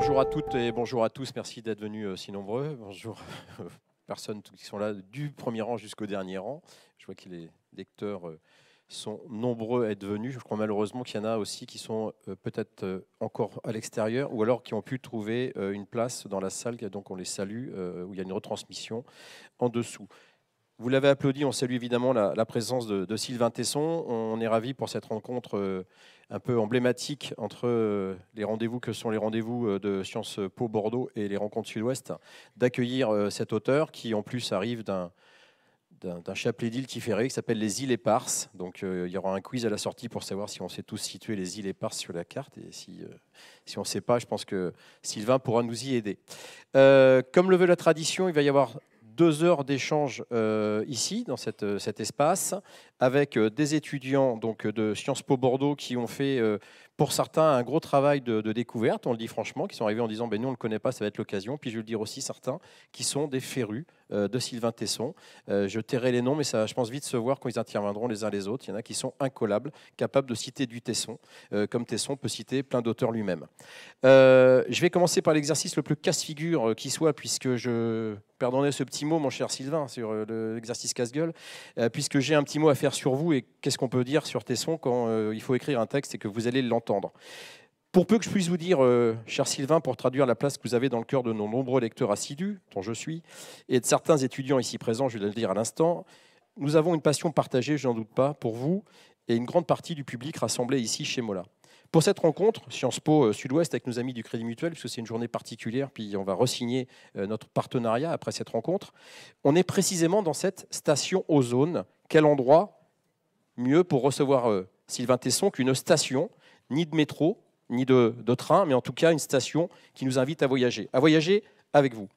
Bonjour à toutes et bonjour à tous. Merci d'être venus euh, si nombreux. Bonjour aux euh, personnes qui sont là du premier rang jusqu'au dernier rang. Je vois que les lecteurs euh, sont nombreux à être venus. Je crois malheureusement qu'il y en a aussi qui sont peut-être encore à l'extérieur ou alors qui ont pu trouver une place dans la salle. Donc on les salue où il y a une retransmission en dessous. Vous l'avez applaudi, on salue évidemment la, présence de, Sylvain Tesson. On est ravi pour cette rencontre euh, un peu emblématique entre euh, les rendez-vous que sont les rendez-vous euh, de Sciences Po Bordeaux et les rencontres Sud-Ouest, d'accueillir cet auteur qui en plus arrive d'un d'un chapelet d'îles qui fait qui s'appelle les îles éparses. Donc il y aura un quiz à la sortie pour savoir si on sait tous situer les îles éparses sur la carte. Et si, si on ne sait pas, je pense que Sylvain pourra nous y aider. comme le veut la tradition, il va y avoir deux heures d'échange euh, ici, dans cette, euh, cet espace, avec euh, des étudiants donc, de Sciences Po Bordeaux qui ont fait pour certains, un gros travail de, découverte, on le dit franchement, qui sont arrivés en disant ben, Nous, on ne le connaît pas, ça va être l'occasion. Puis je vais le dire aussi, certains qui sont des férus euh, de Sylvain Tesson. Euh, je tairai les noms, mais ça je pense, vite se voir quand ils interviendront les uns les autres. Il y en a qui sont incollables, capables de citer du Tesson, euh, comme Tesson peut citer plein d'auteurs lui-même. je vais commencer par l'exercice le plus casse-figure qui soit, puisque je. Pardonnez ce petit mot, mon cher Sylvain, sur l'exercice casse-gueule, puisque j'ai un petit mot à faire sur vous et qu'est-ce qu'on peut dire sur Tesson quand il faut écrire un texte et que vous allez l'entendre pour peu que je puisse vous dire, euh, cher Sylvain, pour traduire la place que vous avez dans le cœur de nos nombreux lecteurs assidus, dont je suis, et de certains étudiants ici présents, je vais le dire à l'instant, nous avons une passion partagée, je n'en doute pas, pour vous et une grande partie du public rassemblé ici chez Mola. Pour cette rencontre, Sciences Po euh, Sud-Ouest avec nos amis du Crédit Mutuel, puisque c'est une journée particulière, puis on va resigner euh, notre partenariat après cette rencontre, on est précisément dans cette station ozone. Quel endroit mieux pour recevoir Sylvain Tesson qu'une station ni de métro, ni de, train, mais en tout cas une station qui nous invite à voyager, à voyager avec vous.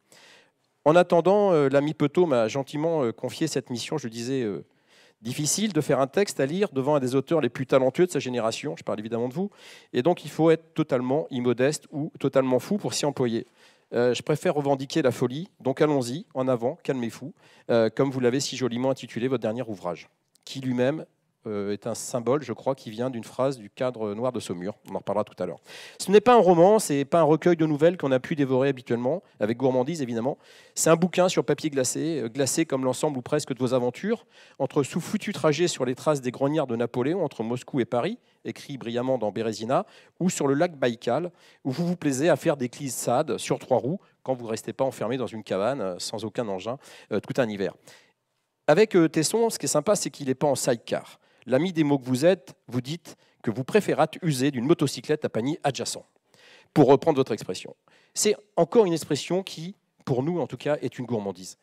En attendant, euh, l'ami Petot m'a gentiment euh, confié cette mission, je disais, euh, difficile de faire un texte à lire devant un des auteurs les plus talentueux de sa génération, je parle évidemment de vous, et donc il faut être totalement immodeste ou totalement fou pour s'y employer. je préfère revendiquer la folie, donc allons-y, en avant, calmez-vous, comme vous l'avez si joliment intitulé votre dernier ouvrage, qui lui-même euh, est un symbole, je crois, qui vient d'une phrase du cadre noir de Saumur. On en reparlera tout à l'heure. Ce n'est pas un roman, ce n'est pas un recueil de nouvelles qu'on a pu dévorer habituellement, avec gourmandise évidemment. C'est un bouquin sur papier glacé, euh, glacé comme l'ensemble ou presque de vos aventures, entre sous foutu trajet sur les traces des grenières de Napoléon, entre Moscou et Paris, écrit brillamment dans Bérésina, ou sur le lac Baïkal, où vous vous plaisez à faire des glissades sur trois roues quand vous ne restez pas enfermé dans une cabane euh, sans aucun engin tout un hiver. Avec Tesson, ce qui est sympa, c'est qu'il n'est pas en sidecar l'ami des mots que vous êtes, vous dites que vous préférez user d'une motocyclette à panier adjacent, pour reprendre votre expression. C'est encore une expression qui, pour nous en tout cas, est une gourmandise.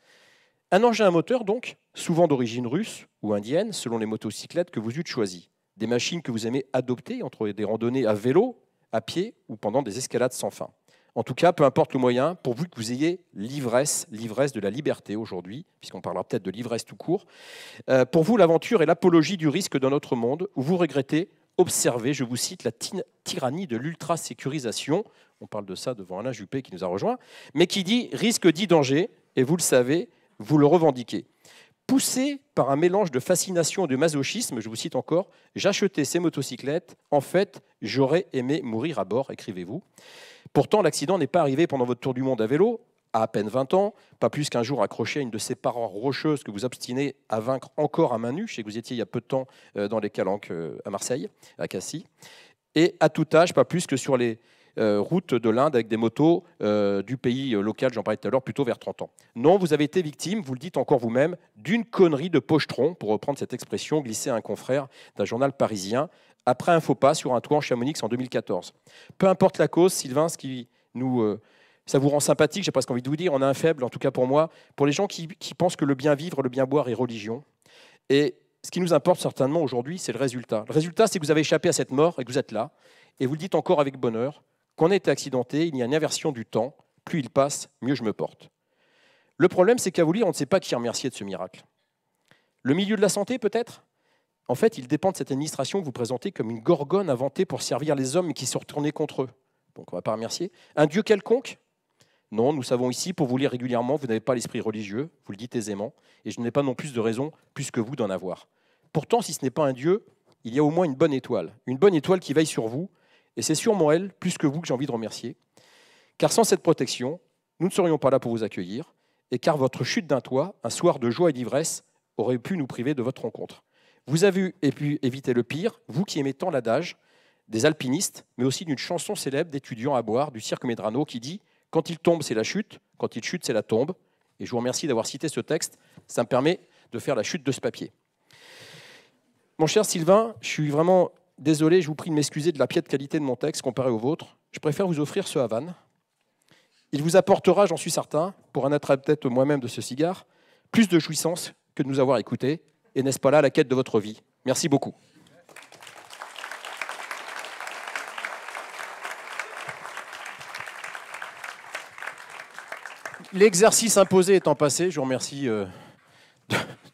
Un engin à moteur, donc, souvent d'origine russe ou indienne, selon les motocyclettes que vous eûtes choisies. Des machines que vous aimez adopter entre des randonnées à vélo, à pied ou pendant des escalades sans fin. En tout cas, peu importe le moyen, pour vous que vous ayez l'ivresse, l'ivresse de la liberté aujourd'hui, puisqu'on parlera peut-être de l'ivresse tout court. Euh, pour vous, l'aventure est l'apologie du risque dans notre monde où vous regrettez, observez, je vous cite, la tyrannie de l'ultra-sécurisation. On parle de ça devant Alain Juppé qui nous a rejoint, mais qui dit risque dit danger, et vous le savez, vous le revendiquez. Poussé par un mélange de fascination et de masochisme, je vous cite encore, j'achetais ces motocyclettes, en fait, j'aurais aimé mourir à bord, écrivez-vous. Pourtant, l'accident n'est pas arrivé pendant votre tour du monde à vélo, à à peine 20 ans, pas plus qu'un jour accroché à une de ces parois rocheuses que vous obstinez à vaincre encore à main nue, je que vous étiez il y a peu de temps euh, dans les calanques euh, à Marseille, à Cassis, et à tout âge, pas plus que sur les euh, route de l'Inde avec des motos euh, du pays euh, local, j'en parlais tout à l'heure, plutôt vers 30 ans. Non, vous avez été victime, vous le dites encore vous-même, d'une connerie de pochetron, pour reprendre cette expression glissée à un confrère d'un journal parisien, après un faux pas sur un toit en Chamonix en 2014. Peu importe la cause, Sylvain, ce qui nous... ça vous rend sympathique, j'ai presque envie de vous dire, on a un faible, en tout cas pour moi, pour les gens qui, qui pensent que le bien vivre, le bien boire est religion. Et ce qui nous importe certainement aujourd'hui, c'est le résultat. Le résultat, c'est que vous avez échappé à cette mort et que vous êtes là. Et vous le dites encore avec bonheur qu'on ait été accidenté, il y a une inversion du temps. Plus il passe, mieux je me porte. Le problème, c'est qu'à vous lire, on ne sait pas qui remercier de ce miracle. Le milieu de la santé, peut-être En fait, il dépend de cette administration que vous présentez comme une gorgone inventée pour servir les hommes, qui se retournait contre eux. Donc on ne va pas remercier. Un dieu quelconque Non, nous savons ici, pour vous lire régulièrement, vous n'avez pas l'esprit religieux, vous le dites aisément, et je n'ai pas non plus de raison, plus que vous, d'en avoir. Pourtant, si ce n'est pas un dieu, il y a au moins une bonne étoile. Une bonne étoile qui veille sur vous, et c'est sûrement elle, plus que vous, que j'ai envie de remercier. Car sans cette protection, nous ne serions pas là pour vous accueillir, et car votre chute d'un toit, un soir de joie et d'ivresse, aurait pu nous priver de votre rencontre. Vous avez pu éviter le pire, vous qui aimez tant l'adage des alpinistes, mais aussi d'une chanson célèbre d'étudiants à boire du cirque Medrano qui dit Quand il tombe, c'est la chute, quand il chute, c'est la tombe. Et je vous remercie d'avoir cité ce texte, ça me permet de faire la chute de ce papier. Mon cher Sylvain, je suis vraiment Désolé, je vous prie de m'excuser de la piètre qualité de mon texte comparé au vôtre. Je préfère vous offrir ce Havane. Il vous apportera, j'en suis certain, pour un être peut-être moi-même de ce cigare, plus de jouissance que de nous avoir écoutés. Et n'est-ce pas là la quête de votre vie Merci beaucoup. L'exercice imposé étant passé, je vous remercie euh,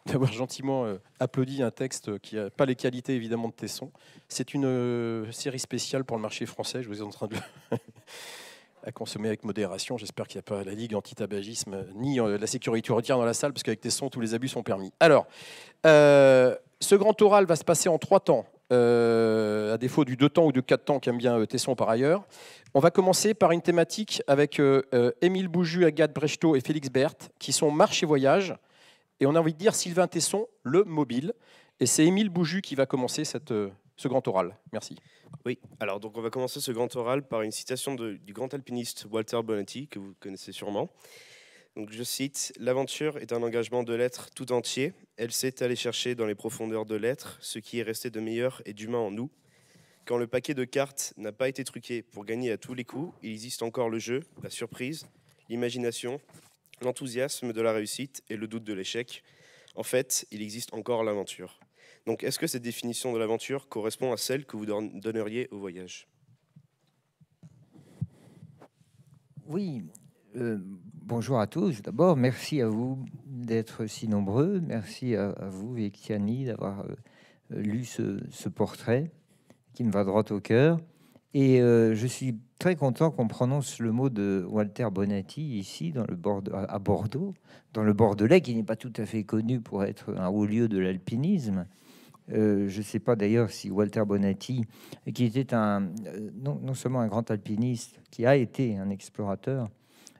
d'avoir gentiment euh, applaudi un texte qui n'a pas les qualités évidemment de Tesson. C'est une euh, série spéciale pour le marché français, je vous ai en train de... à consommer avec modération. J'espère qu'il n'y a pas la Ligue anti-tabagisme euh, ni la sécurité routière dans la salle, parce qu'avec Tesson, tous les abus sont permis. Alors, ce grand oral va se passer en trois temps. à défaut du deux temps ou du quatre temps qu'aime bien Tesson par ailleurs. On va commencer par une thématique avec Émile Bouju, Agathe Brechtot et Félix Berthe, qui sont marche et voyage, et on a envie de dire Sylvain Tesson, le mobile. Et c'est Émile Bouju qui va commencer cette, euh, ce grand oral. Merci. Oui, alors donc on va commencer ce grand oral par une citation du grand alpiniste Walter Bonatti, que vous connaissez sûrement. Donc je cite L'aventure est un engagement de l'être tout entier. Elle sait aller chercher dans les profondeurs de l'être ce qui est resté de meilleur et d'humain en nous. Quand le paquet de cartes n'a pas été truqué pour gagner à tous les coups, il existe encore le jeu, la surprise, l'imagination, l'enthousiasme de la réussite et le doute de l'échec. En fait, il existe encore l'aventure. Donc, est-ce que cette définition de l'aventure correspond à celle que vous donneriez au voyage Oui. Euh, bonjour à tous. D'abord, merci à vous d'être si nombreux. Merci à, vous, Victiani, d'avoir euh, lu ce, portrait qui me va droit au cœur. Et euh, je suis très content qu'on prononce le mot de Walter Bonatti ici, à Bordeaux, dans le Bordelais, qui n'est pas tout à fait connu pour être un haut lieu de l'alpinisme. Euh, je ne sais pas d'ailleurs si Walter Bonatti, qui était euh, non, seulement un grand alpiniste, qui a été un explorateur,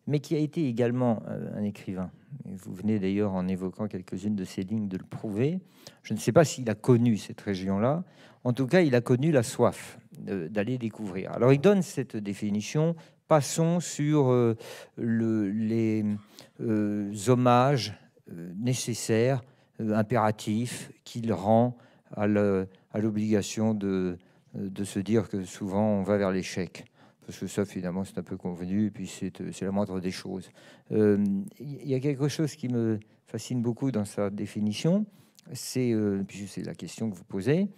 mais qui a été également euh, un écrivain. vous venez d'ailleurs, en évoquant quelques-unes de ces lignes, de le prouver. Je ne sais pas s'il a connu cette région-là. En tout cas, il a connu la soif d'aller découvrir. Alors, il donne cette définition. Passons sur euh, les euh, hommages nécessaires, impératifs, qu'il rend à l'obligation de se dire que souvent on va vers l'échec. Parce que ça, finalement, c'est un peu convenu, et puis c'est euh, la moindre des choses. Il euh, y a quelque chose qui me fascine beaucoup dans sa définition, c'est, euh, c'est la question que vous posez,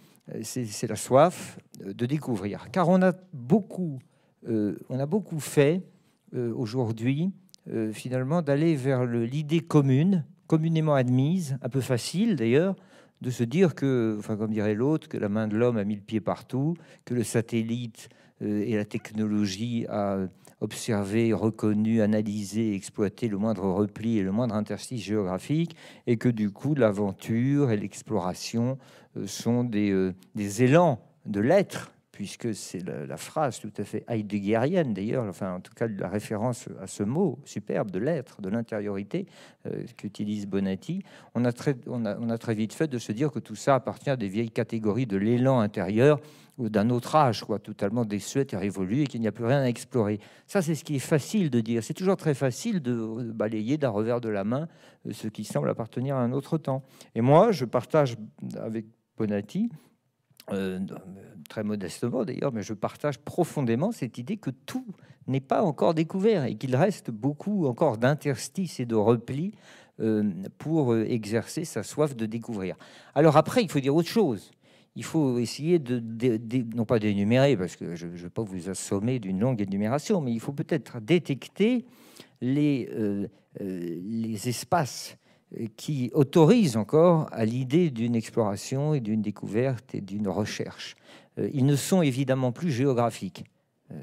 c'est la soif de découvrir. Car on a beaucoup, on a beaucoup fait aujourd'hui, finalement, d'aller vers l'idée commune, communément admise, un peu facile d'ailleurs, de se dire que, enfin, comme dirait l'autre, que la main de l'homme a mis le pied partout, que le satellite euh, et la technologie a observé, reconnu, analysé, exploité le moindre repli et le moindre interstice géographique, et que du coup l'aventure et l'exploration euh, sont euh, des, élans de l'être, puisque c'est la, phrase tout à fait heideggerienne d'ailleurs, enfin en tout cas la référence à ce mot superbe de l'être, de l'intériorité qu'utilise Bonatti, on a très vite fait de se dire que tout ça appartient à des vieilles catégories de l'élan intérieur d'un autre âge, quoi, totalement déçu, et révolue, et qu'il n'y a plus rien à explorer. Ça, c'est ce qui est facile de dire. C'est toujours très facile de euh, balayer d'un revers de la main euh, ce qui semble appartenir à un autre temps. Et moi, je partage avec Bonatti, euh, très modestement d'ailleurs, mais je partage profondément cette idée que tout n'est pas encore découvert et qu'il reste beaucoup encore d'interstices et de replis pour exercer sa soif de découvrir. Alors après, il faut dire autre chose il faut essayer de, non pas d'énumérer, parce que je ne vais pas vous assommer d'une longue énumération, mais il faut peut-être détecter les, euh, euh, les espaces euh, qui autorisent encore à l'idée d'une exploration et d'une découverte et d'une recherche. Ils ne sont évidemment plus géographiques.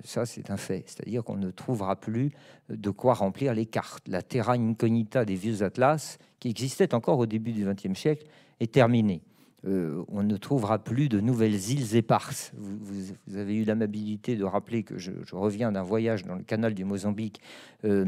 Ça, c'est un fait. C'est-à-dire qu'on ne trouvera plus de quoi remplir les cartes. La terra incognita des vieux atlas, qui existait encore au début du XXe siècle, est terminée. Euh, on ne trouvera plus de nouvelles îles éparses. Vous, avez eu l'amabilité de rappeler que je, reviens d'un voyage dans le canal du Mozambique euh,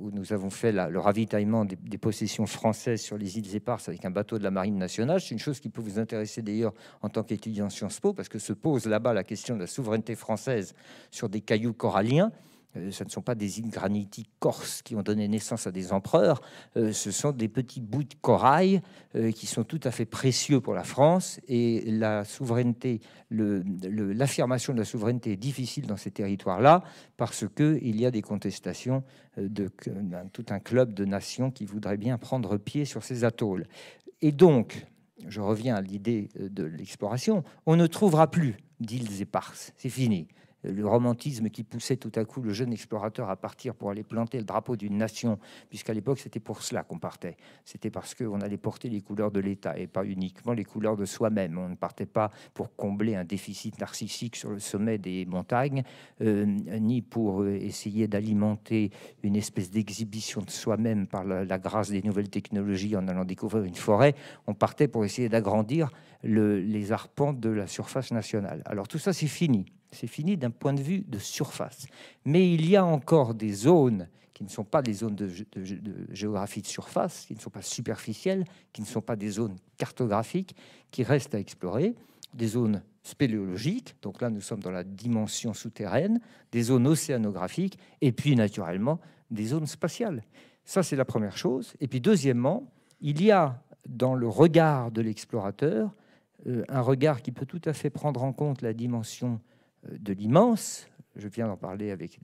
où nous avons fait le ravitaillement des, des, possessions françaises sur les îles éparses avec un bateau de la marine nationale. C'est une chose qui peut vous intéresser d'ailleurs en tant qu'étudiant Sciences Po parce que se pose là-bas la question de la souveraineté française sur des cailloux coralliens. Euh, ce ne sont pas des îles granitiques corses qui ont donné naissance à des empereurs, euh, ce sont des petits bouts de corail euh, qui sont tout à fait précieux pour la France et la souveraineté, l'affirmation de la souveraineté est difficile dans ces territoires-là parce qu'il y a des contestations de, ben, tout un club de nations qui voudraient bien prendre pied sur ces atolls. Et donc, je reviens à l'idée de l'exploration, on ne trouvera plus d'îles éparses, c'est fini le romantisme qui poussait tout à coup le jeune explorateur à partir pour aller planter le drapeau d'une nation, puisqu'à l'époque c'était pour cela qu'on partait. C'était parce qu'on allait porter les couleurs de l'État et pas uniquement les couleurs de soi-même. On ne partait pas pour combler un déficit narcissique sur le sommet des montagnes, euh, ni pour euh, essayer d'alimenter une espèce d'exhibition de soi-même par la, grâce des nouvelles technologies en allant découvrir une forêt. On partait pour essayer d'agrandir les arpents de la surface nationale. Alors tout ça c'est fini. C'est fini d'un point de vue de surface. Mais il y a encore des zones qui ne sont pas des zones de, géographie de surface, qui ne sont pas superficielles, qui ne sont pas des zones cartographiques, qui restent à explorer, des zones spéléologiques, donc là nous sommes dans la dimension souterraine, des zones océanographiques, et puis naturellement des zones spatiales. Ça c'est la première chose. Et puis deuxièmement, il y a dans le regard de l'explorateur euh, un regard qui peut tout à fait prendre en compte la dimension euh, de l'immense, je viens d'en parler avec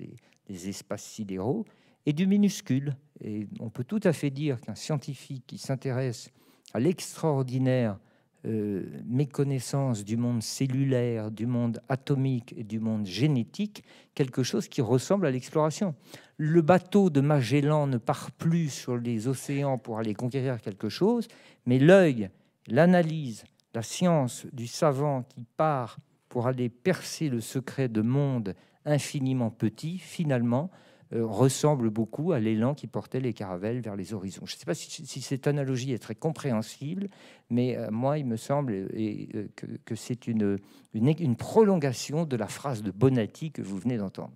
les, espaces sidéraux, et du minuscule. Et on peut tout à fait dire qu'un scientifique qui s'intéresse à l'extraordinaire euh, méconnaissance du monde cellulaire, du monde atomique et du monde génétique, quelque chose qui ressemble à l'exploration. Le bateau de Magellan ne part plus sur les océans pour aller conquérir quelque chose, mais l'œil, l'analyse, la science du savant qui part pour aller percer le secret de mondes infiniment petits, finalement, euh, ressemble beaucoup à l'élan qui portait les caravelles vers les horizons. Je ne sais pas si, cette analogie est très compréhensible, mais euh, moi, il me semble et, euh, que, c'est une, une, prolongation de la phrase de Bonatti que vous venez d'entendre.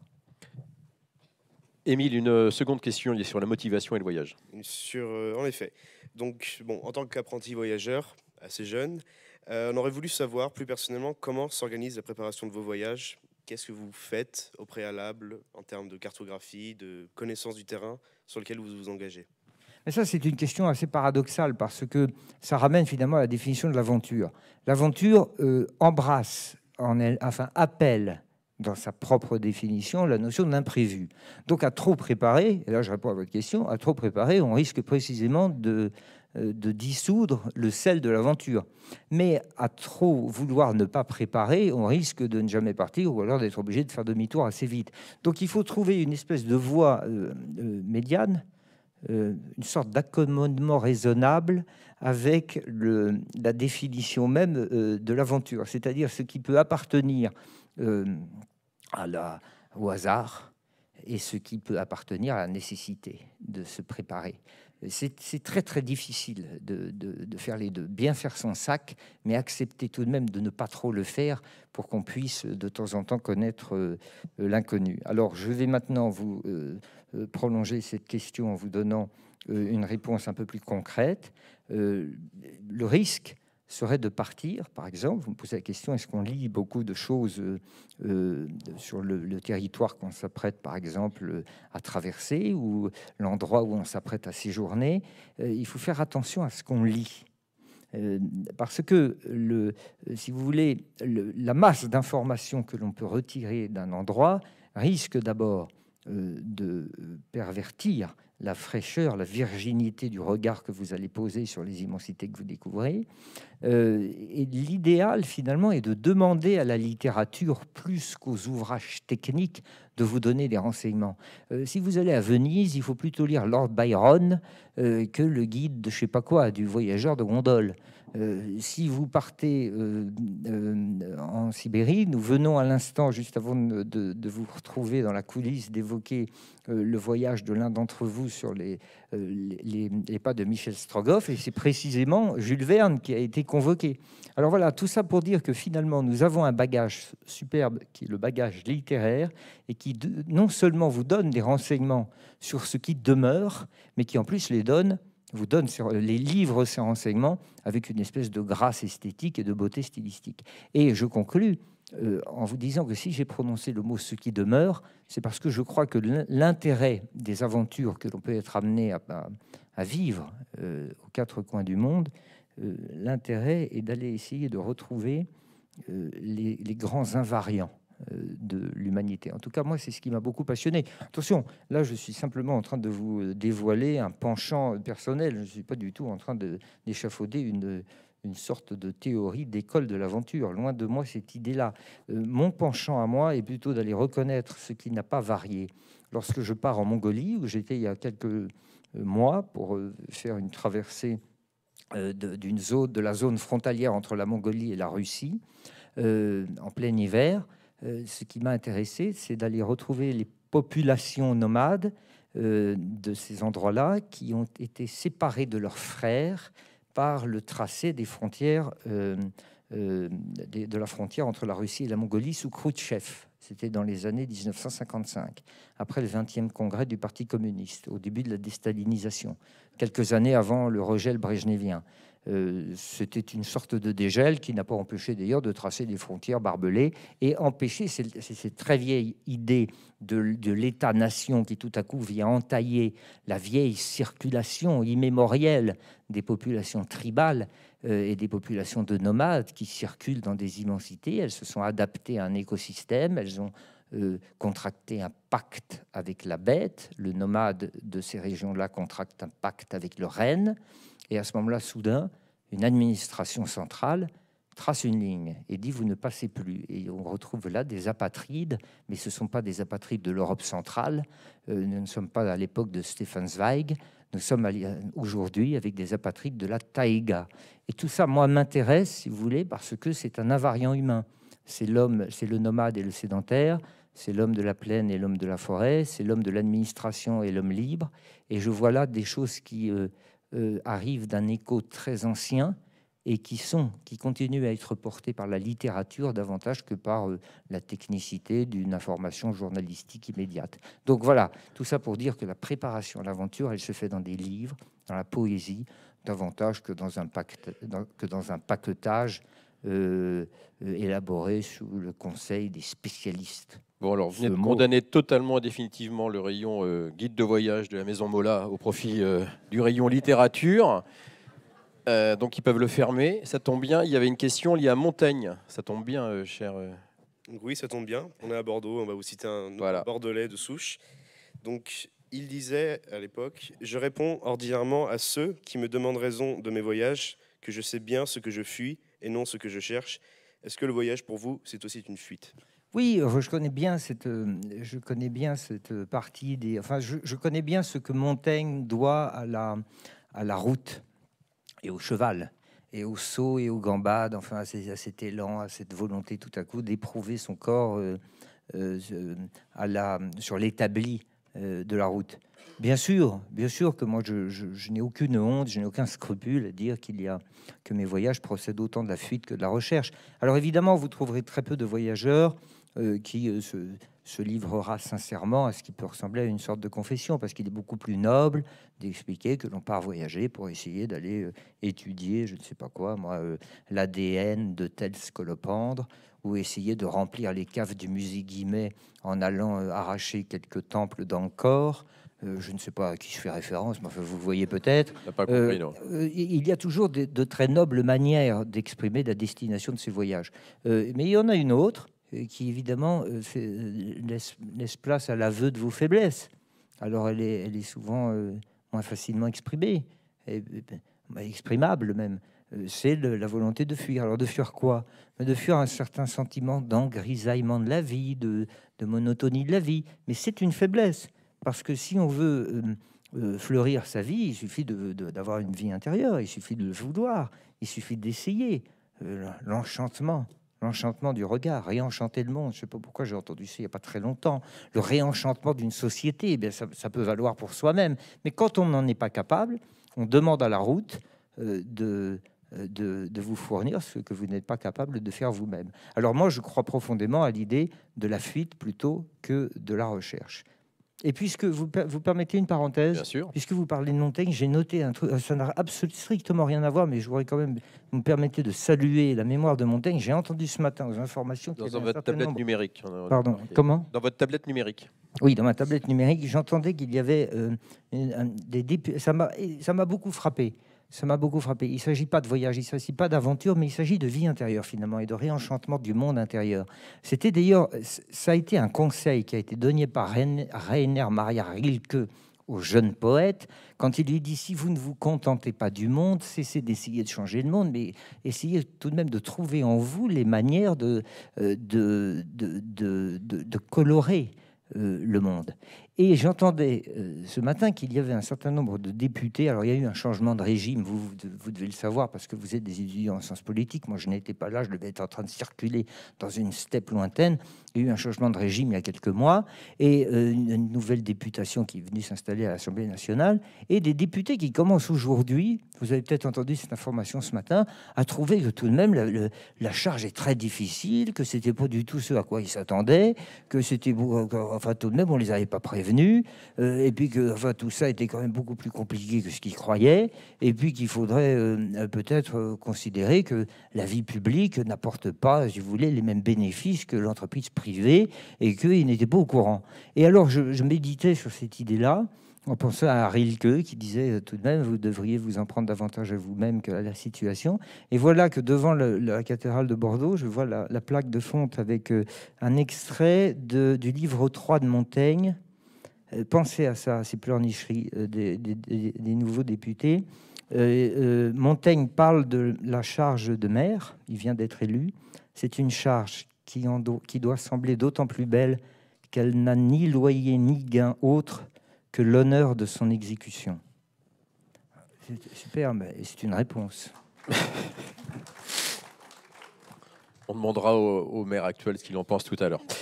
Émile, une seconde question sur la motivation et le voyage. Sur, en effet. Donc, bon, en tant qu'apprenti voyageur, assez jeune, euh, on aurait voulu savoir plus personnellement comment s'organise la préparation de vos voyages. Qu'est-ce que vous faites au préalable en termes de cartographie, de connaissance du terrain sur lequel vous vous engagez mais ça, c'est une question assez paradoxale parce que ça ramène finalement à la définition de l'aventure. L'aventure euh, embrasse, en elle, enfin appelle dans sa propre définition la notion d'imprévu. Donc à trop préparer, et là je réponds à votre question, à trop préparer, on risque précisément de, euh, de dissoudre le sel de l'aventure. Mais à trop vouloir ne pas préparer, on risque de ne jamais partir ou alors d'être obligé de faire demi-tour assez vite. Donc il faut trouver une espèce de voie euh, euh, médiane, une sorte d'accommodement raisonnable avec la définition même de l'aventure, c'est-à-dire ce qui peut appartenir à la, au hasard, et ce qui peut appartenir à la nécessité de se préparer c'est très très difficile de, faire les deux. Bien faire son sac, mais accepter tout de même de ne pas trop le faire pour qu'on puisse de temps en temps connaître euh, l'inconnu. Alors je vais maintenant vous euh, euh, prolonger cette question en vous donnant une réponse un peu plus concrète. le risque, serait de partir, par exemple, vous me posez la question, est-ce qu'on lit beaucoup de choses euh, euh, sur le, territoire qu'on s'apprête, par exemple, à traverser ou l'endroit où on s'apprête à séjourner euh, Il faut faire attention à ce qu'on lit. parce que, le, si vous voulez, la masse d'informations que l'on peut retirer d'un endroit risque d'abord de pervertir la fraîcheur, la virginité du regard que vous allez poser sur les immensités que vous découvrez. Euh, et l'idéal, finalement, est de demander à la littérature, plus qu'aux ouvrages techniques, de vous donner des renseignements. Euh, si vous allez à Venise, il faut plutôt lire Lord Byron euh, que le guide de je sais pas quoi, du voyageur de gondole. Euh, si vous partez euh, euh, en Sibérie, nous venons à l'instant, juste avant de, vous retrouver dans la coulisse, d'évoquer le voyage de l'un d'entre vous sur les, les, pas de Michel Strogoff, et c'est précisément Jules Verne qui a été convoqué. Alors voilà, tout ça pour dire que finalement, nous avons un bagage superbe qui est le bagage littéraire, et qui non seulement vous donne des renseignements sur ce qui demeure, mais qui en plus les donne vous donne les livres ces renseignements avec une espèce de grâce esthétique et de beauté stylistique. Et je conclus euh, en vous disant que si j'ai prononcé le mot ce qui demeure, c'est parce que je crois que l'intérêt des aventures que l'on peut être amené à, vivre euh, aux quatre coins du monde, euh, l'intérêt est d'aller essayer de retrouver les grands invariants euh, de l'humanité. En tout cas, moi, c'est ce qui m'a beaucoup passionné. Attention, là, je suis simplement en train de vous euh, dévoiler un penchant personnel. Je ne suis pas du tout en train d'échafauder une, une sorte de théorie d'école de l'aventure. Loin de moi cette idée-là. Euh, mon penchant à moi est plutôt d'aller reconnaître ce qui n'a pas varié. Lorsque je pars en Mongolie, où j'étais il y a quelques mois pour faire une traversée d'une zone, de la zone frontalière entre la Mongolie et la Russie, en plein hiver, euh, ce qui m'a intéressé, c'est d'aller retrouver les populations nomades euh, de ces endroits-là qui ont été séparées de leurs frères par le tracé des frontières, euh, de, la frontière entre la Russie et la Mongolie sous Khrouchtchev. C'était dans les années 1955, après le 20e congrès du Parti communiste, au début de la déstalinisation, quelques années avant le rejet brejnevien. Euh, c'était une sorte de dégel qui n'a pas empêché d'ailleurs de tracer des frontières barbelées et empêcher cette très vieille idée de, l'État-nation qui tout à coup vient entailler la vieille circulation immémorielle des populations tribales euh, et des populations de nomades qui circulent dans des immensités. Elles se sont adaptées à un écosystème, elles ont euh, contracté un pacte avec la bête. Le nomade de ces régions-là contracte un pacte avec le renne. Et à ce moment-là, soudain, une administration centrale trace une ligne et dit vous ne passez plus. Et on retrouve là des apatrides, mais ce ne sont pas des apatrides de l'Europe centrale. Euh, nous ne sommes pas à l'époque de Stefan Zweig, nous sommes aujourd'hui avec des apatrides de la taïga. Et tout ça, moi, m'intéresse, si vous voulez, parce que c'est un invariant humain. C'est l'homme, c'est le nomade et le sédentaire, c'est l'homme de la plaine et l'homme de la forêt, c'est l'homme de l'administration et l'homme libre. Et je vois là des choses qui... Euh, euh, arrivent d'un écho très ancien et qui sont, qui continuent à être portés par la littérature davantage que par euh, la technicité d'une information journalistique immédiate. Donc voilà, tout ça pour dire que la préparation à l'aventure, elle se fait dans des livres, dans la poésie, davantage que dans un, pacte, que dans un paquetage euh, élaboré sous le conseil des spécialistes. Bon, alors, vous condamner totalement, définitivement, le rayon euh, guide de voyage de la Maison Mola au profit euh, du rayon littérature. Euh, donc, ils peuvent le fermer. Ça tombe bien. Il y avait une question liée à Montaigne. Ça tombe bien, cher. oui, ça tombe bien. On est à Bordeaux. On va vous citer un bordelais de souche. Donc, il disait à l'époque Je réponds ordinairement à ceux qui me demandent raison de mes voyages, que je sais bien ce que je fuis et non ce que je cherche. Est-ce que le voyage pour vous, c'est aussi une fuite oui, je connais bien cette, euh, je connais bien cette partie des. Enfin, je, connais bien ce que Montaigne doit à la, à la route et au cheval et au saut et au gambade, enfin à, cet élan, à cette volonté tout à coup d'éprouver son corps euh, euh, à la, sur l'établi de la route. Bien sûr, bien sûr que moi je, je n'ai aucune honte, je n'ai aucun scrupule à dire qu'il y a que mes voyages procèdent autant de la fuite que de la recherche. Alors évidemment, vous trouverez très peu de voyageurs euh, qui euh, se, livrera sincèrement à ce qui peut ressembler à une sorte de confession, parce qu'il est beaucoup plus noble d'expliquer que l'on part voyager pour essayer d'aller euh, étudier, je ne sais pas quoi, moi, l'ADN de tel scolopendre, ou essayer de remplir les caves du musée Guimet en allant arracher quelques temples d'encore je ne sais pas à qui je fais référence, mais vous le voyez peut-être. il y a toujours de très nobles manières d'exprimer la destination de ces voyages. mais il y en a une autre euh, qui évidemment euh, euh, laisse, place à l'aveu de vos faiblesses. Alors elle est, souvent moins facilement exprimée, et, ben, bah, exprimable même. C'est la volonté de fuir. Alors de fuir quoi de fuir un certain sentiment d'engrisaillement de la vie, de, monotonie de la vie. Mais c'est une faiblesse, parce que si on veut fleurir sa vie, il suffit d'avoir une vie intérieure, il suffit de le vouloir, il suffit d'essayer. L'enchantement, l'enchantement du regard, réenchanter le monde. Je ne sais pas pourquoi j'ai entendu ça il n'y a pas très longtemps. Le réenchantement d'une société, eh bien, ça, peut valoir pour soi-même. Mais quand on n'en est pas capable, on demande à la route euh, euh, de, de, vous fournir ce que vous n'êtes pas capable de faire vous-même. Alors moi, je crois profondément à l'idée de la fuite plutôt que de la recherche. Et puisque vous, vous permettez une parenthèse, puisque vous parlez de Montaigne, j'ai noté un truc, ça n'a strictement rien à voir, mais je voudrais quand même vous me de saluer la mémoire de Montaigne. J'ai entendu ce matin aux informations. Dans, votre tablette numérique. Pardon, comment Dans votre tablette numérique. Oui, dans ma tablette numérique, j'entendais qu'il y avait euh, des Ça m'a beaucoup frappé ça m'a beaucoup frappé. Il ne s'agit pas de voyage, il ne s'agit pas d'aventure, mais il s'agit de vie intérieure finalement et de réenchantement du monde intérieur. C'était d'ailleurs, ça a été un conseil qui a été donné par Rainer Maria Rilke au jeune poète quand il lui dit si vous ne vous contentez pas du monde, cessez d'essayer de changer le monde, mais essayez tout de même de trouver en vous les manières de euh, colorer euh, le monde. Et j'entendais euh, ce matin qu'il y avait un certain nombre de députés. Alors, il y a eu un changement de régime, vous, vous devez le savoir parce que vous êtes des étudiants en sciences politiques. Moi, je n'étais pas là, je devais être en train de circuler dans une steppe lointaine. Il y a eu un changement de régime il y a quelques mois et euh, une nouvelle députation qui est venue s'installer à l'Assemblée nationale. Et des députés qui commencent aujourd'hui, vous avez peut-être entendu cette information ce matin, à trouver que tout de même la, charge est très difficile, que c'était pas du tout ce à quoi ils s'attendaient, que c'était. Enfin, tout de même, on les avait pas prévus venu, euh, et puis que enfin, tout ça était quand même beaucoup plus compliqué que ce qu'il croyait et puis qu'il faudrait euh, euh, peut-être considérer que la vie publique n'apporte pas, si vous voulez, les mêmes bénéfices que l'entreprise privée, et qu'ils n'était pas au courant. Et alors je, méditais sur cette idée-là. On pensant à Rilke qui disait tout de même, vous devriez vous en prendre davantage à vous-même que à la situation. Et voilà que devant la cathédrale de Bordeaux, je vois la, plaque de fonte avec un extrait de, du livre 3 de Montaigne, euh, pensez à ça, à ces pleurnicheries euh, des, nouveaux députés. Euh, Montaigne parle de la charge de maire, il vient d'être élu. C'est une charge qui, doit sembler d'autant plus belle qu'elle n'a ni loyer ni gain autre que l'honneur de son exécution. C'est superbe, c'est une réponse. On demandera au maire actuel ce qu'il en pense tout à l'heure.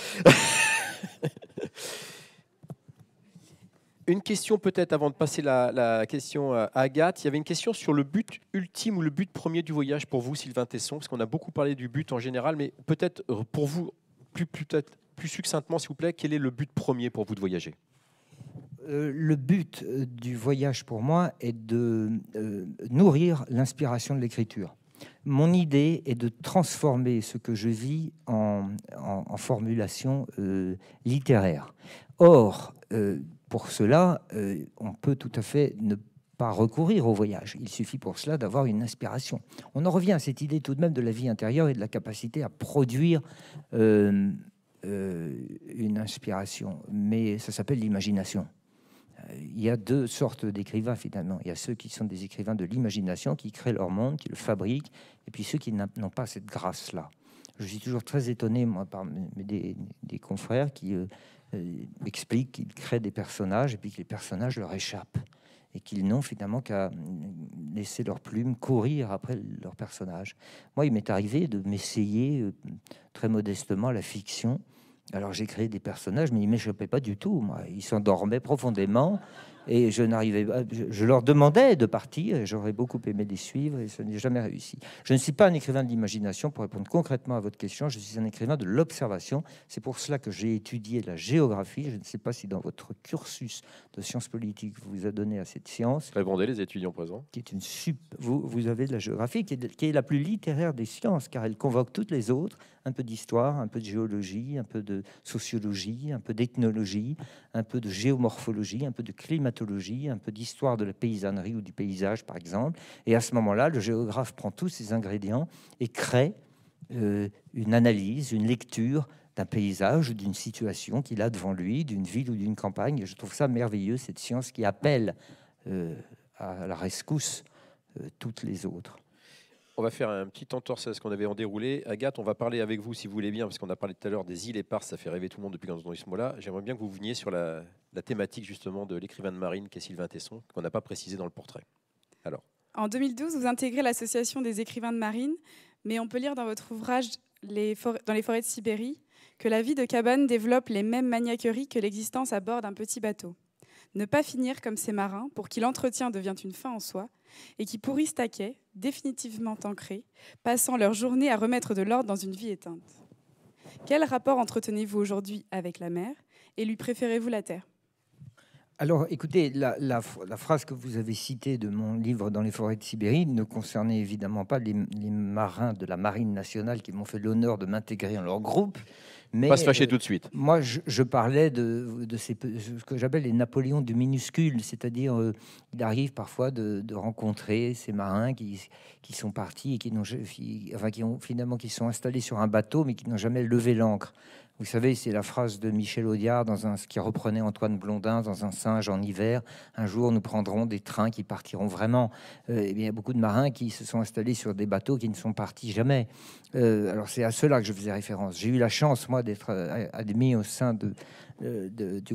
Une question peut-être avant de passer la, question euh, à Agathe. Il y avait une question sur le but ultime ou le but premier du voyage pour vous, Sylvain Tesson, parce qu'on a beaucoup parlé du but en général, mais peut-être euh, pour vous, plus, être plus succinctement, s'il vous plaît, quel est le but premier pour vous de voyager euh, le but du voyage pour moi est de nourrir l'inspiration de l'écriture. Mon idée est de transformer ce que je vis en, formulation littéraire. Or, pour cela, euh, on peut tout à fait ne pas recourir au voyage. Il suffit pour cela d'avoir une inspiration. On en revient à cette idée tout de même de la vie intérieure et de la capacité à produire euh, euh, une inspiration. Mais ça s'appelle l'imagination. Il y a deux sortes d'écrivains finalement. Il y a ceux qui sont des écrivains de l'imagination, qui créent leur monde, qui le fabriquent, et puis ceux qui n'ont pas cette grâce-là. Je suis toujours très étonné, moi, par des, confrères qui, euh, explique qu'il créent des personnages et puis que les personnages leur échappent et qu'ils n'ont finalement qu'à laisser leur plume courir après leurs personnages. Moi, il m'est arrivé de m'essayer euh, très modestement à la fiction. Alors j'ai créé des personnages, mais ils m'échappaient pas du tout. Ils s'endormaient profondément. Et je n'arrivais je, leur demandais de partir, et j'aurais beaucoup aimé les suivre, et ça n'est jamais réussi. Je ne suis pas un écrivain de l'imagination, pour répondre concrètement à votre question, je suis un écrivain de l'observation. C'est pour cela que j'ai étudié la géographie. Je ne sais pas si dans votre cursus de sciences politiques, vous vous donné à cette science. Répondez les étudiants présents. Qui est une sup... vous, vous avez de la géographie qui est, qui est la plus littéraire des sciences, car elle convoque toutes les autres, un peu d'histoire, un peu de géologie, un peu de sociologie, un peu d'ethnologie, un peu de géomorphologie, un peu de climatologie un peu d'histoire de la paysannerie ou du paysage, par exemple. Et à ce moment-là, le géographe prend tous ces ingrédients et crée euh, une analyse, une lecture d'un paysage ou d'une situation qu'il a devant lui, d'une ville ou d'une campagne. Et je trouve ça merveilleux, cette science qui appelle euh, à la rescousse euh, toutes les autres. On va faire un petit entorse à ce qu'on avait en déroulé. Agathe, on va parler avec vous, si vous voulez bien, parce qu'on a parlé tout à l'heure des îles éparses, ça fait rêver tout le monde depuis qu'on entend ce mot-là. J'aimerais bien que vous veniez sur la, thématique justement de l'écrivain de marine qui est Sylvain Tesson, qu'on n'a pas précisé dans le portrait. Alors. En 2012, vous intégrez l'association des écrivains de marine, mais on peut lire dans votre ouvrage les dans les forêts de Sibérie que la vie de cabane développe les mêmes maniaqueries que l'existence à bord d'un petit bateau. Ne pas finir comme ces marins, pour qui l'entretien devient une fin en soi, et qui pourrissent à définitivement ancrés, passant leur journée à remettre de l'ordre dans une vie éteinte. Quel rapport entretenez-vous aujourd'hui avec la mer et lui préférez-vous la terre alors écoutez, la, phrase que vous avez citée de mon livre Dans les forêts de Sibérie ne concernait évidemment pas les, les marins de la Marine nationale qui m'ont fait l'honneur de m'intégrer en leur groupe, mais, pas se fâcher euh, tout de suite. Moi, je, parlais de, ce que j'appelle les Napoléons du minuscule, c'est-à-dire euh, il arrive parfois de, rencontrer ces marins qui, sont partis et qui n'ont ont finalement qui sont installés sur un bateau mais qui n'ont jamais levé l'ancre. Vous savez, c'est la phrase de Michel Audiard dans un, ce qui reprenait Antoine Blondin dans Un singe en hiver. Un jour, nous prendrons des trains qui partiront vraiment. Euh, eh il y a beaucoup de marins qui se sont installés sur des bateaux qui ne sont partis jamais. Euh, alors, c'est à cela que je faisais référence. J'ai eu la chance, moi, d'être euh, admis au sein du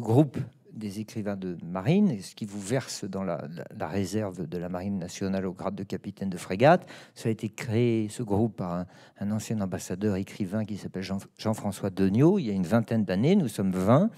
groupe des écrivains de marine, ce qui vous verse dans la, réserve de la marine nationale au grade de capitaine de frégate. Ça a été créé, ce groupe, par un, ancien ambassadeur écrivain qui s'appelle Jean-François Jean Degnaud, il y a une vingtaine d'années, nous sommes 20.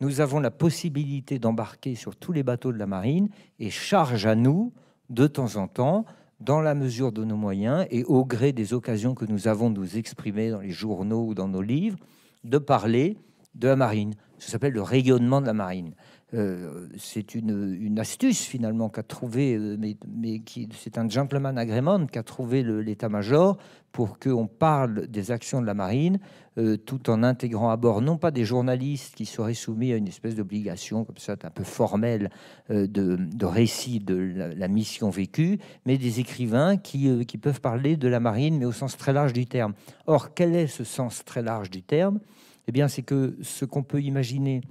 Nous avons la possibilité d'embarquer sur tous les bateaux de la marine et charge à nous, de temps en temps, dans la mesure de nos moyens et au gré des occasions que nous avons de nous exprimer dans les journaux ou dans nos livres, de parler de la marine. Ça s'appelle le rayonnement de la marine. Euh, c'est une, astuce finalement qu'a trouvé, euh, mais, qui, c'est un gentleman agreement qu'a trouvé l'état-major pour qu'on parle des actions de la marine euh, tout en intégrant à bord non pas des journalistes qui seraient soumis à une espèce d'obligation comme ça un peu formelle de, récit de la, mission vécue, mais des écrivains qui, qui peuvent parler de la marine mais au sens très large du terme. Or, quel est ce sens très large du terme Eh bien, c'est que ce qu'on peut imaginer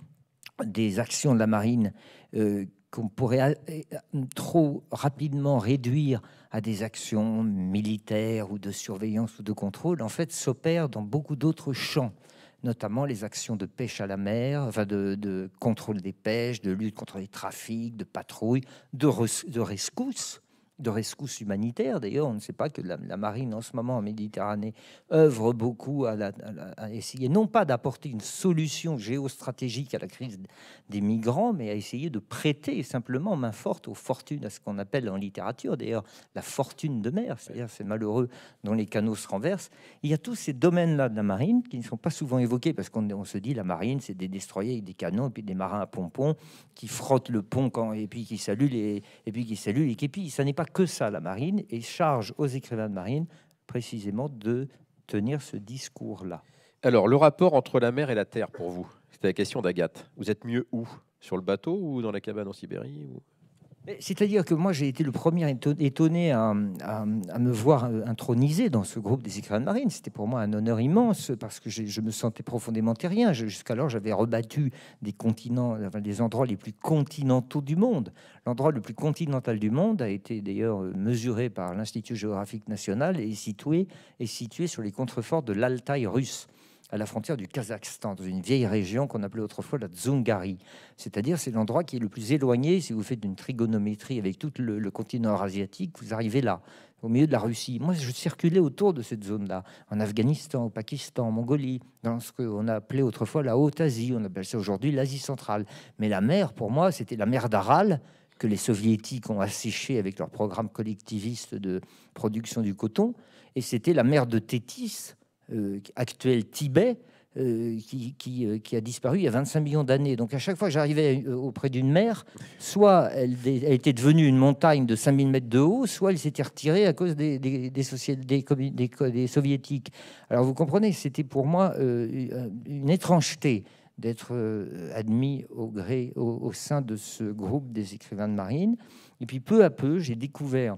des actions de la marine euh, qu'on pourrait euh, euh, trop rapidement réduire à des actions militaires ou de surveillance ou de contrôle, en fait, s'opèrent dans beaucoup d'autres champs notamment les actions de pêche à la mer, de, contrôle des pêches, de lutte contre les trafics, de patrouille, de rescousse de rescousse humanitaire. D'ailleurs, on ne sait pas que la, marine en ce moment en Méditerranée œuvre beaucoup à, la, essayer non pas d'apporter une solution géostratégique à la crise des migrants, mais à essayer de prêter simplement main forte aux fortunes, à ce qu'on appelle en littérature d'ailleurs la fortune de mer, c'est-à-dire c'est malheureux dont les canaux se renversent. Il y a tous ces domaines-là de la marine qui ne sont pas souvent évoqués parce qu'on se dit la marine, c'est des destroyers des canons et puis des marins à pompons qui frottent le pont quand, et puis qui saluent les et puis qui saluent les képis. Ça n'est pas que ça, la marine, et charge aux écrivains de marine précisément de tenir ce discours-là. Alors, le rapport entre la mer et la terre pour vous, c'était la question d'Agathe. Vous êtes mieux où Sur le bateau ou dans la cabane en Sibérie c'est-à-dire que moi, j'ai été le premier étonné à, me voir intronisé dans ce groupe des écrivains de marine. C'était pour moi un honneur immense parce que je me sentais profondément terrien. Jusqu'alors, j'avais rebattu des continents, des endroits les plus continentaux du monde. L'endroit le plus continental du monde a été d'ailleurs mesuré par l'Institut géographique national et situé, situé sur les contreforts de l'Altaï russe à la frontière du Kazakhstan, dans une vieille région qu'on appelait autrefois la Dzungari. C'est-à-dire, c'est l'endroit qui est le plus éloigné. Si vous faites une trigonométrie avec tout le, le continent asiatique, vous arrivez là, au milieu de la Russie. Moi, je circulais autour de cette zone-là, en Afghanistan, au Pakistan, en Mongolie, dans ce qu'on appelait autrefois la Haute-Asie. On appelle ça aujourd'hui l'Asie centrale. Mais la mer, pour moi, c'était la mer d'Aral que les soviétiques ont asséché avec leur programme collectiviste de production du coton. Et c'était la mer de Tétis, euh, actuel Tibet, euh, euh, qui, a disparu il y a 25 millions d'années. Donc à chaque fois que j'arrivais auprès d'une mer, soit elle, était devenue une montagne de 5000 mètres de haut, soit elle s'était retirée à cause des, des, des, soviétiques. Alors vous comprenez, c'était pour moi une étrangeté d'être admis au gré, au, sein de ce groupe des écrivains de marine. Et puis peu à peu, j'ai découvert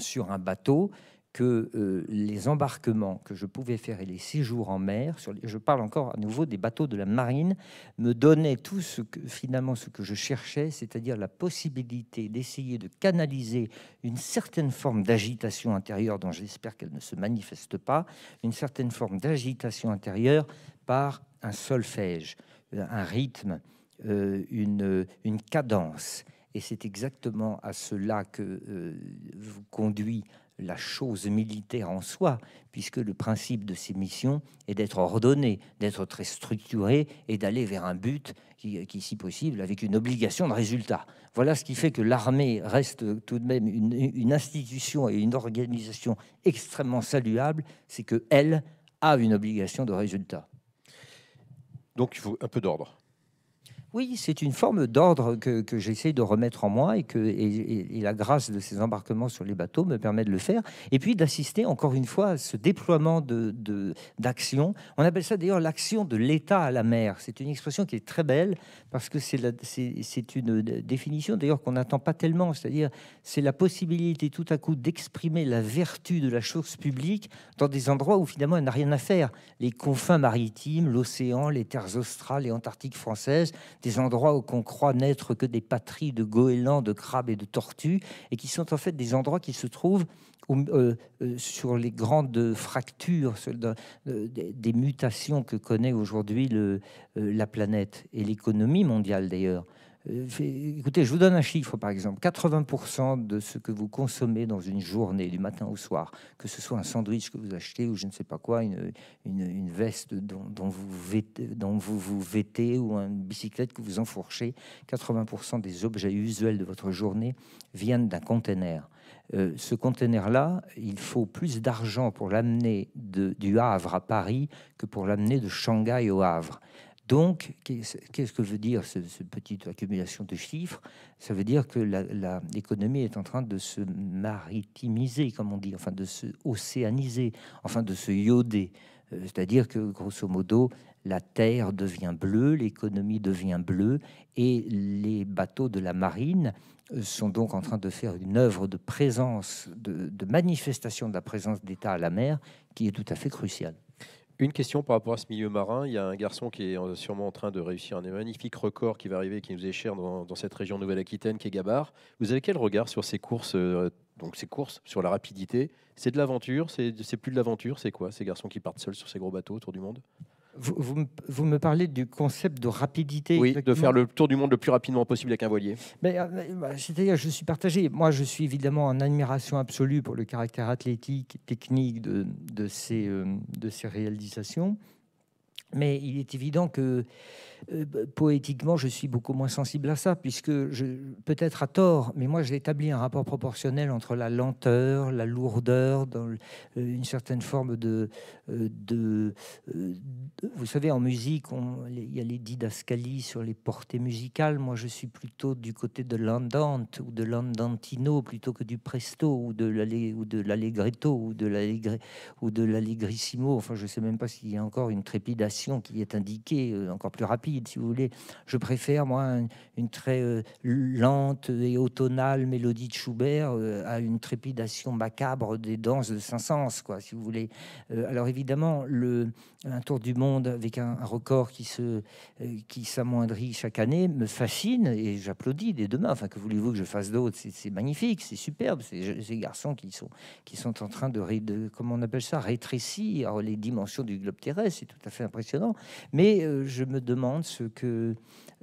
sur un bateau que euh, les embarquements que je pouvais faire et les séjours en mer, sur je parle encore à nouveau des bateaux de la marine, me donnaient tout ce que, finalement ce que je cherchais, c'est-à-dire la possibilité d'essayer de canaliser une certaine forme d'agitation intérieure, dont j'espère qu'elle ne se manifeste pas, une certaine forme d'agitation intérieure par un solfège, euh, un rythme, euh, une, une cadence. Et c'est exactement à cela que vous conduit la chose militaire en soi, puisque le principe de ces missions est d'être ordonné, d'être très structuré et d'aller vers un but qui, qui, si possible, avec une obligation de résultat. Voilà ce qui fait que l'armée reste tout de même une, institution et une organisation extrêmement saluable, c'est qu'elle a une obligation de résultat. Donc il faut un peu d'ordre. Oui, c'est une forme d'ordre que, j'essaie de remettre en moi et que la grâce de ces embarquements sur les bateaux me permet de le faire. Et puis d'assister encore une fois à ce déploiement d'action. On appelle ça d'ailleurs l'action de l'État à la mer. C'est une expression qui est très belle parce que c'est une définition d'ailleurs qu'on n'attend pas tellement. C'est-à-dire c'est la possibilité tout à coup d'exprimer la vertu de la chose publique dans des endroits où finalement elle n'a rien à faire. Les confins maritimes, l'océan, les terres australes et antarctiques françaises des endroits où qu'on croit n'être que des patries de goélands, de crabes et de tortues, et qui sont en fait des endroits qui se trouvent euh, euh, sur les grandes fractures, euh, des mutations que connaît aujourd'hui la planète et l'économie mondiale d'ailleurs. Euh, écoutez, je vous donne un chiffre par exemple. 80% de ce que vous consommez dans une journée, du matin au soir, que ce soit un sandwich que vous achetez ou je ne sais pas quoi, une, veste dont, vous vêtez, vous vêtez ou une bicyclette que vous enfourchez, 80% des objets usuels de votre journée viennent d'un conteneur. Euh, ce conteneur-là, il faut plus d'argent pour l'amener du Havre à Paris que pour l'amener de Shanghai au Havre. Donc, qu'est-ce que veut dire cette petite accumulation de chiffres Ça veut dire que l'économie est en train de se maritimiser, comme on dit, enfin de se océaniser, enfin de se yoder. Euh, c'est-à-dire que, grosso modo, la terre devient bleue, l'économie devient bleue, et les bateaux de la marine euh, sont donc en train de faire une œuvre de présence, de, de manifestation de la présence d'État à la mer, qui est tout à fait cruciale. Une question par rapport à ce milieu marin. Il y a un garçon qui est sûrement en train de réussir un magnifique record qui va arriver, qui nous est cher dans, cette région Nouvelle-Aquitaine, qui est Gabar. Vous avez quel regard sur ces courses, euh, donc ces courses sur la rapidité C'est de l'aventure C'est plus de l'aventure C'est quoi ces garçons qui partent seuls sur ces gros bateaux autour du monde vous, vous, me parlez du concept de rapidité. Oui, de faire le tour du monde le plus rapidement possible avec un voilier. Euh, bah, c'est-à-dire, je suis partagé. Moi, je suis évidemment en admiration absolue pour le caractère athlétique, technique de, de ces, euh, de ces réalisations. Mais il est évident que euh, bah, poétiquement, je suis beaucoup moins sensible à ça, puisque je, peut-être à tort, mais moi j'ai établi un rapport proportionnel entre la lenteur, la lourdeur, dans euh, une certaine forme de, euh, de, Vous savez, en musique, il y a les didascalies sur les portées musicales. Moi, je suis plutôt du côté de l'andante ou de l'andantino plutôt que du presto ou de l'allegretto ou de l'allegretto ou de Enfin, je sais même pas s'il y a encore une trépidation qui est indiquée, encore plus rapide si vous voulez. Je préfère, moi, une, très euh, lente et automnale mélodie de Schubert euh, à une trépidation macabre des danses de Saint-Saëns, quoi, si vous voulez. Euh, alors, évidemment, le, un tour du monde avec un, record qui se qui s'amoindrit chaque année me fascine et j'applaudis dès demain. Enfin, que voulez-vous que je fasse d'autre C'est magnifique, c'est superbe. Ces garçons qui sont, qui sont en train de, de, comment on appelle ça, rétrécir les dimensions du globe terrestre. C'est tout à fait impressionnant. Mais je me demande que euh,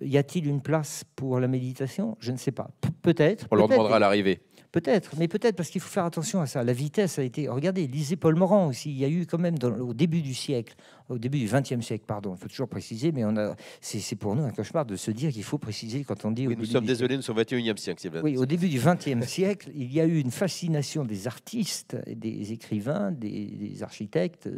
y a-t-il une place pour la méditation Je ne sais pas. peut-être. On peut à l'arrivée. Peut-être, mais peut-être parce qu'il faut faire attention à ça. La vitesse a été. Regardez, lisez Paul Morand aussi. Il y a eu quand même au début du siècle, au début du XXe siècle, pardon. Il faut toujours préciser, mais on a, c'est, pour nous un cauchemar de se dire qu'il faut préciser quand on dit. nous sommes désolés, nous sommes au XXIe siècle. oui, au début du XXe siècle, il y a eu une fascination des artistes, des écrivains, des, architectes,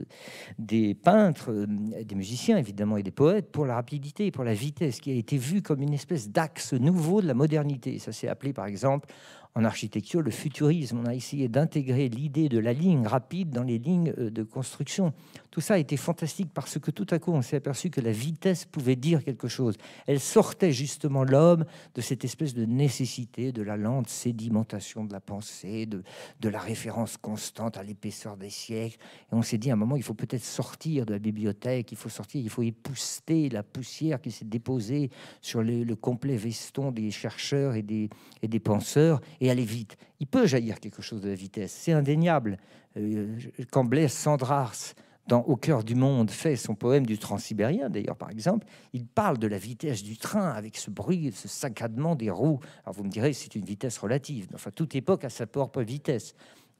des peintres, des musiciens évidemment et des poètes pour la rapidité pour la vitesse qui a été vue comme une espèce d'axe nouveau de la modernité. Ça s'est appelé par exemple en architecture le futurisme. On a essayé d'intégrer l'idée de la ligne rapide dans les lignes euh, de construction. Tout ça a été fantastique parce que tout à coup, on s'est aperçu que la vitesse pouvait dire quelque chose. Elle sortait justement l'homme de cette espèce de nécessité de la lente sédimentation de la pensée, de, la référence constante à l'épaisseur des siècles. Et on s'est dit à un moment, il faut peut-être sortir de la bibliothèque, il faut sortir, il faut épousseter la poussière qui s'est déposée sur le, complet veston des chercheurs et des, penseurs et aller vite. Il peut jaillir quelque chose de la vitesse, c'est indéniable. quand euh, au cœur du monde, fait son poème du transsibérien, d'ailleurs, par exemple, il parle de la vitesse du train avec ce bruit, ce saccadement des roues. Alors vous me direz, c'est une vitesse relative. Enfin, toute époque a sa propre vitesse.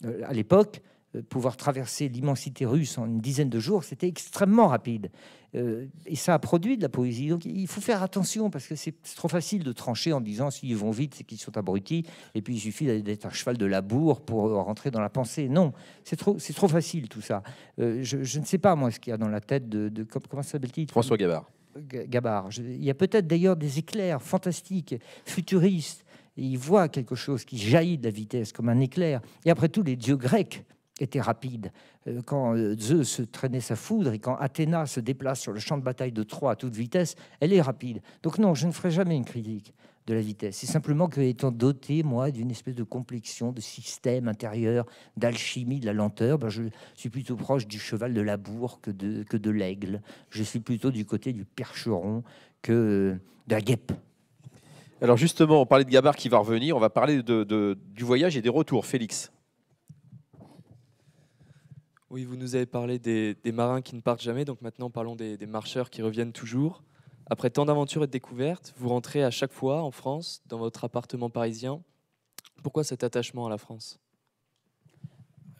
Euh, à l'époque, euh, pouvoir traverser l'immensité russe en une dizaine de jours, c'était extrêmement rapide. Euh, et ça a produit de la poésie. Donc il faut faire attention parce que c'est trop facile de trancher en disant s'ils vont vite, c'est qu'ils sont abrutis. Et puis il suffit d'être un cheval de labour pour euh, rentrer dans la pensée. Non, c'est trop, c'est trop facile tout ça. je, ne sais pas moi ce qu'il y a dans la tête de, comment s'appelle-t-il François Gabard. Gabard. il y a peut-être d'ailleurs des éclairs fantastiques, futuristes. il voit quelque chose qui jaillit de la vitesse comme un éclair. Et après tout, les dieux grecs était rapide. Euh, quand euh, Zeus traînait sa foudre et quand Athéna se déplace sur le champ de bataille de Troie à toute vitesse, elle est rapide. Donc non, je ne ferai jamais une critique de la vitesse. C'est simplement que, étant doté, moi, d'une espèce de complexion, de système intérieur, d'alchimie, de la lenteur, ben, je suis plutôt proche du cheval de la bourre que de, l'aigle. Je suis plutôt du côté du percheron que euh, de la guêpe. Alors justement, on parlait de Gabar qui va revenir, on va parler du voyage et des retours, Félix. Oui, vous nous avez parlé des, marins qui ne partent jamais, donc maintenant parlons des marcheurs qui reviennent toujours. Après tant d'aventures et de découvertes, vous rentrez à chaque fois en France, dans votre appartement parisien. Pourquoi cet attachement à la France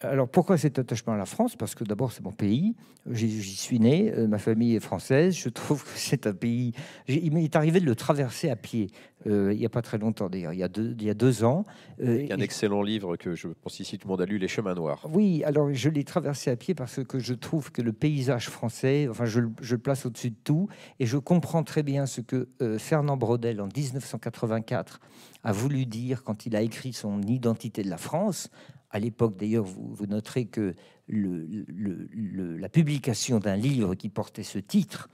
alors pourquoi cet attachement à la France Parce que d'abord c'est mon pays, j'y suis né, euh, ma famille est française, je trouve que c'est un pays... Il m'est arrivé de le traverser à pied, euh, il n'y a pas très longtemps d'ailleurs, il, y a deux, ans. Euh, il y a un excellent livre que je pense ici tout le monde a lu, Les Chemins Noirs. Oui, alors je l'ai traversé à pied parce que je trouve que le paysage français, enfin je, le place au-dessus de tout, et je comprends très bien ce que Fernand Brodel en 1984 a voulu dire quand il a écrit son identité de la France à l'époque, d'ailleurs, vous, noterez que la publication d'un livre qui portait ce titre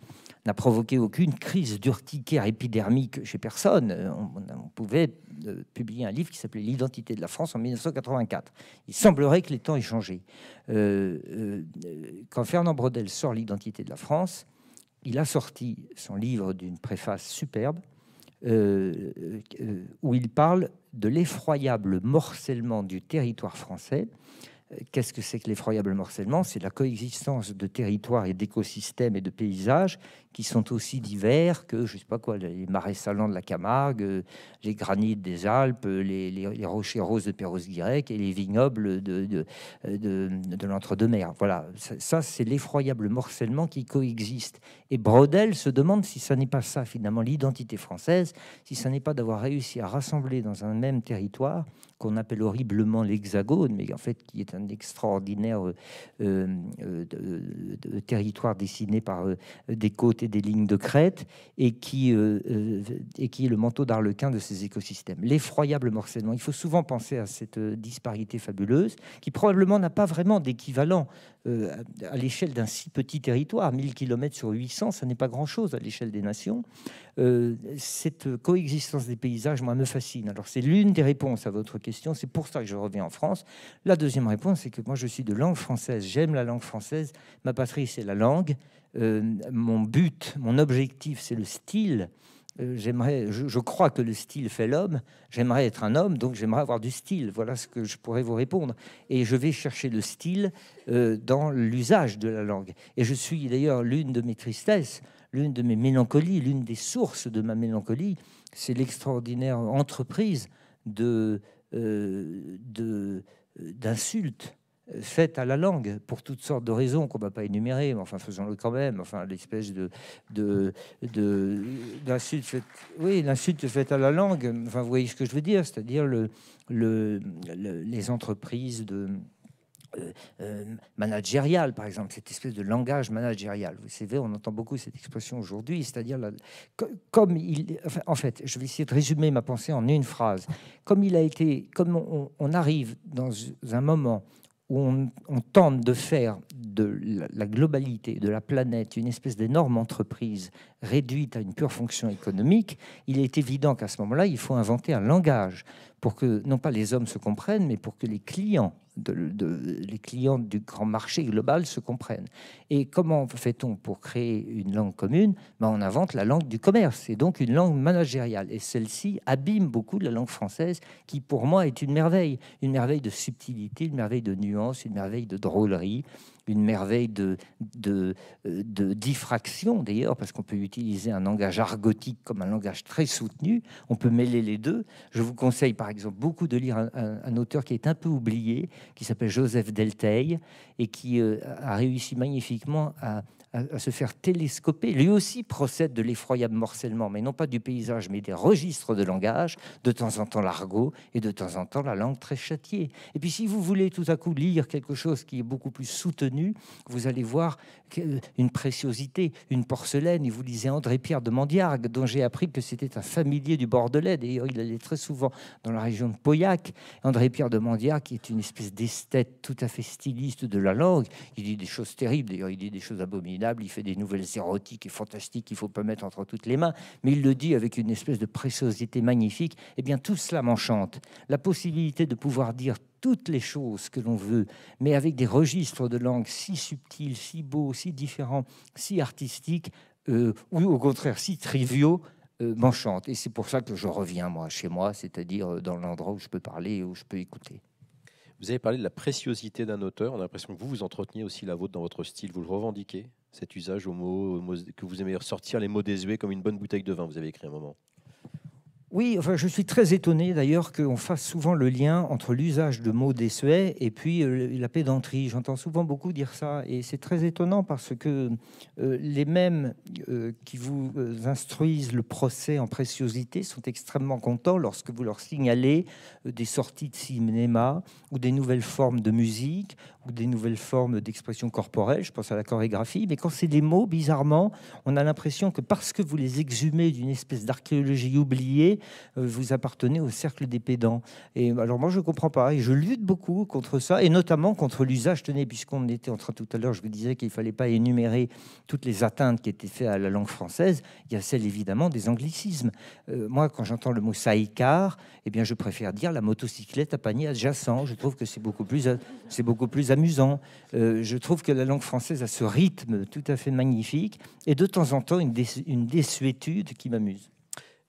n'a provoqué aucune crise d'urticaire épidermique chez personne. On, pouvait euh, publier un livre qui s'appelait L'identité de la France en 1984. Il semblerait que les temps aient changé. Euh, euh, quand Fernand Brodel sort L'identité de la France, il a sorti son livre d'une préface superbe euh, euh, où il parle de l'effroyable morcellement du territoire français. Euh, qu'est-ce que c'est que l'effroyable morcellement C'est la coexistence de territoires et d'écosystèmes et de paysages qui sont aussi divers que, je sais pas quoi, les marais salants de la Camargue, les granites des Alpes, les, rochers roses de Perros-Guirec et les vignobles de, de, l'entre-deux-mers. Voilà, ça, c'est l'effroyable morcellement qui coexiste. Et Brodel se demande si ça n'est pas ça, finalement, l'identité française, si ça n'est pas d'avoir réussi à rassembler dans un même territoire qu'on appelle horriblement l'Hexagone, mais en fait qui est un extraordinaire euh, euh, territoire dessiné par euh, des côtes des lignes de crête et qui, euh, euh, et qui est le manteau d'arlequin de ces écosystèmes. L'effroyable morcellement. Il faut souvent penser à cette euh, disparité fabuleuse qui probablement n'a pas vraiment d'équivalent à l'échelle d'un si petit territoire. 1000 km sur 800, ça n'est pas grand-chose à l'échelle des nations. cette coexistence des paysages, moi, me fascine. Alors c'est l'une des réponses à votre question. C'est pour ça que je reviens en France. La deuxième réponse, c'est que moi, je suis de langue française. J'aime la langue française. Ma patrie, c'est la langue. Euh, mon but, mon objectif, c'est le style. Euh, j'aimerais, je, crois que le style fait l'homme. J'aimerais être un homme, donc j'aimerais avoir du style. Voilà ce que je pourrais vous répondre. Et je vais chercher le style euh, dans l'usage de la langue. Et je suis d'ailleurs l'une de mes tristesses, l'une de mes mélancolies, l'une des sources de ma mélancolie, c'est l'extraordinaire entreprise de, d'insultes faite à la langue pour toutes sortes de raisons qu'on ne va pas énumérer, mais enfin faisons-le quand même. Enfin, l'espèce de, de, de oui, l'insulte faite à la langue. Enfin, vous voyez ce que je veux dire, c'est-à-dire le, le, les entreprises de euh, euh, par exemple, cette espèce de langage managérial. Vous savez, on entend beaucoup cette expression aujourd'hui, c'est-à-dire comme il, en fait, je vais essayer de résumer ma pensée en une phrase. Comme il a été, comme on arrive dans un moment où on, tente de faire de la, globalité de la planète une espèce d'énorme entreprise réduite à une pure fonction économique, il est évident qu'à ce moment-là, il faut inventer un langage pour que non pas les hommes se comprennent, mais pour que les clients, les clients du grand marché global se comprennent. Et comment fait-on pour créer une langue commune ben, On invente la langue du commerce, et donc une langue managériale. Et celle-ci abîme beaucoup la langue française, qui pour moi est une merveille, une merveille de subtilité, une merveille de nuance, une merveille de drôlerie une merveille euh, de, diffraction d'ailleurs, parce qu'on peut utiliser un langage argotique comme un langage très soutenu, on peut mêler les deux. Je vous conseille par exemple beaucoup de lire un, auteur qui est un peu oublié, qui s'appelle Joseph Delteil, et qui euh, a réussi magnifiquement à à, se faire télescoper, lui aussi procède de l'effroyable morcellement, mais non pas du paysage, mais des registres de langage, de temps en temps l'argot et de temps en temps la langue très châtiée. Et puis si vous voulez tout à coup lire quelque chose qui est beaucoup plus soutenu, vous allez voir euh, une préciosité, une porcelaine, et vous lisez André-Pierre de Mandiargue, dont j'ai appris que c'était un familier du Bordelais, et il allait très souvent dans la région de Pauillac. André-Pierre de qui est une espèce d'esthète tout à fait styliste de la langue, il dit des choses terribles, d'ailleurs il dit des choses abominables, il fait des nouvelles érotiques et fantastiques qu'il faut pas mettre entre toutes les mains, mais il le dit avec une espèce de préciosité magnifique. Eh bien, tout cela m'enchante. La possibilité de pouvoir dire toutes les choses que l'on veut, mais avec des registres de langue si subtils, si beaux, si différents, si artistiques, euh, ou au contraire si triviaux, euh, m'enchante. Et c'est pour ça que je reviens, moi, chez moi, c'est-à-dire euh, dans l'endroit où je peux parler et où je peux écouter. Vous avez parlé de la préciosité d'un auteur. On a l'impression que vous vous entreteniez aussi la vôtre dans votre style. Vous le revendiquez cet usage au mot, que vous aimez ressortir les mots désuets comme une bonne bouteille de vin, vous avez écrit un moment. Oui, enfin, je suis très étonné d'ailleurs qu'on fasse souvent le lien entre l'usage de mots désuets et puis euh, la pédanterie. J'entends souvent beaucoup dire ça et c'est très étonnant parce que euh, les mêmes euh, qui vous instruisent le procès en préciosité sont extrêmement contents lorsque vous leur signalez des sorties de cinéma ou des nouvelles formes de musique ou des nouvelles formes d'expression corporelle. Je pense à la chorégraphie, mais quand c'est des mots, bizarrement, on a l'impression que parce que vous les exhumez d'une espèce d'archéologie oubliée, euh, vous appartenez au cercle des pédants. Et alors moi, je ne comprends pas. Et je lutte beaucoup contre ça, et notamment contre l'usage. Tenez, puisqu'on était en train tout à l'heure, je vous disais qu'il ne fallait pas énumérer toutes les atteintes qui étaient faites à la langue française. Il y a celle évidemment des anglicismes. Euh, moi, quand j'entends le mot saïcar eh bien, je préfère dire la motocyclette à panier adjacent. Je trouve que c'est beaucoup plus, c'est beaucoup plus amusant. Euh, je trouve que la langue française a ce rythme tout à fait magnifique, et de temps en temps une, une désuétude qui m'amuse.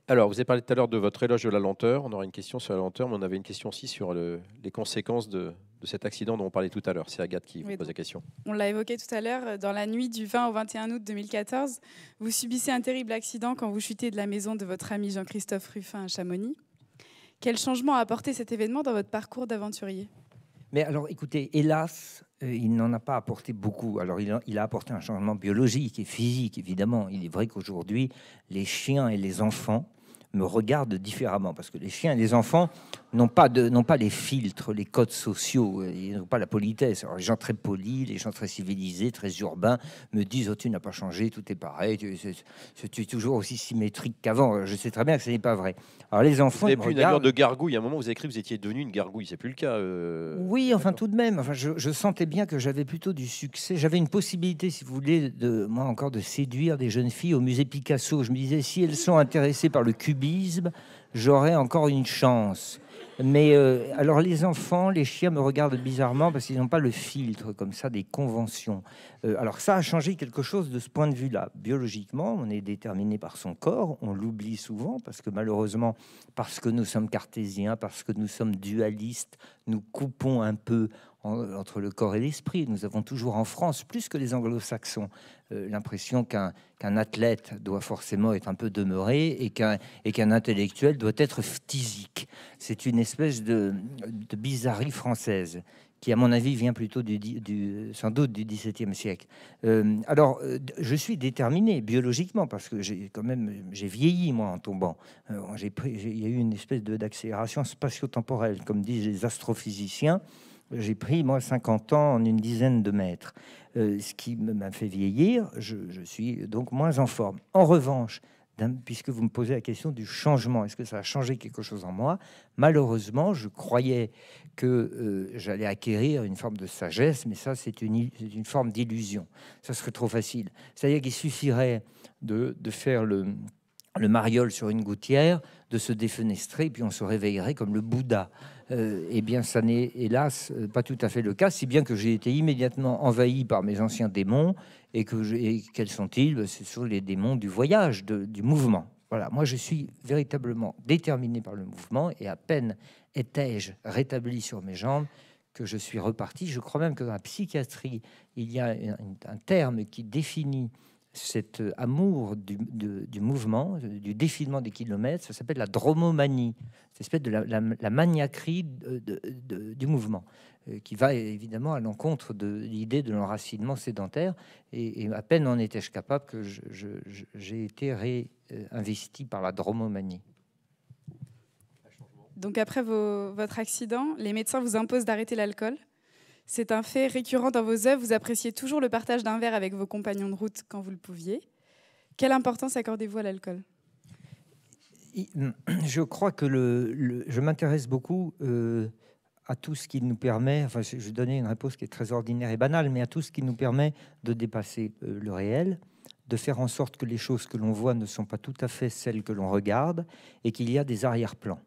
Alors, vous avez parlé tout à l'heure de votre éloge de la lenteur. On aura une question sur la lenteur, mais on avait une question aussi sur les conséquences de, cet accident dont on parlait tout à l'heure. C'est Agathe qui vous pose la question. On l'a évoqué tout à l'heure. Euh, dans la nuit du 20 au 21 août 2014, vous subissez un terrible accident quand vous chutez de la maison de votre ami Jean-Christophe Ruffin à Chamonix. Quel changement a apporté cet événement dans votre parcours d'aventurier Mais alors, écoutez, hélas, euh, il n'en a pas apporté beaucoup. Alors, il il a, apporté un changement biologique et physique, évidemment. Il est vrai qu'aujourd'hui, les chiens et les enfants me regardent différemment. Parce que les chiens et les enfants n'ont pas, de, pas les filtres, les codes sociaux, euh, ils n'ont pas la politesse. les gens très polis, les gens très civilisés, très urbains me disent oh, Tu n'as pas changé, tout est pareil, tu, es toujours aussi symétrique qu'avant. Euh, je sais très bien que ce n'est pas vrai. Alors, les enfants. Vous n'avez plus de gargouille. À un moment, vous avez écrit Vous étiez devenu une gargouille, c'est plus le cas. Euh, oui, enfin, tout de même. Enfin, je, je, sentais bien que j'avais plutôt du succès. J'avais une possibilité, si vous voulez, de moi encore, de séduire des jeunes filles au musée Picasso. Je me disais Si elles sont intéressées par le cubisme, j'aurais encore une chance. Mais euh, alors les enfants, les chiens me regardent bizarrement parce qu'ils n'ont pas le filtre comme ça des conventions. Euh, alors ça a changé quelque chose de ce point de vue-là. Biologiquement, on est déterminé par son corps, on l'oublie souvent parce que malheureusement, parce que nous sommes cartésiens, parce que nous sommes dualistes, nous coupons un peu entre le corps et l'esprit. Nous avons toujours en France, plus que les anglo-saxons, euh, l'impression qu'un athlète doit forcément être un peu demeuré et qu'un intellectuel doit être physique. C'est une espèce de, bizarrerie française qui, à mon avis, vient plutôt sans doute du XVIIe siècle. Euh, alors, euh, je suis déterminé biologiquement parce que j'ai quand même j'ai vieilli moi en tombant. il y a eu une espèce d'accélération spatio-temporelle, comme disent les astrophysiciens. J'ai pris, moi, 50 ans en une dizaine de mètres, euh, ce qui m'a fait vieillir. Je, suis donc moins en forme. En revanche, puisque vous me posez la question du changement, est-ce que ça a changé quelque chose en moi Malheureusement, je croyais que euh, j'allais acquérir une forme de sagesse, mais ça, c'est une, forme d'illusion. Ça serait trop facile. C'est-à-dire qu'il suffirait de, faire le, le mariole sur une gouttière, de se défenestrer, puis on se réveillerait comme le Bouddha. Euh, eh bien, ça n'est hélas euh, pas tout à fait le cas, si bien que j'ai été immédiatement envahi par mes anciens démons. Et, que quels sont-ils ben, Ce sont les démons du voyage, du mouvement. Voilà, moi je suis véritablement déterminé par le mouvement et à peine étais-je rétabli sur mes jambes que je suis reparti. Je crois même que dans la psychiatrie, il y a un terme qui définit cet euh, amour du, mouvement, euh, du défilement des kilomètres, ça s'appelle la dromomanie, cette espèce de la, la, maniaquerie du mouvement, euh, qui va évidemment à l'encontre de l'idée de l'enracinement sédentaire. Et, à peine en étais-je capable que j'ai été réinvesti par la dromomanie. Donc après votre accident, les médecins vous imposent d'arrêter l'alcool c'est un fait récurrent dans vos œuvres. Vous appréciez toujours le partage d'un verre avec vos compagnons de route quand vous le pouviez. Quelle importance accordez-vous à l'alcool Je crois que je m'intéresse beaucoup euh, à tout ce qui nous permet, enfin je, vais donnais une réponse qui est très ordinaire et banale, mais à tout ce qui nous permet de dépasser euh, le réel, de faire en sorte que les choses que l'on voit ne sont pas tout à fait celles que l'on regarde et qu'il y a des arrière-plans.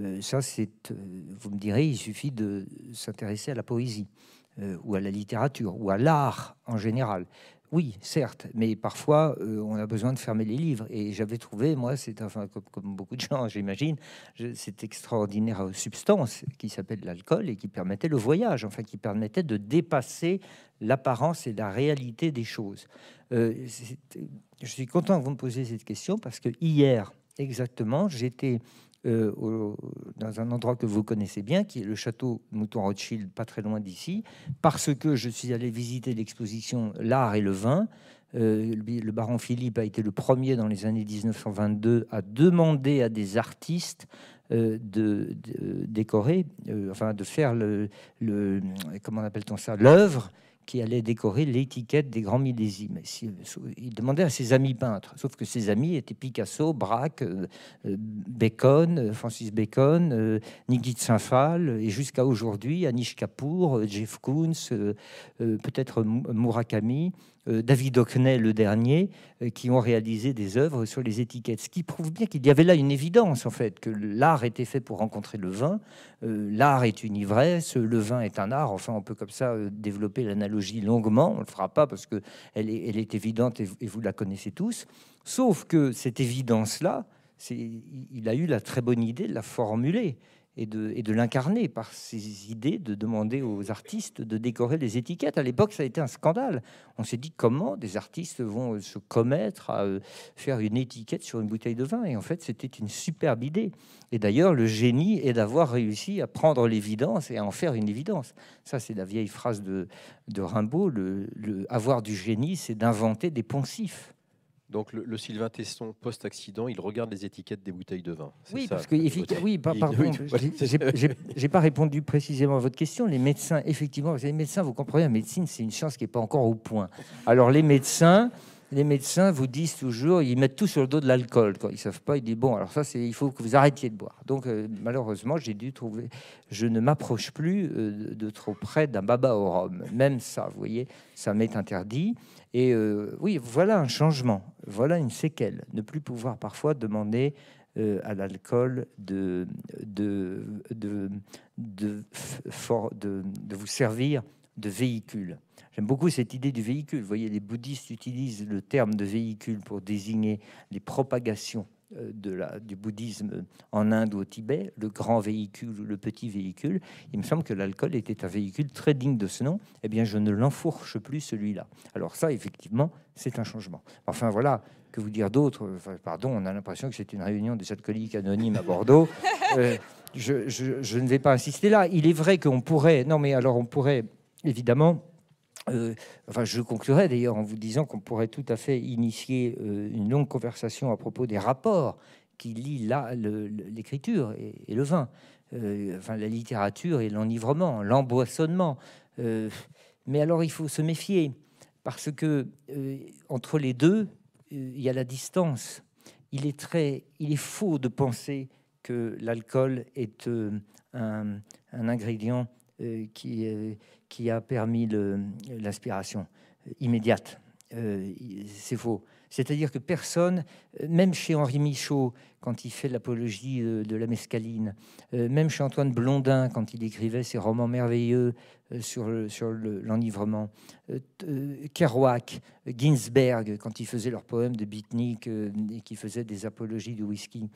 Euh, ça, c'est, euh, vous me direz, il suffit de s'intéresser à la poésie euh, ou à la littérature ou à l'art en général. Oui, certes, mais parfois on a besoin de fermer les livres. Et j'avais trouvé, moi, c'est enfin comme, beaucoup de gens, j'imagine, cette extraordinaire substance qui s'appelle l'alcool et qui permettait le voyage, enfin qui permettait de dépasser l'apparence et la réalité des choses. je suis content que vous me posiez cette question parce que hier, exactement, j'étais euh, dans un endroit que vous connaissez bien, qui est le château Mouton Rothschild, pas très loin d'ici, parce que je suis allé visiter l'exposition L'art et le vin. Euh, le baron Philippe a été le premier dans les années 1922 à demander à des artistes euh, de, décorer, enfin de faire le, comment appelle-t-on ça, l'œuvre qui allait décorer l'étiquette des grands millésimes. Il demandait à ses amis peintres, sauf que ses amis étaient Picasso, Braque, euh, euh, Bacon, euh, Francis Bacon, Saint phal et jusqu'à aujourd'hui, Anish Kapoor, Jeff Koons, peut-être Murakami. Euh, David Hockney le dernier, euh, qui ont réalisé des œuvres sur les étiquettes. Ce qui prouve bien qu'il y avait là une évidence, en fait, que l'art était fait pour rencontrer le vin. Euh, l'art est une ivresse, le vin est un art. Enfin, on peut comme ça développer l'analogie longuement. On ne le fera pas parce qu'elle elle est évidente et, vous la connaissez tous. Sauf que cette évidence-là, il a eu la très bonne idée de la formuler et de, l'incarner par ses idées, de demander aux artistes de décorer les étiquettes. À l'époque, ça a été un scandale. On s'est dit comment des artistes vont euh, se commettre à euh, faire une étiquette sur une bouteille de vin. Et en fait, c'était une superbe idée. Et d'ailleurs, le génie est d'avoir réussi à prendre l'évidence et à en faire une évidence. Ça, c'est la vieille phrase de, Rimbaud, avoir du génie, c'est d'inventer des poncifs. Donc le, Sylvain Tesson post-accident, il regarde les étiquettes des bouteilles de vin. Oui, parce que oui, pardon, j'ai pas répondu précisément à votre question. Les médecins, effectivement, les médecins, vous comprenez, la médecine, c'est une chance qui n'est pas encore au point. Alors les médecins, les médecins vous disent toujours, ils mettent tout sur le dos de l'alcool. Quand ils savent pas, ils disent bon, alors ça, c'est, il faut que vous arrêtiez de boire. Donc euh, malheureusement, j'ai dû trouver, je ne m'approche plus euh, de trop près d'un baba au rhum. Même ça, vous voyez, ça m'est interdit. Et euh, oui, voilà un changement, voilà une séquelle. Ne plus pouvoir parfois demander à l'alcool de, de, de, de, de vous servir de véhicule. J'aime beaucoup cette idée du véhicule. Vous voyez, les bouddhistes utilisent le terme de véhicule pour désigner les propagations euh, de la, du bouddhisme en Inde ou au Tibet, le grand véhicule ou le petit véhicule. Il me semble que l'alcool était un véhicule très digne de ce nom. Eh bien, je ne l'enfourche plus celui-là. Alors ça, effectivement, c'est un changement. Enfin voilà, que vous dire d'autre Pardon, on a l'impression que c'est une réunion des alcooliques anonymes à Bordeaux. Euh, je, je ne vais pas insister là. Il est vrai qu'on pourrait, non mais alors on pourrait évidemment, euh, enfin, je conclurai d'ailleurs en vous disant qu'on pourrait tout à fait initier euh, une longue conversation à propos des rapports qui lient l'écriture et, le vin, euh, enfin la littérature et l'enivrement, l'emboissonnement. mais alors il faut se méfier parce que entre les deux, il y a la distance. Il est très, il est faux de penser que l'alcool est un, un, ingrédient qui qui a permis l'inspiration immédiate. Euh, c'est faux. C'est-à-dire que personne, même chez Henri Michaud, quand il fait l'apologie de, la mescaline, euh, même chez Antoine Blondin, quand il écrivait ses romans merveilleux euh, sur, l'enivrement, Kerouac, Ginsberg, quand ils faisaient leurs poèmes de beatnik et qui faisaient des apologies du whisky,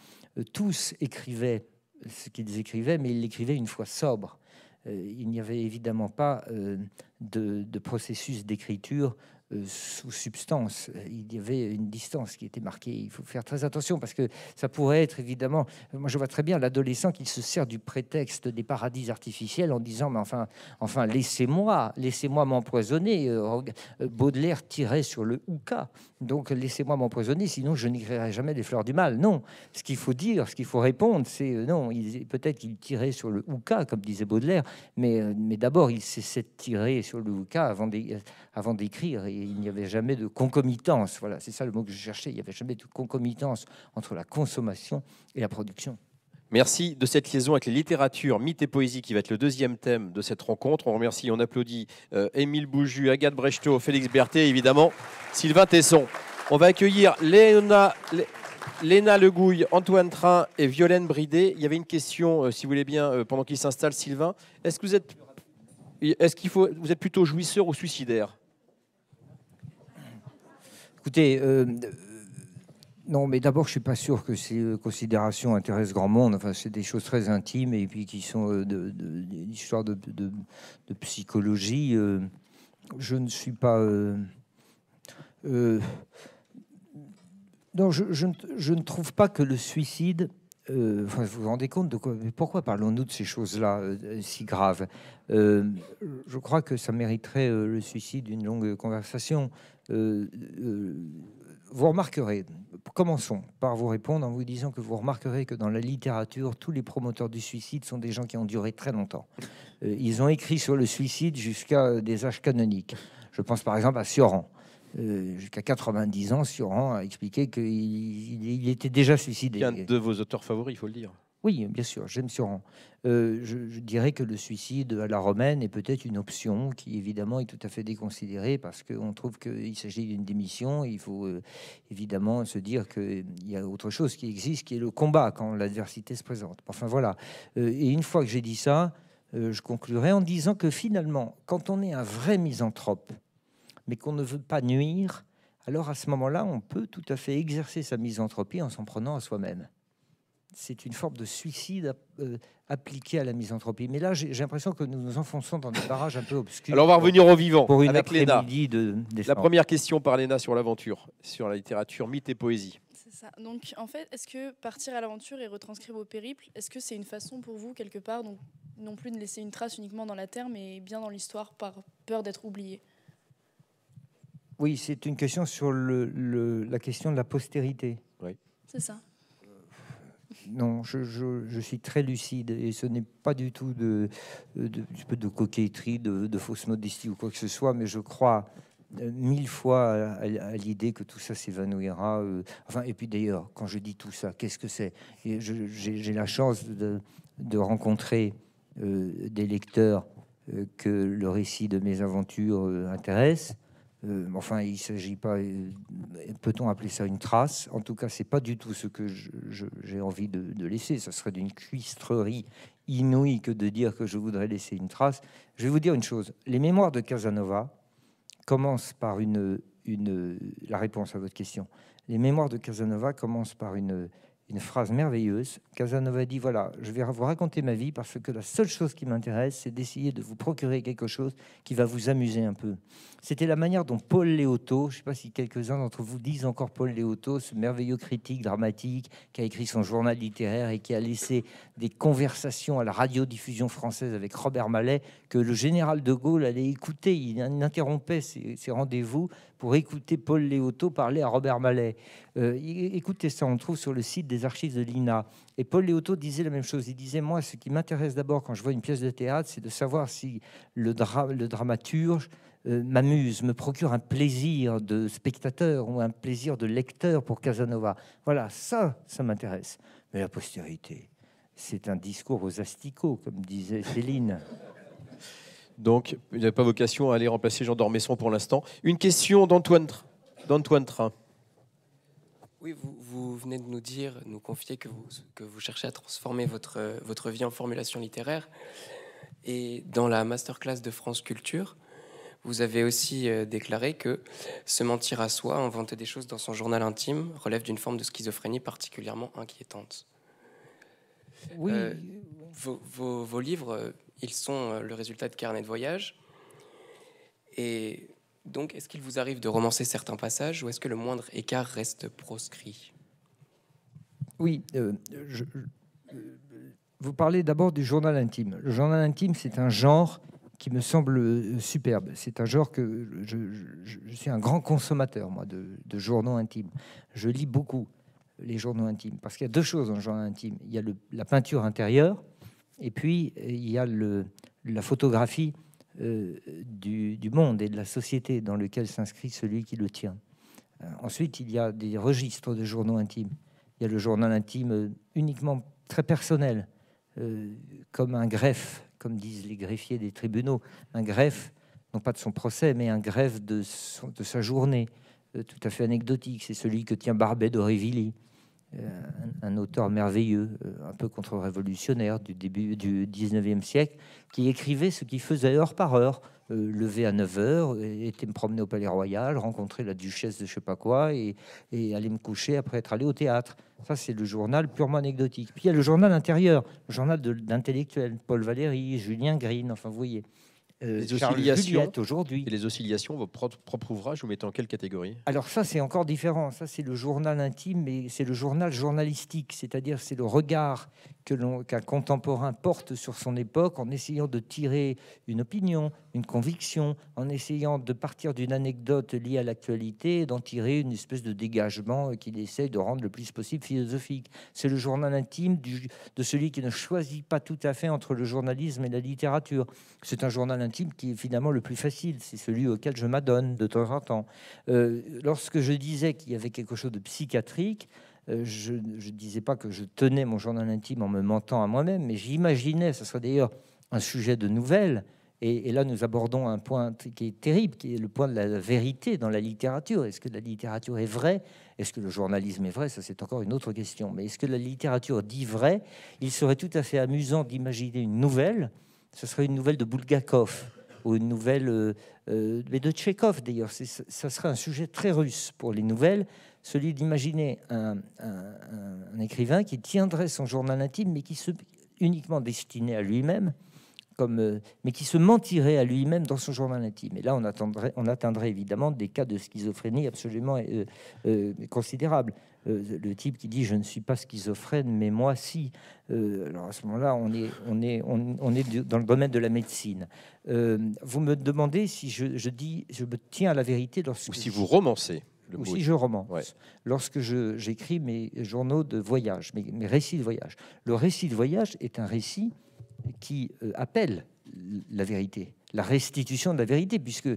tous écrivaient ce qu'ils écrivaient, mais ils l'écrivaient une fois sobre. Euh, il n'y avait évidemment pas euh, de, processus d'écriture euh, sous substance. Euh, il y avait une distance qui était marquée. Il faut faire très attention parce que ça pourrait être évidemment. Moi, je vois très bien l'adolescent qui se sert du prétexte des paradis artificiels en disant Mais enfin, enfin laissez-moi, laissez-moi m'empoisonner. Euh, Baudelaire tirait sur le houka. Donc, laissez-moi m'empoisonner, sinon je n'écrirai jamais les fleurs du mal. Non, ce qu'il faut dire, ce qu'il faut répondre, c'est non, peut-être qu'il tirait sur le houka, comme disait Baudelaire, mais, mais d'abord, il de tiré sur le houka avant d'écrire il n'y avait jamais de concomitance. Voilà, c'est ça le mot que je cherchais. Il n'y avait jamais de concomitance entre la consommation et la production. Merci de cette liaison avec les littératures, mythes et poésie qui va être le deuxième thème de cette rencontre. On remercie, on applaudit euh, Émile Bouju, Agathe Brechtot, Félix Berthet, évidemment, Sylvain Tesson. On va accueillir Léna Legouille, Antoine Train et Violaine Bridé. Il y avait une question, euh, si vous voulez bien, euh, pendant qu'il s'installe, Sylvain. Est-ce que vous êtes, est-ce qu'il faut, vous êtes plutôt jouisseur ou suicidaire Écoutez, euh, euh, non, mais d'abord, je ne suis pas sûr que ces euh, considérations intéressent grand monde. Enfin, c'est des choses très intimes et puis qui sont de, de, de, psychologie. je ne suis pas. non, je, ne trouve pas que le suicide euh, vous vous rendez compte de quoi, pourquoi parlons-nous de ces choses-là euh, euh, si graves Je crois que ça mériterait le suicide d'une longue conversation. vous remarquerez, commençons par vous répondre en vous disant que vous remarquerez que dans la littérature, tous les promoteurs du suicide sont des gens qui ont duré très longtemps. ils ont écrit sur le suicide jusqu'à des âges canoniques. Je pense par exemple à Sioran. Euh, jusqu'à 90 ans, Sioran a expliqué qu'il était déjà suicidé. C'est un de vos auteurs favoris, il faut le dire. Oui, bien sûr, j'aime Sioran. Euh, je, dirais que le suicide à la romaine est peut-être une option qui, évidemment, est tout à fait déconsidérée parce qu'on trouve qu'il s'agit d'une démission. Il faut euh, évidemment se dire qu'il y a autre chose qui existe, qui est le combat quand l'adversité se présente. Enfin, voilà. et une fois que j'ai dit ça, je conclurai en disant que finalement, quand on est un vrai misanthrope, mais qu'on ne veut pas nuire, alors à ce moment-là, on peut tout à fait exercer sa misanthropie en s'en prenant à soi-même. C'est une forme de suicide euh, appliquée à la misanthropie. Mais là, j'ai l'impression que nous nous enfonçons dans des barrages un peu obscurs. Alors on va revenir au vivant pour une avec Léna. De la première question par Léna sur l'aventure, sur la littérature, mythe et poésie. Ça. Donc, en fait, est-ce que partir à l'aventure et retranscrire vos périples, est-ce que c'est une façon pour vous, quelque part, donc, non plus de laisser une trace uniquement dans la terre, mais bien dans l'histoire, par peur d'être oublié oui, c'est une question sur la question de la postérité. Oui. C'est ça. Euh, non, je, suis très lucide et ce n'est pas du tout de, coquetterie, de, fausse modestie ou quoi que ce soit, mais je crois euh, mille fois à, l'idée que tout ça s'évanouira. Euh, enfin, et puis d'ailleurs, quand je dis tout ça, qu'est-ce que c'est J'ai la chance de, rencontrer des lecteurs que le récit de mes aventures intéresse euh, enfin, il ne s'agit pas. Euh, peut-on appeler ça une trace En tout cas, ce n'est pas du tout ce que j'ai envie de, laisser. Ce serait d'une cuistrerie inouïe que de dire que je voudrais laisser une trace. Je vais vous dire une chose. Les mémoires de Casanova commencent par une, une la réponse à votre question. Les mémoires de Casanova commencent par une une phrase merveilleuse. Casanova dit Voilà, je vais vous raconter ma vie parce que la seule chose qui m'intéresse, c'est d'essayer de vous procurer quelque chose qui va vous amuser un peu. C'était la manière dont Paul Léoto, je ne sais pas si quelques-uns d'entre vous disent encore Paul Léoto, ce merveilleux critique dramatique qui a écrit son journal littéraire et qui a laissé des conversations à la radiodiffusion française avec Robert Mallet, que le général de Gaulle allait écouter. Il interrompait ses, ses rendez-vous pour écouter Paul Léoto parler à Robert Mallet. Euh, écoutez ça, on trouve sur le site des archives de l'INA. Et Paul Léoto disait la même chose. Il disait Moi, ce qui m'intéresse d'abord quand je vois une pièce de théâtre, c'est de savoir si le, le dramaturge euh, m'amuse, me procure un plaisir de spectateur ou un plaisir de lecteur pour Casanova. Voilà, ça, ça m'intéresse. Mais la postérité, c'est un discours aux asticots, comme disait Céline. Donc, il n'y a pas vocation à aller remplacer Jean Dormesson pour l'instant. Une question d'Antoine Train. Oui, vous, venez de nous dire, nous confier que vous, que vous cherchez à transformer votre, votre vie en formulation littéraire. Et dans la masterclass de France Culture, vous avez aussi euh, déclaré que se mentir à soi, inventer des choses dans son journal intime, relève d'une forme de schizophrénie particulièrement inquiétante. Oui. Euh, vos, livres euh, ils sont euh, le résultat de carnets de voyage. Et donc, est-ce qu'il vous arrive de romancer certains passages ou est-ce que le moindre écart reste proscrit Oui, euh, euh, vous parlez d'abord du journal intime. Le journal intime, c'est un genre qui me semble superbe. C'est un genre que je, suis un grand consommateur, moi, de, journaux intimes. Je lis beaucoup les journaux intimes parce qu'il y a deux choses dans le journal intime. Il y a la peinture intérieure et puis, euh, il y a le, la photographie euh, du, monde et de la société dans lequel s'inscrit celui qui le tient. Euh, ensuite, il y a des registres de journaux intimes. Il y a le journal intime uniquement très personnel, comme un greffe, comme disent les greffiers des tribunaux, un greffe, non pas de son procès, mais un greffe de, sa journée, tout à fait anecdotique. C'est celui que tient Barbet d'Aurevilly. Euh, un, auteur merveilleux, euh, un peu contre-révolutionnaire du début du 19e siècle, qui écrivait ce qu'il faisait heure par heure. Euh, lever à 9h, était me promener au Palais Royal, rencontrer la duchesse de je sais pas quoi, et, et aller me coucher après être allé au théâtre. Ça, c'est le journal purement anecdotique. Puis il y a le journal intérieur, le journal d'intellectuels, Paul Valéry, Julien Green, enfin, vous voyez. Euh, les oscillations aujourd'hui. Et les oscillations, vos propres ouvrage, vous mettez en quelle catégorie Alors ça, c'est encore différent. Ça, c'est le journal intime, mais c'est le journal journalistique, c'est-à-dire c'est le regard que qu'un contemporain porte sur son époque en essayant de tirer une opinion, une conviction, en essayant de partir d'une anecdote liée à l'actualité, d'en tirer une espèce de dégagement qu'il essaie de rendre le plus possible philosophique. C'est le journal intime de celui qui ne choisit pas tout à fait entre le journalisme et la littérature. C'est un journal intime qui est finalement le plus facile, c'est celui auquel je m'adonne de temps en temps. Euh, lorsque je disais qu'il y avait quelque chose de psychiatrique, euh, je ne disais pas que je tenais mon journal intime en me mentant à moi-même, mais j'imaginais, ce serait d'ailleurs un sujet de nouvelle. et, et, là nous abordons un point qui est terrible, qui est le point de la vérité dans la littérature. Est-ce que la littérature est vraie Est-ce que le journalisme est vrai Ça c'est encore une autre question. Mais est-ce que la littérature dit vrai Il serait tout à fait amusant d'imaginer une nouvelle ce serait une nouvelle de Bulgakov ou une nouvelle euh, euh, de Tchékov d'ailleurs. Ce serait un sujet très russe pour les nouvelles, celui d'imaginer un, écrivain qui tiendrait son journal intime, mais qui se uniquement destiné à lui-même, euh, mais qui se mentirait à lui-même dans son journal intime. Et là, on, attendrait, on atteindrait évidemment des cas de schizophrénie absolument considérables. Euh, le type qui dit je ne suis pas schizophrène, mais moi si. Euh, alors à ce moment-là, on est, on, est, on, est dans le domaine de la médecine. Euh, vous me demandez si je, dis, je me tiens à la vérité lorsque. Ou si vous romancez. Le ou si je romance. Lorsque j'écris mes journaux de voyage, mes, récits de voyage. Le récit de voyage est un récit qui appelle la vérité la restitution de la vérité, puisque,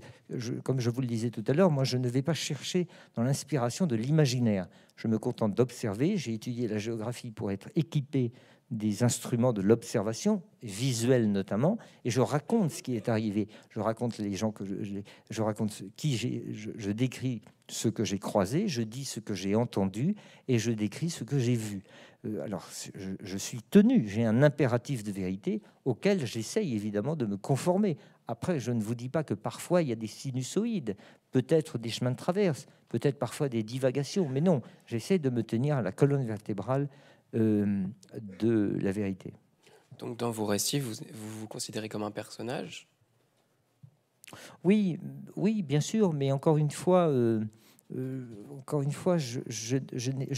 comme je vous le disais tout à l'heure, moi je ne vais pas chercher dans l'inspiration de l'imaginaire. Je me contente d'observer. J'ai étudié la géographie pour être équipé des instruments de l'observation, visuelle notamment, et je raconte ce qui est arrivé. Je raconte les gens que je, je, raconte qui j'ai, je, décris ce que j'ai croisé, je dis ce que j'ai entendu et je décris ce que j'ai vu. Euh, alors, je, je suis tenu, j'ai un impératif de vérité auquel j'essaye évidemment de me conformer. Après, je ne vous dis pas que parfois il y a des sinusoïdes, peut-être des chemins de traverse, peut-être parfois des divagations, mais non, j'essaie de me tenir à la colonne vertébrale euh, de la vérité. Donc dans vos récits, vous vous, considérez comme un personnage Oui, oui, bien sûr, mais encore une fois, euh, euh, encore une fois, je,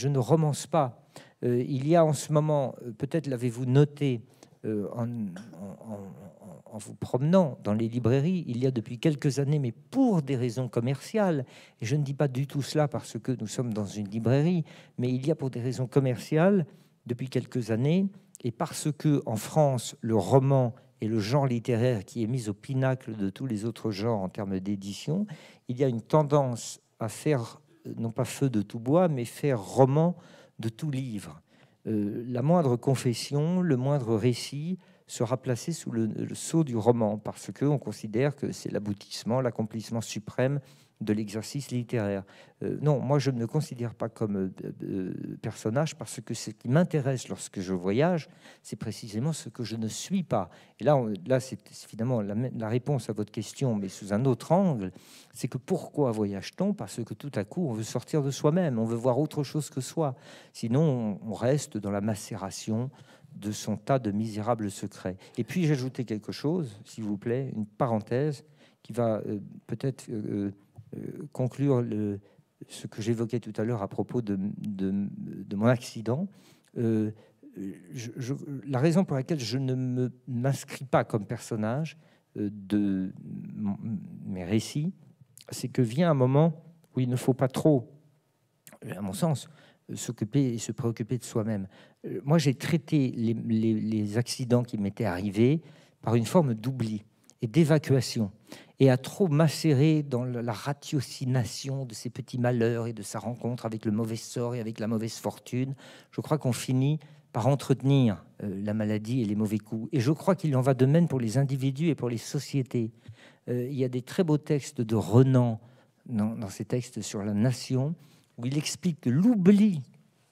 ne romance pas. il y a en ce moment, peut-être l'avez-vous noté, en, en, vous promenant dans les librairies, il y a depuis quelques années, mais pour des raisons commerciales, et je ne dis pas du tout cela parce que nous sommes dans une librairie, mais il y a pour des raisons commerciales depuis quelques années, et parce que en France, le roman est le genre littéraire qui est mis au pinacle de tous les autres genres en termes d'édition, il y a une tendance à faire, non pas feu de tout bois, mais faire roman de tout livre. Euh, la moindre confession, le moindre récit sera placé sous le, le sceau du roman, parce qu'on considère que c'est l'aboutissement, l'accomplissement suprême de l'exercice littéraire. Euh, non, moi je ne me considère pas comme euh, personnage parce que ce qui m'intéresse lorsque je voyage, c'est précisément ce que je ne suis pas. Et là, là c'est finalement la, réponse à votre question, mais sous un autre angle, c'est que pourquoi voyage-t-on Parce que tout à coup, on veut sortir de soi-même, on veut voir autre chose que soi. Sinon, on, reste dans la macération de son tas de misérables secrets. Et puis j'ajoutais quelque chose, s'il vous plaît, une parenthèse qui va euh, peut-être euh, conclure ce que j'évoquais tout à l'heure à propos de, mon accident. Euh, la raison pour laquelle je ne m'inscris pas comme personnage euh, de mes récits, c'est que vient un moment où il ne faut pas trop, à mon sens, s'occuper et se préoccuper de soi-même. Moi, j'ai traité les accidents qui m'étaient arrivés par une forme d'oubli et d'évacuation. Et à trop macérer dans la ratiocination de ses petits malheurs et de sa rencontre avec le mauvais sort et avec la mauvaise fortune, je crois qu'on finit par entretenir euh, la maladie et les mauvais coups. Et je crois qu'il en va de même pour les individus et pour les sociétés. Euh, il y a des très beaux textes de Renan dans, dans ses textes sur la nation où il explique que l'oubli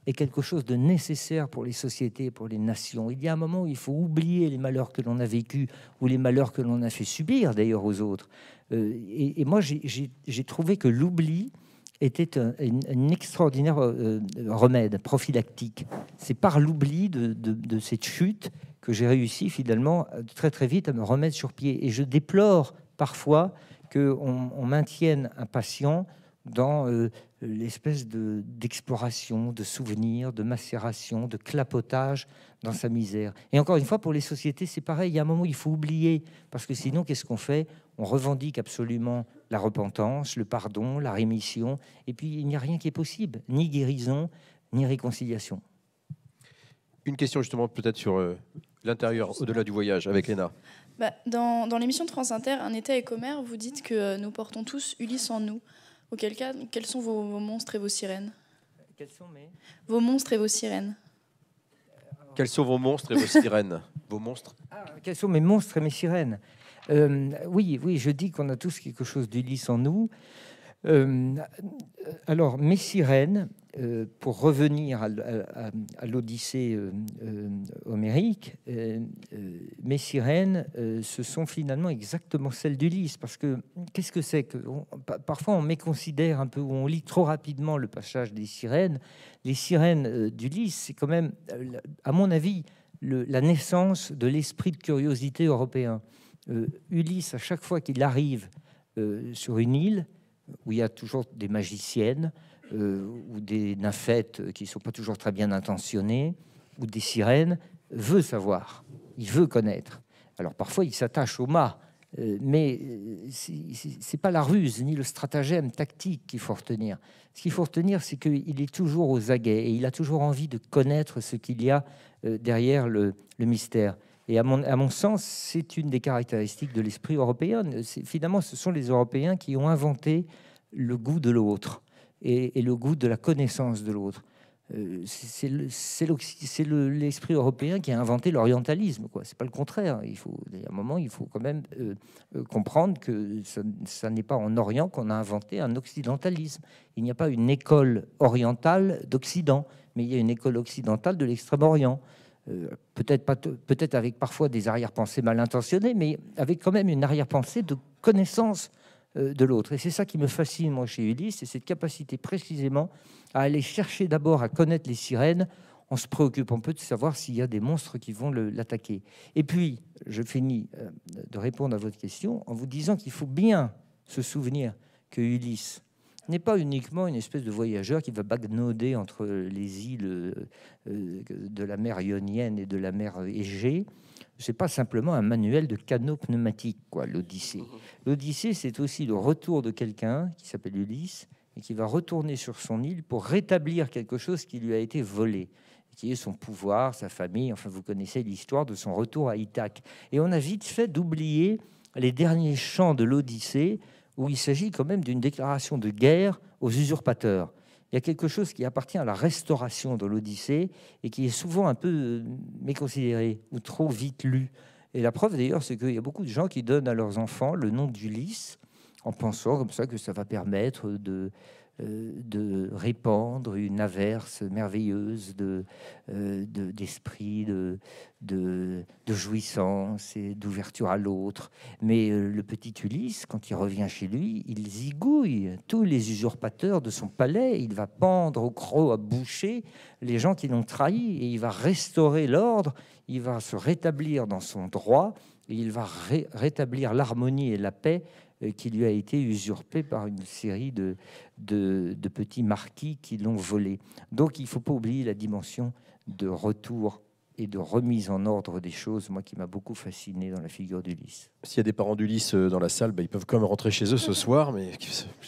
est quelque chose de nécessaire pour les sociétés, pour les nations. Il y a un moment où il faut oublier les malheurs que l'on a vécus ou les malheurs que l'on a fait subir d'ailleurs aux autres. Euh, et, moi, j'ai trouvé que l'oubli était un, extraordinaire euh, euh, remède prophylactique. C'est par l'oubli de, cette chute que j'ai réussi finalement très très vite à me remettre sur pied. Et je déplore parfois qu'on on maintienne un patient dans euh, l'espèce de d'exploration, de souvenir, de macération, de clapotage dans sa misère. Et encore une fois, pour les sociétés, c'est pareil. Il y a un moment, où il faut oublier parce que sinon, qu'est-ce qu'on fait On revendique absolument la repentance, le pardon, la rémission, et puis il n'y a rien qui est possible, ni guérison, ni réconciliation. Une question justement peut-être sur euh, l'intérieur, au-delà du voyage, avec Léna. Bah, dans, dans l'émission de Un état et vous dites que euh, nous portons tous Ulysse en nous. Auquel cas, quels sont vos, monstres et vos sirènes Quels sont mes Vos monstres et vos sirènes. Quels sont vos monstres et vos sirènes Vos monstres Quels sont mes monstres et mes sirènes euh, Oui, oui, je dis qu'on a tous quelque chose d'Ulysse en nous. Euh, alors, mes sirènes, euh, pour revenir à, l'Odyssée euh, homérique, mes sirènes, ce sont finalement exactement celles d'Ulysse. Parce que qu'est-ce que c'est que Parfois, on méconsidère un peu, ou on lit trop rapidement le passage des sirènes. Les sirènes d'Ulysse, c'est quand même, à mon avis, la naissance de l'esprit de curiosité européen. Ulysse, à chaque fois qu'il arrive sur une île, où il y a toujours des magiciennes euh, ou des nymphettes qui ne sont pas toujours très bien intentionnées ou des sirènes, veut savoir, il veut connaître. Alors parfois, il s'attache au mât, euh, mais euh, ce n'est pas la ruse ni le stratagème tactique qu'il faut retenir. Ce qu'il faut retenir, c'est qu'il est toujours aux aguets et il a toujours envie de connaître ce qu'il y a derrière le mystère. Et à mon, sens, c'est une des caractéristiques de l'esprit européen. Finalement, ce sont les Européens qui ont inventé le goût de l'autre et, le goût de la connaissance de l'autre. Euh, c'est l'esprit européen qui a inventé l'orientalisme. Ce n'est pas le contraire. Il faut, un moment, il faut quand même euh, euh, comprendre que ce n'est pas en Orient qu'on a inventé un occidentalisme. Il n'y a pas une école orientale d'Occident, mais il y a une école occidentale de l'Extrême-Orient. Euh, peut-être peut avec parfois des arrière-pensées mal intentionnées, mais avec quand même une arrière-pensée de connaissance euh, de l'autre. Et c'est ça qui me fascine, chez Ulysse, c'est cette capacité précisément à aller chercher d'abord à connaître les sirènes en se préoccupant peu de savoir s'il y a des monstres qui vont l'attaquer. Et puis, je finis euh, de répondre à votre question en vous disant qu'il faut bien se souvenir que Ulysse n'est pas uniquement une espèce de voyageur qui va bagnoder entre les îles euh, euh, de la mer Ionienne et de la mer Égée. C'est pas simplement un manuel de canaux pneumatiques, quoi, l'Odyssée. L'Odyssée, c'est aussi le retour de quelqu'un qui s'appelle Ulysse et qui va retourner sur son île pour rétablir quelque chose qui lui a été volé qui est son pouvoir, sa famille. Enfin, vous connaissez l'histoire de son retour à Ithaque. Et on a vite fait d'oublier les derniers chants de l'Odyssée où il s'agit quand même d'une déclaration de guerre aux usurpateurs. Il y a quelque chose qui appartient à la restauration de l'Odyssée et qui est souvent un peu euh, méconsidéré ou trop vite lu. Et la preuve d'ailleurs, c'est qu'il y a beaucoup de gens qui donnent à leurs enfants le nom d'Ulysse en pensant comme ça que ça va permettre de, euh, de répandre une averse merveilleuse de, euh, d'esprit, de, jouissance et d'ouverture à l'autre. Mais euh, le petit Ulysse, quand il revient chez lui, il zigouille tous les usurpateurs de son palais. Il va pendre au croc à boucher les gens qui l'ont trahi et il va restaurer l'ordre. Il va se rétablir dans son droit et il va rétablir l'harmonie et la paix euh, qui lui a été usurpé par une série de, petits marquis qui l'ont volé. Donc il ne faut pas oublier la dimension de retour et de remise en ordre des choses, moi qui m'a beaucoup fasciné dans la figure d'Ulysse. S'il y a des parents d'Ulysse euh, dans la salle, bah, ils peuvent quand même rentrer chez eux ce soir, mais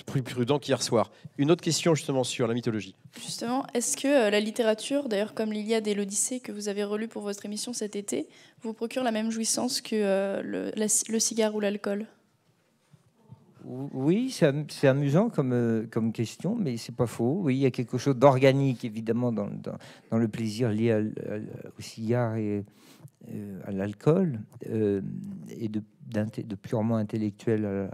plus prudent qu'hier soir. Une autre question justement sur la mythologie. Justement, est-ce que euh, la littérature, d'ailleurs comme l'Iliade et l'Odyssée que vous avez relu pour votre émission cet été, vous procure la même jouissance que le cigare ou l'alcool oui, c'est amusant euh, comme, question, mais c'est pas faux. Oui, il y a quelque chose d'organique, évidemment, dans, le plaisir lié au cigare et euh, à l'alcool, euh, et de, purement intellectuel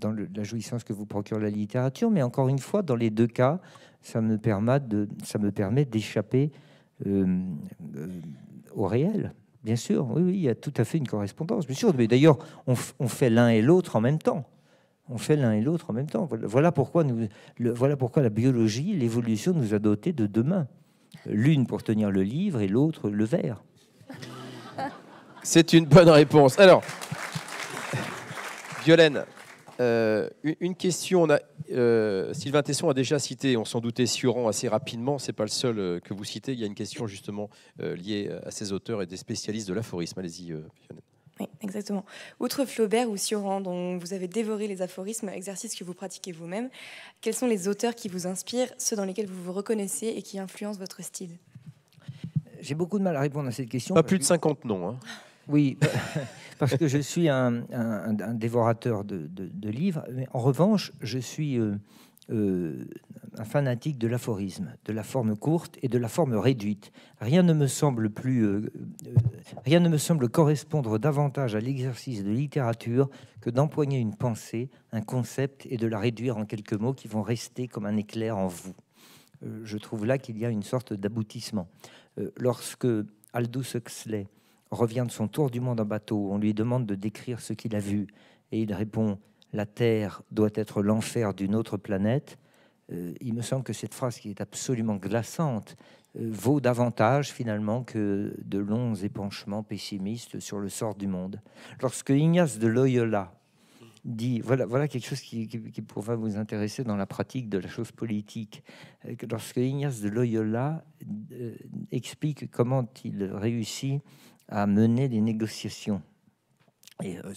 dans la jouissance que vous procure la littérature. Mais encore une fois, dans les deux cas, ça me permet d'échapper au réel. Bien sûr, oui, oui, il y a tout à fait une correspondance, bien sûr. Mais d'ailleurs, on, fait l'un et l'autre en même temps. On fait l'un et l'autre en même temps. Voilà, pourquoi nous, voilà pourquoi la biologie, l'évolution nous a dotés de deux mains. L'une pour tenir le livre et l'autre le verre. C'est une bonne réponse. Alors, Violaine, euh, une question, euh, Sylvain Tesson a déjà cité, on s'en doutait, Sioran assez rapidement, ce n'est pas le seul euh, que vous citez, il y a une question justement liée à ces auteurs et des spécialistes de l'aphorisme. Allez-y, oui, exactement. Outre Flaubert ou Sioran, dont vous avez dévoré les aphorismes, exercice que vous pratiquez vous-même, quels sont les auteurs qui vous inspirent, ceux dans lesquels vous vous reconnaissez et qui influencent votre style J'ai beaucoup de mal à répondre à cette question. Pas plus de 50 noms. Hein. Oui, parce que je suis un, dévorateur de, livres. Mais en revanche, je suis euh, euh, un fanatique de l'aphorisme, de la forme courte et de la forme réduite. Rien ne me semble plus, euh, rien ne me semble correspondre davantage à l'exercice de littérature que d'empoigner une pensée, un concept et de la réduire en quelques mots qui vont rester comme un éclair en vous. je trouve là qu'il y a une sorte d'aboutissement. lorsque Aldous Huxley revient de son tour du monde en bateau. On lui demande de décrire ce qu'il a vu. Et il répond La Terre doit être l'enfer d'une autre planète. Euh, il me semble que cette phrase, qui est absolument glaçante, euh, vaut davantage finalement que de longs épanchements pessimistes sur le sort du monde. Lorsque Ignace de Loyola dit voilà, quelque chose qui, pourrait vous intéresser dans la pratique de la chose politique. Euh, lorsque Ignace de Loyola explique comment il réussit à mener des négociations. Et euh,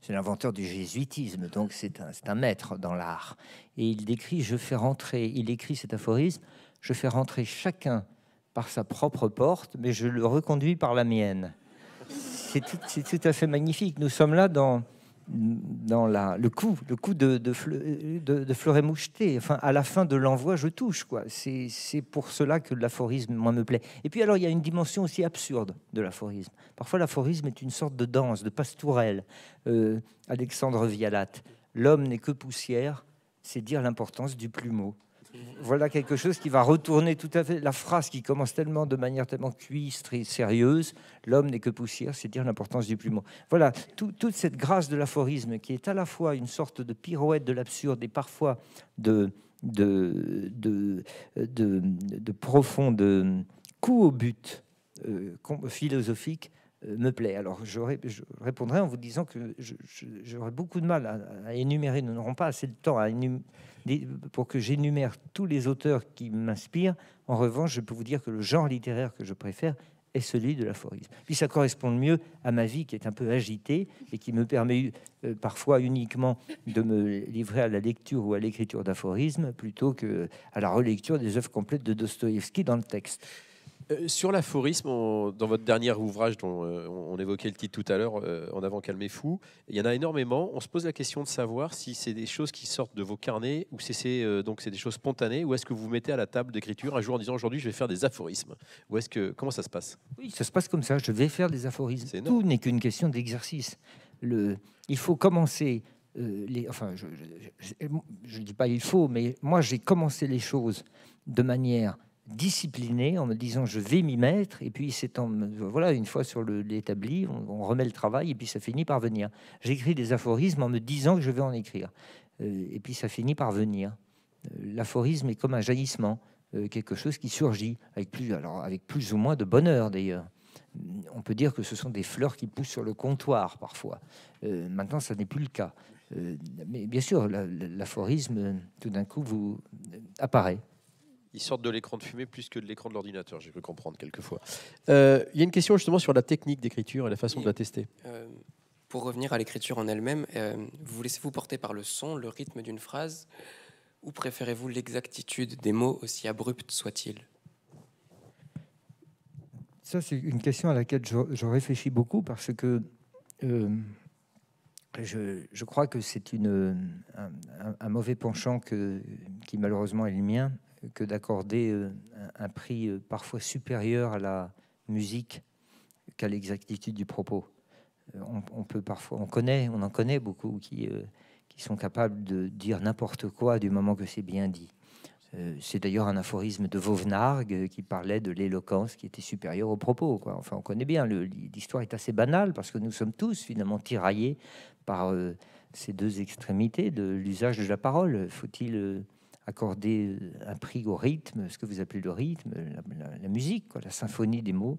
c'est l'inventeur du jésuitisme, donc c'est un, un, maître dans l'art. Et il décrit, je fais rentrer, il écrit cet aphorisme, je fais rentrer chacun par sa propre porte, mais je le reconduis par la mienne. C'est tout, à fait magnifique. Nous sommes là dans, dans le coup, le coup de, de, de, Fleuret Moucheté. Enfin, à la fin de l'envoi, je touche. quoi. C'est pour cela que l'aphorisme, moi, me plaît. Et puis alors, il y a une dimension aussi absurde de l'aphorisme. Parfois, l'aphorisme est une sorte de danse, de pastourelle. Euh, Alexandre Vialat, l'homme n'est que poussière, c'est dire l'importance du plumeau voilà quelque chose qui va retourner tout à fait la phrase qui commence tellement de manière tellement cuistre et sérieuse. L'homme n'est que poussière, c'est dire l'importance du plumeau. Voilà toute cette grâce de l'aphorisme qui est à la fois une sorte de pirouette de l'absurde et parfois de de de, de, coup au but euh, philosophique me plaît. Alors je, je, répondrai en vous disant que j'aurais beaucoup de mal à, énumérer, nous n'aurons pas assez de temps à pour que j'énumère tous les auteurs qui m'inspirent. En revanche, je peux vous dire que le genre littéraire que je préfère est celui de l'aphorisme. Puis ça correspond mieux à ma vie qui est un peu agitée et qui me permet euh, parfois uniquement de me livrer à la lecture ou à l'écriture d'aphorismes plutôt que à la relecture des œuvres complètes de Dostoïevski dans le texte. Euh, sur l'aphorisme, dans votre dernier ouvrage dont euh, on, évoquait le titre tout à l'heure, euh, En avant calmez fou, il y en a énormément. On se pose la question de savoir si c'est des choses qui sortent de vos carnets ou si c'est donc c'est des choses spontanées ou est-ce que vous vous mettez à la table d'écriture un jour en disant aujourd'hui je vais faire des aphorismes ou est-ce que comment ça se passe Oui, ça se passe comme ça. Je vais faire des aphorismes. Tout n'est qu'une question d'exercice. il faut commencer. enfin, je ne dis pas il faut, mais moi j'ai commencé les choses de manière discipliné en me disant je vais m'y mettre et puis c'est en voilà une fois sur l'établi on, remet le travail et puis ça finit par venir j'écris des aphorismes en me disant que je vais en écrire euh, et puis ça finit par venir euh, l'aphorisme est comme un jaillissement euh, quelque chose qui surgit avec plus alors avec plus ou moins de bonheur d'ailleurs on peut dire que ce sont des fleurs qui poussent sur le comptoir parfois maintenant ça n'est plus le cas mais bien sûr l'aphorisme tout d'un coup vous apparaît ils sortent de l'écran de fumée plus que de l'écran de l'ordinateur, j'ai pu comprendre quelquefois. Euh, il y a une question justement sur la technique d'écriture et la façon de la tester. Euh, pour revenir à l'écriture en elle-même, euh, vous laissez-vous porter par le son, le rythme d'une phrase, ou préférez-vous l'exactitude des mots, aussi abrupte soit-il Ça, c'est une question à laquelle je, réfléchis beaucoup parce que je, crois que c'est une, un, mauvais penchant que, qui malheureusement est le mien, que d'accorder euh, un, prix euh, parfois supérieur à la musique qu'à l'exactitude du propos. Euh, on, peut parfois, on connaît, on en connaît beaucoup qui, qui sont capables de dire n'importe quoi du moment que c'est bien dit. c'est d'ailleurs un aphorisme de Vauvenargues qui parlait de l'éloquence qui était supérieure au propos. Enfin, on connaît bien, l'histoire est assez banale parce que nous sommes tous finalement tiraillés par ces deux extrémités de l'usage de la parole. Faut-il accorder euh, un prix au rythme, ce que vous appelez le rythme, la, musique, quoi, la symphonie des mots,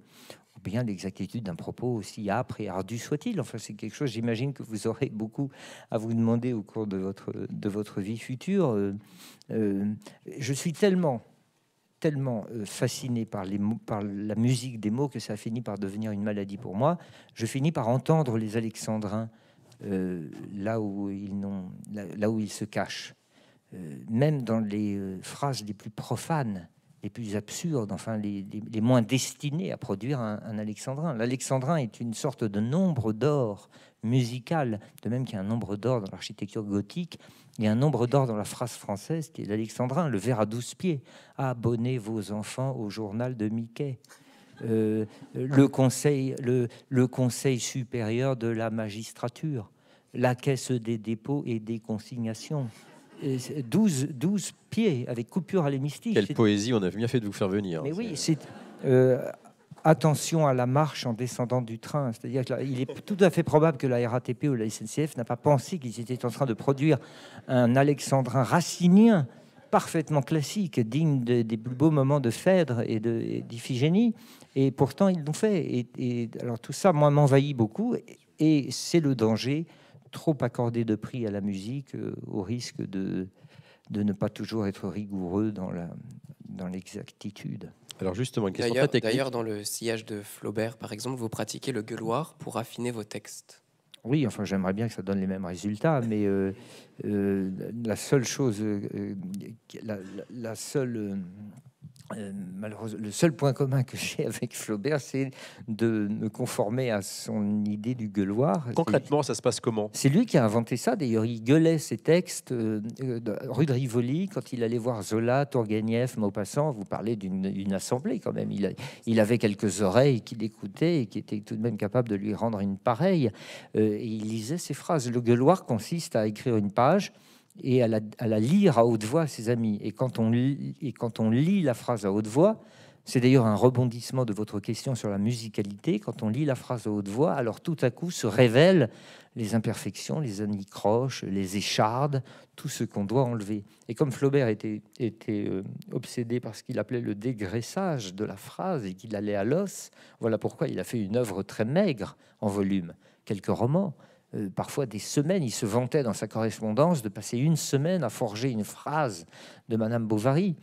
ou bien l'exactitude d'un propos aussi âpre et ardu soit-il. Enfin, c'est quelque chose, j'imagine, que vous aurez beaucoup à vous demander au cours de votre, de votre vie future. Euh, euh, je suis tellement tellement fasciné par, les par la musique des mots que ça a fini par devenir une maladie pour moi. Je finis par entendre les alexandrins là, où ils là où ils se cachent. Euh, même dans les euh, phrases les plus profanes, les plus absurdes, enfin les, les, moins destinées à produire un, alexandrin. L'alexandrin est une sorte de nombre d'or musical, de même qu'il y a un nombre d'or dans l'architecture gothique, il y a un nombre d'or dans la phrase française qui est l'alexandrin, le verre à douze pieds. Abonnez vos enfants au journal de Mickey. Euh, conseil, le, le, conseil supérieur de la magistrature, la caisse des dépôts et des consignations, 12, euh, 12 pieds avec coupure à l'hémistique. Quelle poésie, on a bien fait de vous faire venir. Mais oui, c'est. Euh, attention à la marche en descendant du train. C'est-à-dire qu'il est tout à fait probable que la RATP ou la SNCF n'a pas pensé qu'ils étaient en train de produire un alexandrin racinien parfaitement classique, digne des plus beaux moments de Phèdre et d'Iphigénie. Et, pourtant, ils l'ont fait. Et, alors tout ça, moi, m'envahit beaucoup. et c'est le danger trop accorder de prix à la musique euh, au risque de, de ne pas toujours être rigoureux dans, l'exactitude. Alors justement, d'ailleurs, dans le sillage de Flaubert, par exemple, vous pratiquez le gueuloir pour affiner vos textes. Oui, enfin, j'aimerais bien que ça donne les mêmes résultats, mais euh, euh, la seule chose, la, seule euh, malheureusement, le seul point commun que j'ai avec Flaubert, c'est de me conformer à son idée du gueuloir. Concrètement, ça se passe comment C'est lui qui a inventé ça. D'ailleurs, il gueulait ses textes rue euh, euh, de Rivoli quand il allait voir Zola, Tourguenieff, Maupassant. Vous parlez d'une assemblée quand même. Il, avait quelques oreilles qui l'écoutaient et qui étaient tout de même capables de lui rendre une pareille. et il lisait ses phrases. Le gueuloir consiste à écrire une page et à la, lire à haute voix ses amis. Et quand on, lit, la phrase à haute voix, c'est d'ailleurs un rebondissement de votre question sur la musicalité. Quand on lit la phrase à haute voix, alors tout à coup se révèlent les imperfections, les anicroches, les échardes, tout ce qu'on doit enlever. Et comme Flaubert était, était euh, obsédé par ce qu'il appelait le dégraissage de la phrase et qu'il allait à l'os, voilà pourquoi il a fait une œuvre très maigre en volume, quelques romans, euh, parfois des semaines. Il se vantait dans sa correspondance de passer une semaine à forger une phrase de Madame Bovary.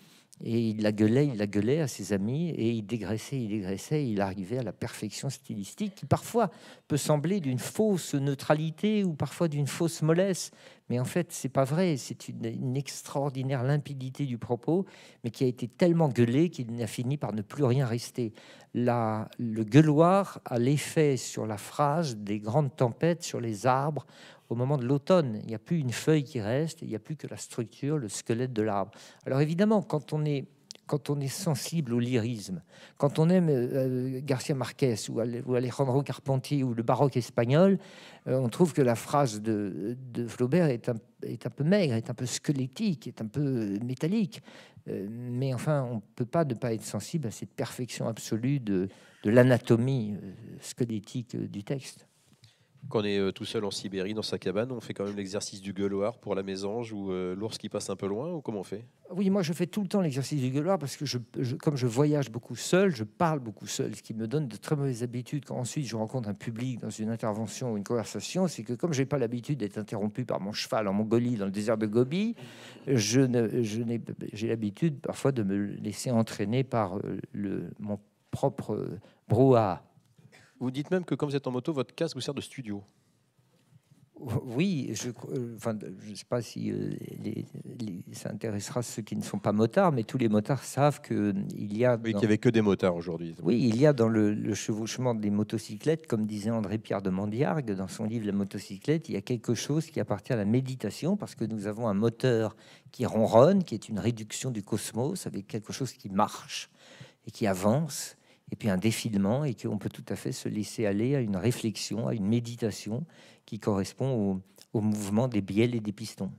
Et il la gueulait, il la gueulait à ses amis, et il dégraissait, il dégraissait, il arrivait à la perfection stylistique qui parfois peut sembler d'une fausse neutralité ou parfois d'une fausse mollesse, mais en fait c'est pas vrai, c'est une, extraordinaire limpidité du propos, mais qui a été tellement gueulé qu'il n'a fini par ne plus rien rester. le gueuloir a l'effet sur la phrase des grandes tempêtes, sur les arbres, au moment de l'automne. Il n'y a plus une feuille qui reste, il n'y a plus que la structure, le squelette de l'arbre. Alors évidemment, quand on est sensible au lyrisme, quand on aime euh, Garcia Marquez ou, Alejandro Carpentier ou le baroque espagnol, euh, on trouve que la phrase de, Flaubert est un, peu maigre, est un peu squelettique, est un peu euh, métallique. mais enfin, on ne peut pas ne pas être sensible à cette perfection absolue de l'anatomie squelettique du texte. Quand on est euh, tout seul en Sibérie, dans sa cabane, on fait quand même l'exercice du gueuloir pour la mésange ou euh, l'ours qui passe un peu loin, ou comment on fait Oui, moi je fais tout le temps l'exercice du gueuloir parce que je, comme je voyage beaucoup seul, je parle beaucoup seul, ce qui me donne de très mauvaises habitudes. Quand ensuite je rencontre un public dans une intervention ou une conversation, c'est que comme je n'ai pas l'habitude d'être interrompu par mon cheval en Mongolie, dans le désert de Gobi, je j'ai l'habitude parfois de me laisser entraîner par euh, mon propre brouhaha. Vous dites même que comme vous êtes en moto, votre casque vous sert de studio. Oui, je euh, ne je sais pas si euh, ça intéressera ceux qui ne sont pas motards, mais tous les motards savent qu'il euh, y a... Oui, il n'y avait que des motards aujourd'hui. Oui, il y a dans le, le, chevauchement des motocyclettes, comme disait André-Pierre de Mandiargue dans son livre La motocyclette, il y a quelque chose qui appartient à la méditation, parce que nous avons un moteur qui ronronne, qui est une réduction du cosmos, avec quelque chose qui marche et qui avance et puis un défilement, et qu'on peut tout à fait se laisser aller à une réflexion, à une méditation qui correspond au, mouvement des bielles et des pistons.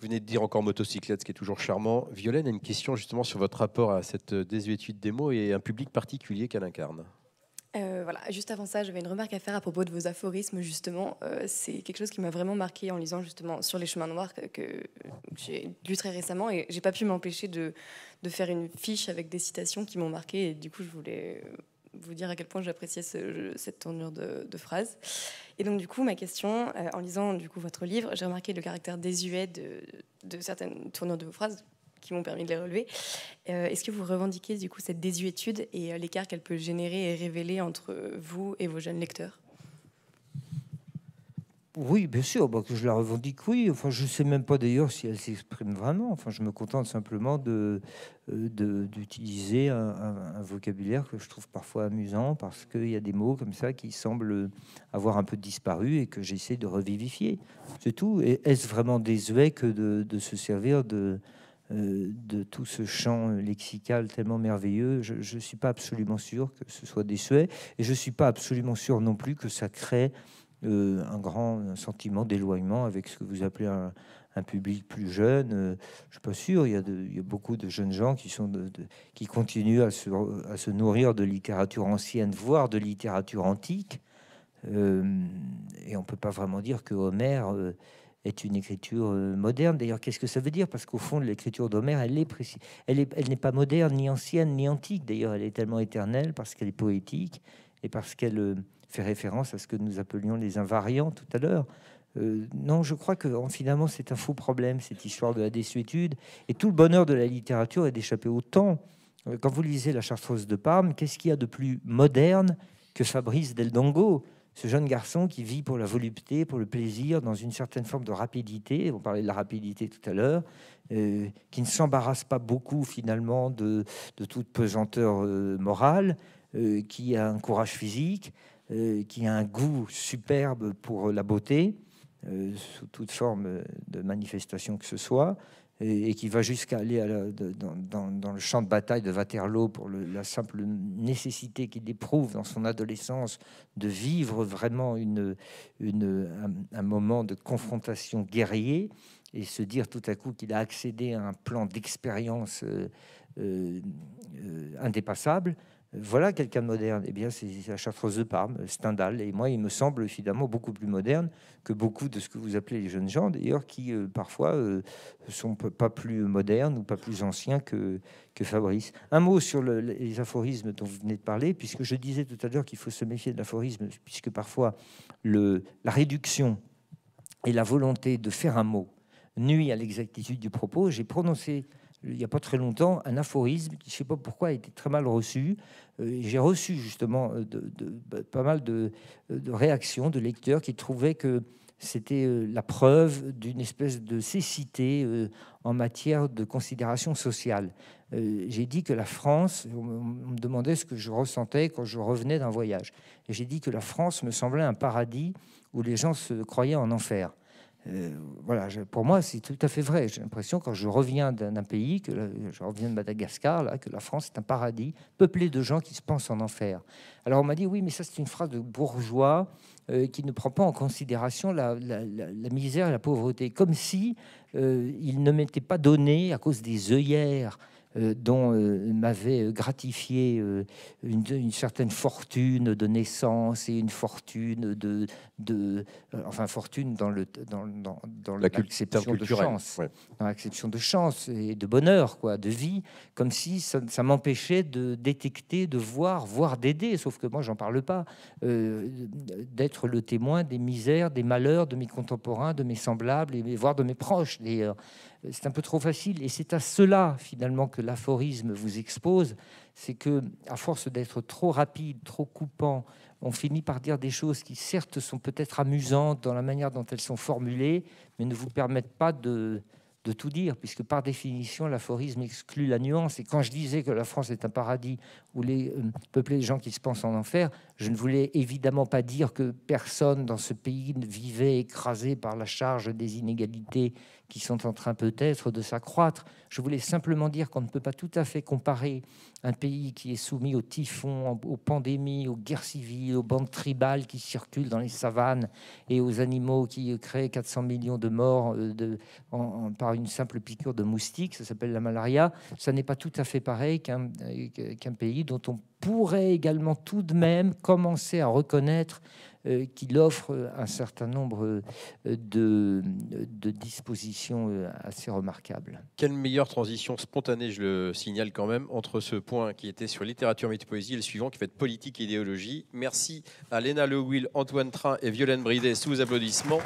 Vous venez de dire encore motocyclette, ce qui est toujours charmant. Violaine a une question justement sur votre rapport à cette euh, désuétude des mots et un public particulier qu'elle incarne. Euh, voilà, juste avant ça, j'avais une remarque à faire à propos de vos aphorismes, justement. Euh, c'est quelque chose qui m'a vraiment marqué en lisant justement sur les chemins noirs que, j'ai lu très récemment et j'ai pas pu m'empêcher de, faire une fiche avec des citations qui m'ont marqué et du coup je voulais euh, vous dire à quel point j'appréciais cette tournure de, phrases. phrase. Et donc du coup ma question, en lisant du coup votre livre, j'ai remarqué le caractère désuet de, de certaines tournures de vos phrases, qui m'ont permis de les relever. Euh, est-ce que vous revendiquez du coup cette désuétude et euh, l'écart qu'elle peut générer et révéler entre vous et vos jeunes lecteurs oui, bien sûr, bah, que je la revendique, oui. Enfin, je ne sais même pas d'ailleurs si elle s'exprime vraiment. Enfin, je me contente simplement de, euh, d'utiliser un, vocabulaire que je trouve parfois amusant parce qu'il y a des mots comme ça qui semblent avoir un peu disparu et que j'essaie de revivifier. C'est tout. Et est-ce vraiment désuet que de se servir de, euh, de tout ce champ lexical tellement merveilleux. Je ne suis pas absolument sûr que ce soit des et je ne suis pas absolument sûr non plus que ça crée euh, un grand sentiment d'éloignement avec ce que vous appelez un, public plus jeune. Euh, je suis pas sûr. Il y, a beaucoup de jeunes gens qui sont qui continuent à se, nourrir de littérature ancienne, voire de littérature antique. et on peut pas vraiment dire que Homer est une écriture euh, moderne. D'ailleurs, qu'est-ce que ça veut dire Parce qu'au fond, l'écriture d'Homère, elle est elle, n'est pas moderne, ni ancienne, ni antique. D'ailleurs, elle est tellement éternelle parce qu'elle est poétique et parce qu'elle euh, fait référence à ce que nous appelions les invariants tout à l'heure. Euh, non, je crois que finalement, c'est un faux problème, cette histoire de la désuétude. Et tout le bonheur de la littérature est d'échapper au temps. Quand vous lisez La Chartreuse de Parme, qu'est-ce qu'il y a de plus moderne que Fabrice Del Dongo ce jeune garçon qui vit pour la volupté, pour le plaisir, dans une certaine forme de rapidité, on parlait de la rapidité tout à l'heure, euh, qui ne s'embarrasse pas beaucoup finalement de, toute pesanteur euh, morale, euh, qui a un courage physique, qui a un goût superbe pour la beauté, sous toute forme de manifestation que ce soit, et, qui va jusqu'à aller dans, le champ de bataille de Waterloo pour la simple nécessité qu'il éprouve dans son adolescence de vivre vraiment un, moment de confrontation guerrier et se dire tout à coup qu'il a accédé à un plan d'expérience euh, euh, euh, indépassable, voilà quelqu'un de moderne. Eh bien, c'est la Chartreuse de Parme, Stendhal. Et moi, il me semble finalement beaucoup plus moderne que beaucoup de ce que vous appelez les jeunes gens, d'ailleurs, qui euh, parfois ne euh, sont pas plus modernes ou pas plus anciens que, que Fabrice. Un mot sur les aphorismes dont vous venez de parler, puisque je disais tout à l'heure qu'il faut se méfier de l'aphorisme, puisque parfois la réduction et la volonté de faire un mot nuit à l'exactitude du propos. J'ai prononcé il n'y a pas très longtemps, un aphorisme je ne sais pas pourquoi, a été très mal reçu. Euh, j'ai reçu justement euh, bah, pas mal euh, de, réactions de lecteurs qui trouvaient que c'était la preuve d'une espèce de cécité en matière de considération sociale. j'ai dit que la France, on, me demandait ce que je ressentais quand je revenais d'un voyage. J'ai dit que la France me semblait un paradis où les gens se croyaient en enfer. Euh, voilà, pour moi, c'est tout à fait vrai. J'ai l'impression, quand je reviens d'un pays, que je reviens de Madagascar, là, que la France est un paradis peuplé de gens qui se pensent en enfer. Alors on m'a dit, oui, mais ça, c'est une phrase de bourgeois euh, qui ne prend pas en considération la, misère et la pauvreté, comme si euh, il ne m'était pas donné, à cause des œillères euh, dont euh, m'avait euh, gratifié une, certaine fortune de naissance et une fortune de, enfin fortune dans le dans, la l'acception de chance, dans de chance et de bonheur quoi, de vie, comme si ça, m'empêchait de détecter, de voir, voire d'aider, sauf que moi j'en parle pas, d'être le témoin des misères, des malheurs de mes contemporains, de mes semblables et voire de mes proches d'ailleurs. Euh, c'est un peu trop facile. Et c'est à cela, finalement, que l'aphorisme vous expose. C'est que, à force d'être trop rapide, trop coupant, on finit par dire des choses qui, certes, sont peut-être amusantes dans la manière dont elles sont formulées, mais ne vous permettent pas de, tout dire, puisque par définition, l'aphorisme exclut la nuance. Et quand je disais que la France est un paradis où les euh, peuplés les gens qui se pensent en enfer, je ne voulais évidemment pas dire que personne dans ce pays ne vivait écrasé par la charge des inégalités qui sont en train peut-être de s'accroître. Je voulais simplement dire qu'on ne peut pas tout à fait comparer un pays qui est soumis aux typhons, aux pandémies, aux guerres civiles, aux bandes tribales qui circulent dans les savanes et aux animaux qui créent 400 millions de morts euh, par une simple piqûre de moustique, ça s'appelle la malaria. Ça n'est pas tout à fait pareil qu'un euh, pays dont on pourrait également tout de même commencer à reconnaître euh, qu'il offre euh, un certain nombre euh, de, dispositions assez remarquables. Quelle meilleure transition spontanée, je le signale quand même, entre ce point qui était sur littérature, et poésie et le suivant qui va être politique et idéologie. Merci à Léna Lewil, Antoine Train et Violaine Bridet sous applaudissements.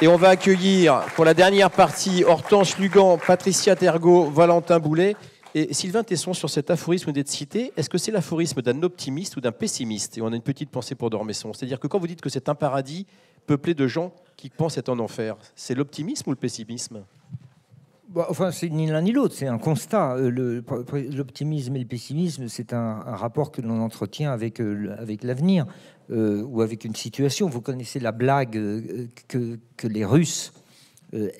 Et on va accueillir pour la dernière partie Hortense Lugan, Patricia Tergo, Valentin Boulet. Et Sylvain Tesson, sur cet aphorisme d'être cité, est-ce que c'est l'aphorisme d'un optimiste ou d'un pessimiste Et on a une petite pensée pour Dormesson. C'est-à-dire que quand vous dites que c'est un paradis peuplé de gens qui pensent être en enfer, c'est l'optimisme ou le pessimisme bah, Enfin, c'est ni l'un ni l'autre, c'est un constat. Euh, l'optimisme et le pessimisme, c'est un, rapport que l'on entretient avec, euh, avec l'avenir euh, ou avec une situation. Vous connaissez la blague que, les Russes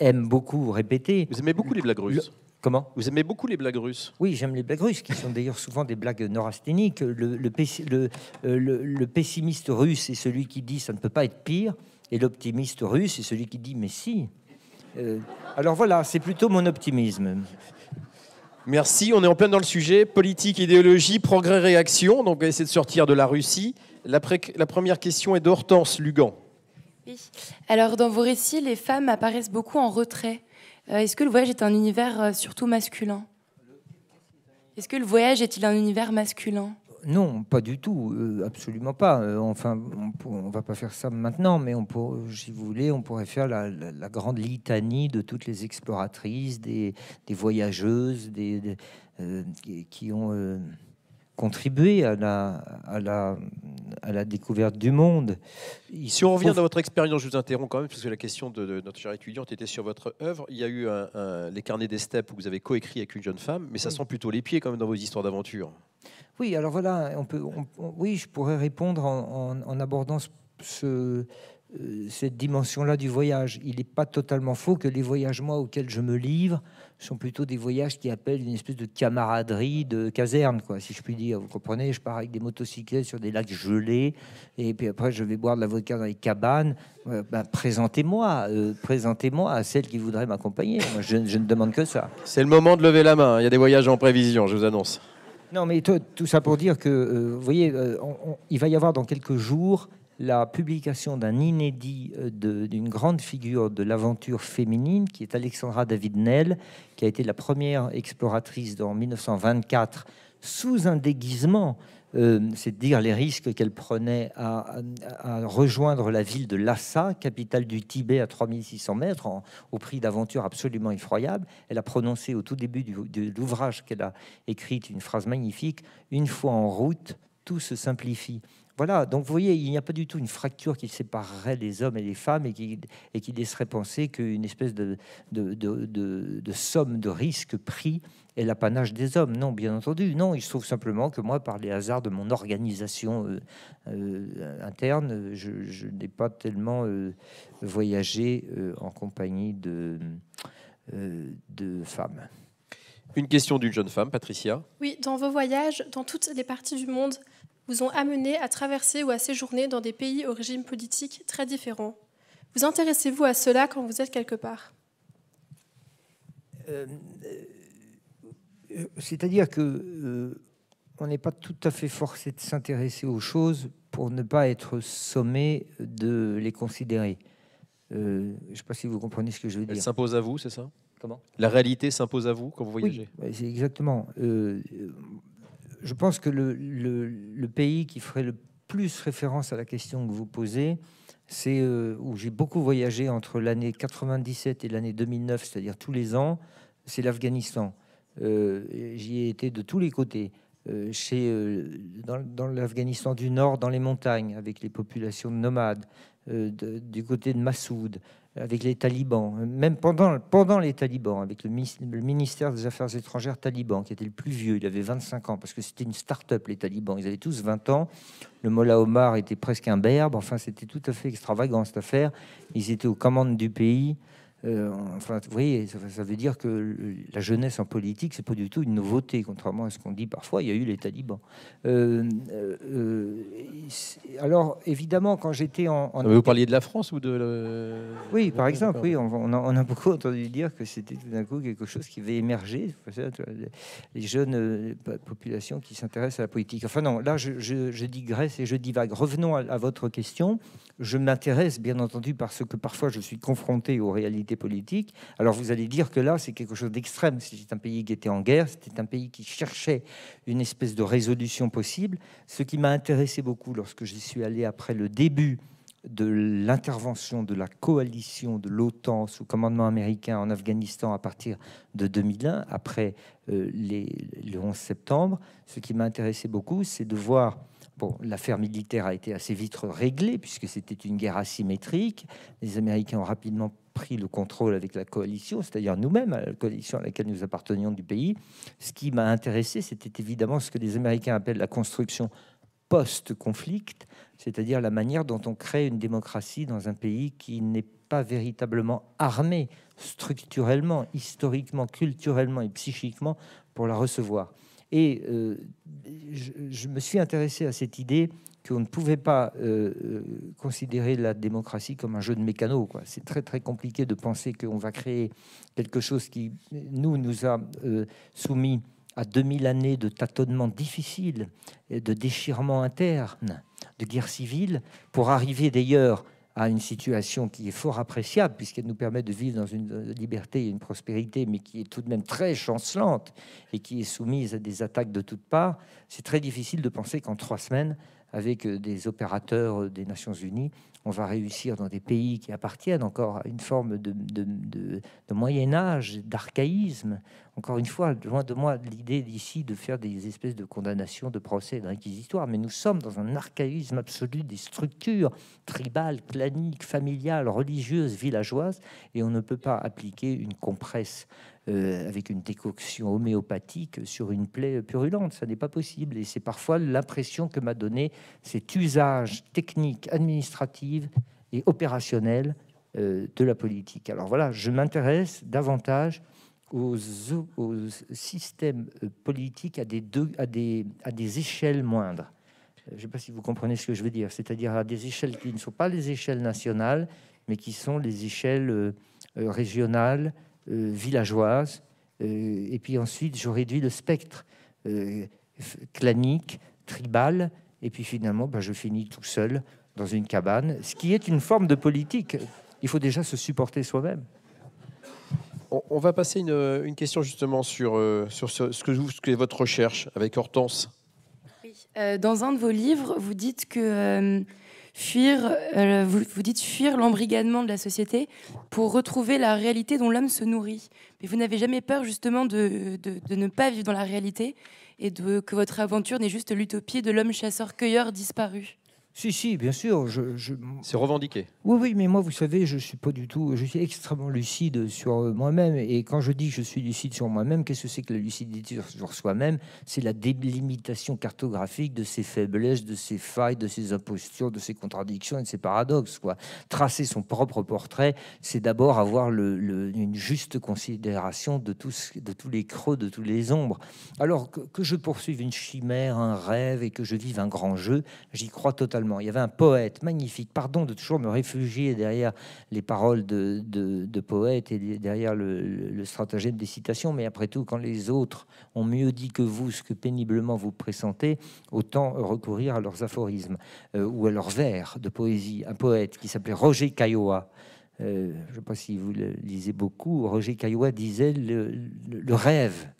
aiment beaucoup répéter. Vous aimez beaucoup les blagues russes Comment Vous aimez beaucoup les blagues russes Oui, j'aime les blagues russes, qui sont d'ailleurs souvent des blagues norasthéniques. Euh, le, le, pessimiste russe est celui qui dit ça ne peut pas être pire, et l'optimiste russe est celui qui dit mais si. Euh, alors voilà, c'est plutôt mon optimisme. Merci, on est en plein dans le sujet. Politique, idéologie, progrès, réaction. Donc on va essayer de sortir de la Russie. La, la première question est d'Hortense Lugan. Oui. Alors dans vos récits, les femmes apparaissent beaucoup en retrait. Euh, est-ce que le voyage est un univers euh, surtout masculin Est-ce que le voyage est-il un univers masculin non, pas du tout, euh, absolument pas. Enfin, on ne va pas faire ça maintenant, mais on si vous voulez, on pourrait faire la, grande litanie de toutes les exploratrices, des, voyageuses, des, qui ont contribuer à la, à la, découverte du monde. si on revient dans votre expérience, je vous interromps quand même, parce que la question de, notre chère étudiante était sur votre œuvre. Il y a eu les carnets des steppes où vous avez coécrit avec une jeune femme, mais ça sent plutôt les pieds quand même dans vos histoires d'aventure. Oui, alors voilà, on peut, oui, je pourrais répondre en, abordant ce, euh, cette dimension-là du voyage. Il n'est pas totalement faux que les voyages, moi, auxquels je me livre, sont plutôt des voyages qui appellent une espèce de camaraderie de caserne, quoi, si je puis dire. Vous comprenez, je pars avec des motocyclettes sur des lacs gelés, et puis après je vais boire de la vodka dans les cabanes. Euh, bah, présentez-moi, euh, présentez-moi à celle qui voudraient m'accompagner. je, ne demande que ça. C'est le moment de lever la main. Hein. Il y a des voyages en prévision, je vous annonce. Non, mais tout, ça pour dire que, euh, vous voyez, il va y avoir dans quelques jours la publication d'un inédit euh, d'une grande figure de l'aventure féminine, qui est Alexandra David Nell, qui a été la première exploratrice en 1924 sous un déguisement. Euh, cest à dire les risques qu'elle prenait à, rejoindre la ville de Lhasa, capitale du Tibet à 3600 mètres, au prix d'aventures absolument effroyables. Elle a prononcé au tout début de l'ouvrage qu'elle a écrit une phrase magnifique, Une fois en route, tout se simplifie. Voilà, donc vous voyez, il n'y a pas du tout une fracture qui séparerait les hommes et les femmes et qui, laisserait penser qu'une espèce de, somme de risques pris est l'apanage des hommes. Non, bien entendu, non. Il se trouve simplement que moi, par les hasards de mon organisation euh, euh, interne, je, n'ai pas tellement euh, voyagé en compagnie de femmes. Une question d'une jeune femme, Patricia. Oui, dans vos voyages, dans toutes les parties du monde, vous ont amené à traverser ou à séjourner dans des pays au régime politiques très différent. Vous intéressez-vous à cela quand vous êtes quelque part euh, euh, C'est-à-dire que euh, on n'est pas tout à fait forcé de s'intéresser aux choses pour ne pas être sommé de les considérer. je ne sais pas si vous comprenez ce que je veux dire. Elle s'impose à vous, c'est ça Comment La réalité s'impose à vous quand vous voyagez. Oui, c'est exactement je pense que le, pays qui ferait le plus référence à la question que vous posez, c'est euh, où j'ai beaucoup voyagé entre l'année 97 et l'année 2009, c'est-à-dire tous les ans, c'est l'Afghanistan. Euh, j'y ai été de tous les côtés. Euh, chez, dans, l'Afghanistan du Nord, dans les montagnes, avec les populations nomades, du côté de Massoud, avec les talibans, même pendant, pendant les talibans, avec le, ministère des Affaires étrangères taliban, qui était le plus vieux, il avait 25 ans, parce que c'était une start-up, les talibans, ils avaient tous 20 ans, le Mollah Omar était presque un berbe enfin c'était tout à fait extravagant cette affaire, ils étaient aux commandes du pays, euh, enfin, vous voyez, ça, veut dire que la jeunesse en politique, c'est pas du tout une nouveauté, contrairement à ce qu'on dit parfois. Il y a eu les talibans. Euh, euh, alors, évidemment, quand j'étais en, vous parliez de la France ou de oui, par exemple, oui, on, a, beaucoup entendu dire que c'était tout d'un coup quelque chose qui va émerger. Les jeunes populations qui s'intéressent à la politique. Enfin non, là, je, je, Grèce digresse et je divague. Revenons à votre question. Je m'intéresse, bien entendu, parce que parfois je suis confronté aux réalités politique. Alors vous allez dire que là, c'est quelque chose d'extrême. C'était un pays qui était en guerre, c'était un pays qui cherchait une espèce de résolution possible. Ce qui m'a intéressé beaucoup lorsque je suis allé après le début de l'intervention de la coalition de l'OTAN sous commandement américain en Afghanistan à partir de 2001, après euh, les, le 11 septembre, ce qui m'a intéressé beaucoup, c'est de voir Bon, l'affaire militaire a été assez vite réglée puisque c'était une guerre asymétrique. Les Américains ont rapidement pris le contrôle avec la coalition, c'est-à-dire nous-mêmes, la coalition à laquelle nous appartenions du pays, ce qui m'a intéressé, c'était évidemment ce que les Américains appellent la construction post-conflict, c'est-à-dire la manière dont on crée une démocratie dans un pays qui n'est pas véritablement armé structurellement, historiquement, culturellement et psychiquement pour la recevoir. Et euh, je, me suis intéressé à cette idée qu'on ne pouvait pas euh, euh, considérer la démocratie comme un jeu de mécano. C'est très très compliqué de penser qu'on va créer quelque chose qui, nous, nous a euh, soumis à 2000 années de tâtonnements difficiles, de déchirements internes, de guerres civiles, pour arriver d'ailleurs à une situation qui est fort appréciable, puisqu'elle nous permet de vivre dans une liberté et une prospérité, mais qui est tout de même très chancelante et qui est soumise à des attaques de toutes parts, c'est très difficile de penser qu'en trois semaines, avec euh, des opérateurs euh, des Nations Unies, on va réussir dans des pays qui appartiennent encore à une forme de, Moyen Âge, d'archaïsme. Encore une fois, loin de moi l'idée d'ici de faire des espèces de condamnations, de procès, d'inquisitoires, mais nous sommes dans un archaïsme absolu des structures tribales, claniques, familiales, religieuses, villageoises, et on ne peut pas appliquer une compresse euh, avec une décoction homéopathique sur une plaie purulente. Ça n'est pas possible. Et c'est parfois l'impression que m'a donné cet usage technique, administrative et opérationnel euh, de la politique. Alors voilà, je m'intéresse davantage aux, systèmes euh, politiques à des, à des, échelles moindres. Je ne sais pas si vous comprenez ce que je veux dire, c'est-à-dire à des échelles qui ne sont pas les échelles nationales, mais qui sont les échelles régionales, euh, villageoise. Euh, et puis ensuite, je réduis le spectre euh, clanique, tribal. Et puis finalement, ben, je finis tout seul dans une cabane, ce qui est une forme de politique. Il faut déjà se supporter soi-même. On, va passer une, question justement sur, sur ce, que vous, ce que est votre recherche avec Hortense. dans un de vos livres, vous dites que fuir, euh, vous, dites fuir l'embrigadement de la société pour retrouver la réalité dont l'homme se nourrit. Mais vous n'avez jamais peur justement de, de, ne pas vivre dans la réalité et de, que votre aventure n'est juste l'utopie de l'homme chasseur-cueilleur disparu. Si, si, bien sûr. Je, C'est revendiqué. Oui, oui, mais moi, vous savez, je suis pas du tout. Je suis extrêmement lucide sur euh, moi-même. Et quand je dis que je suis lucide sur moi-même, qu'est-ce que c'est que la lucidité sur soi-même C'est la délimitation cartographique de ses faiblesses, de ses failles, de ses impostures, de ses contradictions et de ses paradoxes. Quoi. Tracer son propre portrait, c'est d'abord avoir le, une juste considération de, tous, de tous les creux, de tous les ombres. Alors que, que je poursuive une chimère, un rêve et que je vive un grand jeu, j'y crois totalement il y avait un poète magnifique. Pardon de toujours me réfugier derrière les paroles de, poètes et derrière le, stratagème des citations, mais après tout, quand les autres ont mieux dit que vous ce que péniblement vous pressentez, autant recourir à leurs aphorismes euh, ou à leurs vers de poésie. Un poète qui s'appelait Roger Caillois. Euh, je ne sais pas si vous le lisez beaucoup, Roger Caillois disait le rêve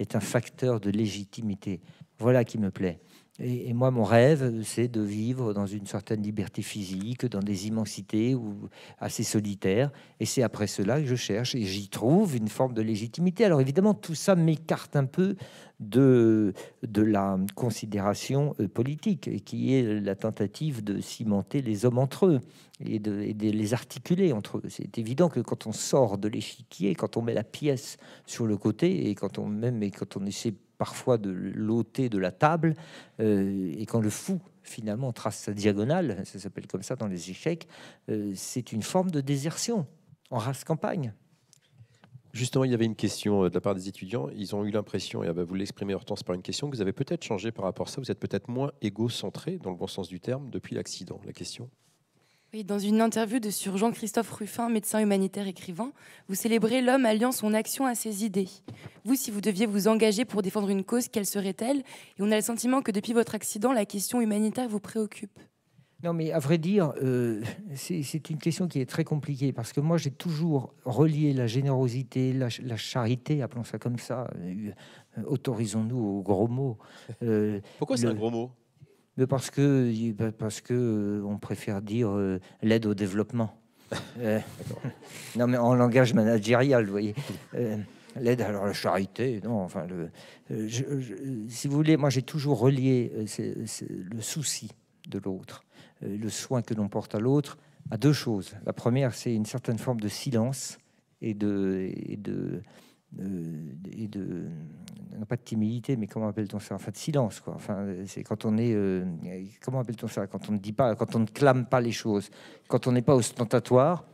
est un facteur de légitimité. Voilà qui me plaît. Et, moi, mon rêve, c'est de vivre dans une certaine liberté physique, dans des immensités ou assez solitaires. Et c'est après cela que je cherche et j'y trouve une forme de légitimité. Alors évidemment, tout ça m'écarte un peu de, de la considération euh, politique, qui est la tentative de cimenter les hommes entre eux et de, les articuler entre eux. C'est évident que quand on sort de l'échiquier, quand on met la pièce sur le côté et quand on même et quand on essaie parfois de l'ôter de la table, euh, et quand le fou finalement trace sa diagonale, ça s'appelle comme ça dans les échecs, euh, c'est une forme de désertion en race campagne. Justement, il y avait une question euh, de la part des étudiants. Ils ont eu l'impression, et ah ben, vous l'exprimez Hortense par une question, que vous avez peut-être changé par rapport à ça. Vous êtes peut-être moins égocentré, dans le bon sens du terme, depuis l'accident. La question oui, dans une interview de sur Jean-Christophe Ruffin, médecin humanitaire écrivain, vous célébrez l'homme alliant son action à ses idées. Vous, si vous deviez vous engager pour défendre une cause, quelle serait-elle Et on a le sentiment que depuis votre accident, la question humanitaire vous préoccupe. Non, mais à vrai dire, euh, c'est une question qui est très compliquée parce que moi, j'ai toujours relié la générosité, la, charité, appelons ça comme ça. Euh, autorisons-nous aux gros mots. Euh, Pourquoi c'est un gros mot mais parce que, bah, parce que euh, on préfère dire euh, l'aide au développement. Euh, non, mais en langage managérial, vous voyez. l'aide à la charité, non, enfin, le, si vous voulez, moi j'ai toujours relié le souci de l'autre, le soin que l'on porte à l'autre, à deux choses. La première, c'est une certaine forme de silence et de, et de euh, et de euh, non pas de timidité, mais comment appelle-t-on ça Enfin, de silence, quoi. Enfin, euh, c'est quand on est. comment appelle-t-on ça Quand on ne dit pas, quand on ne clame pas les choses, quand on n'est pas ostentatoire.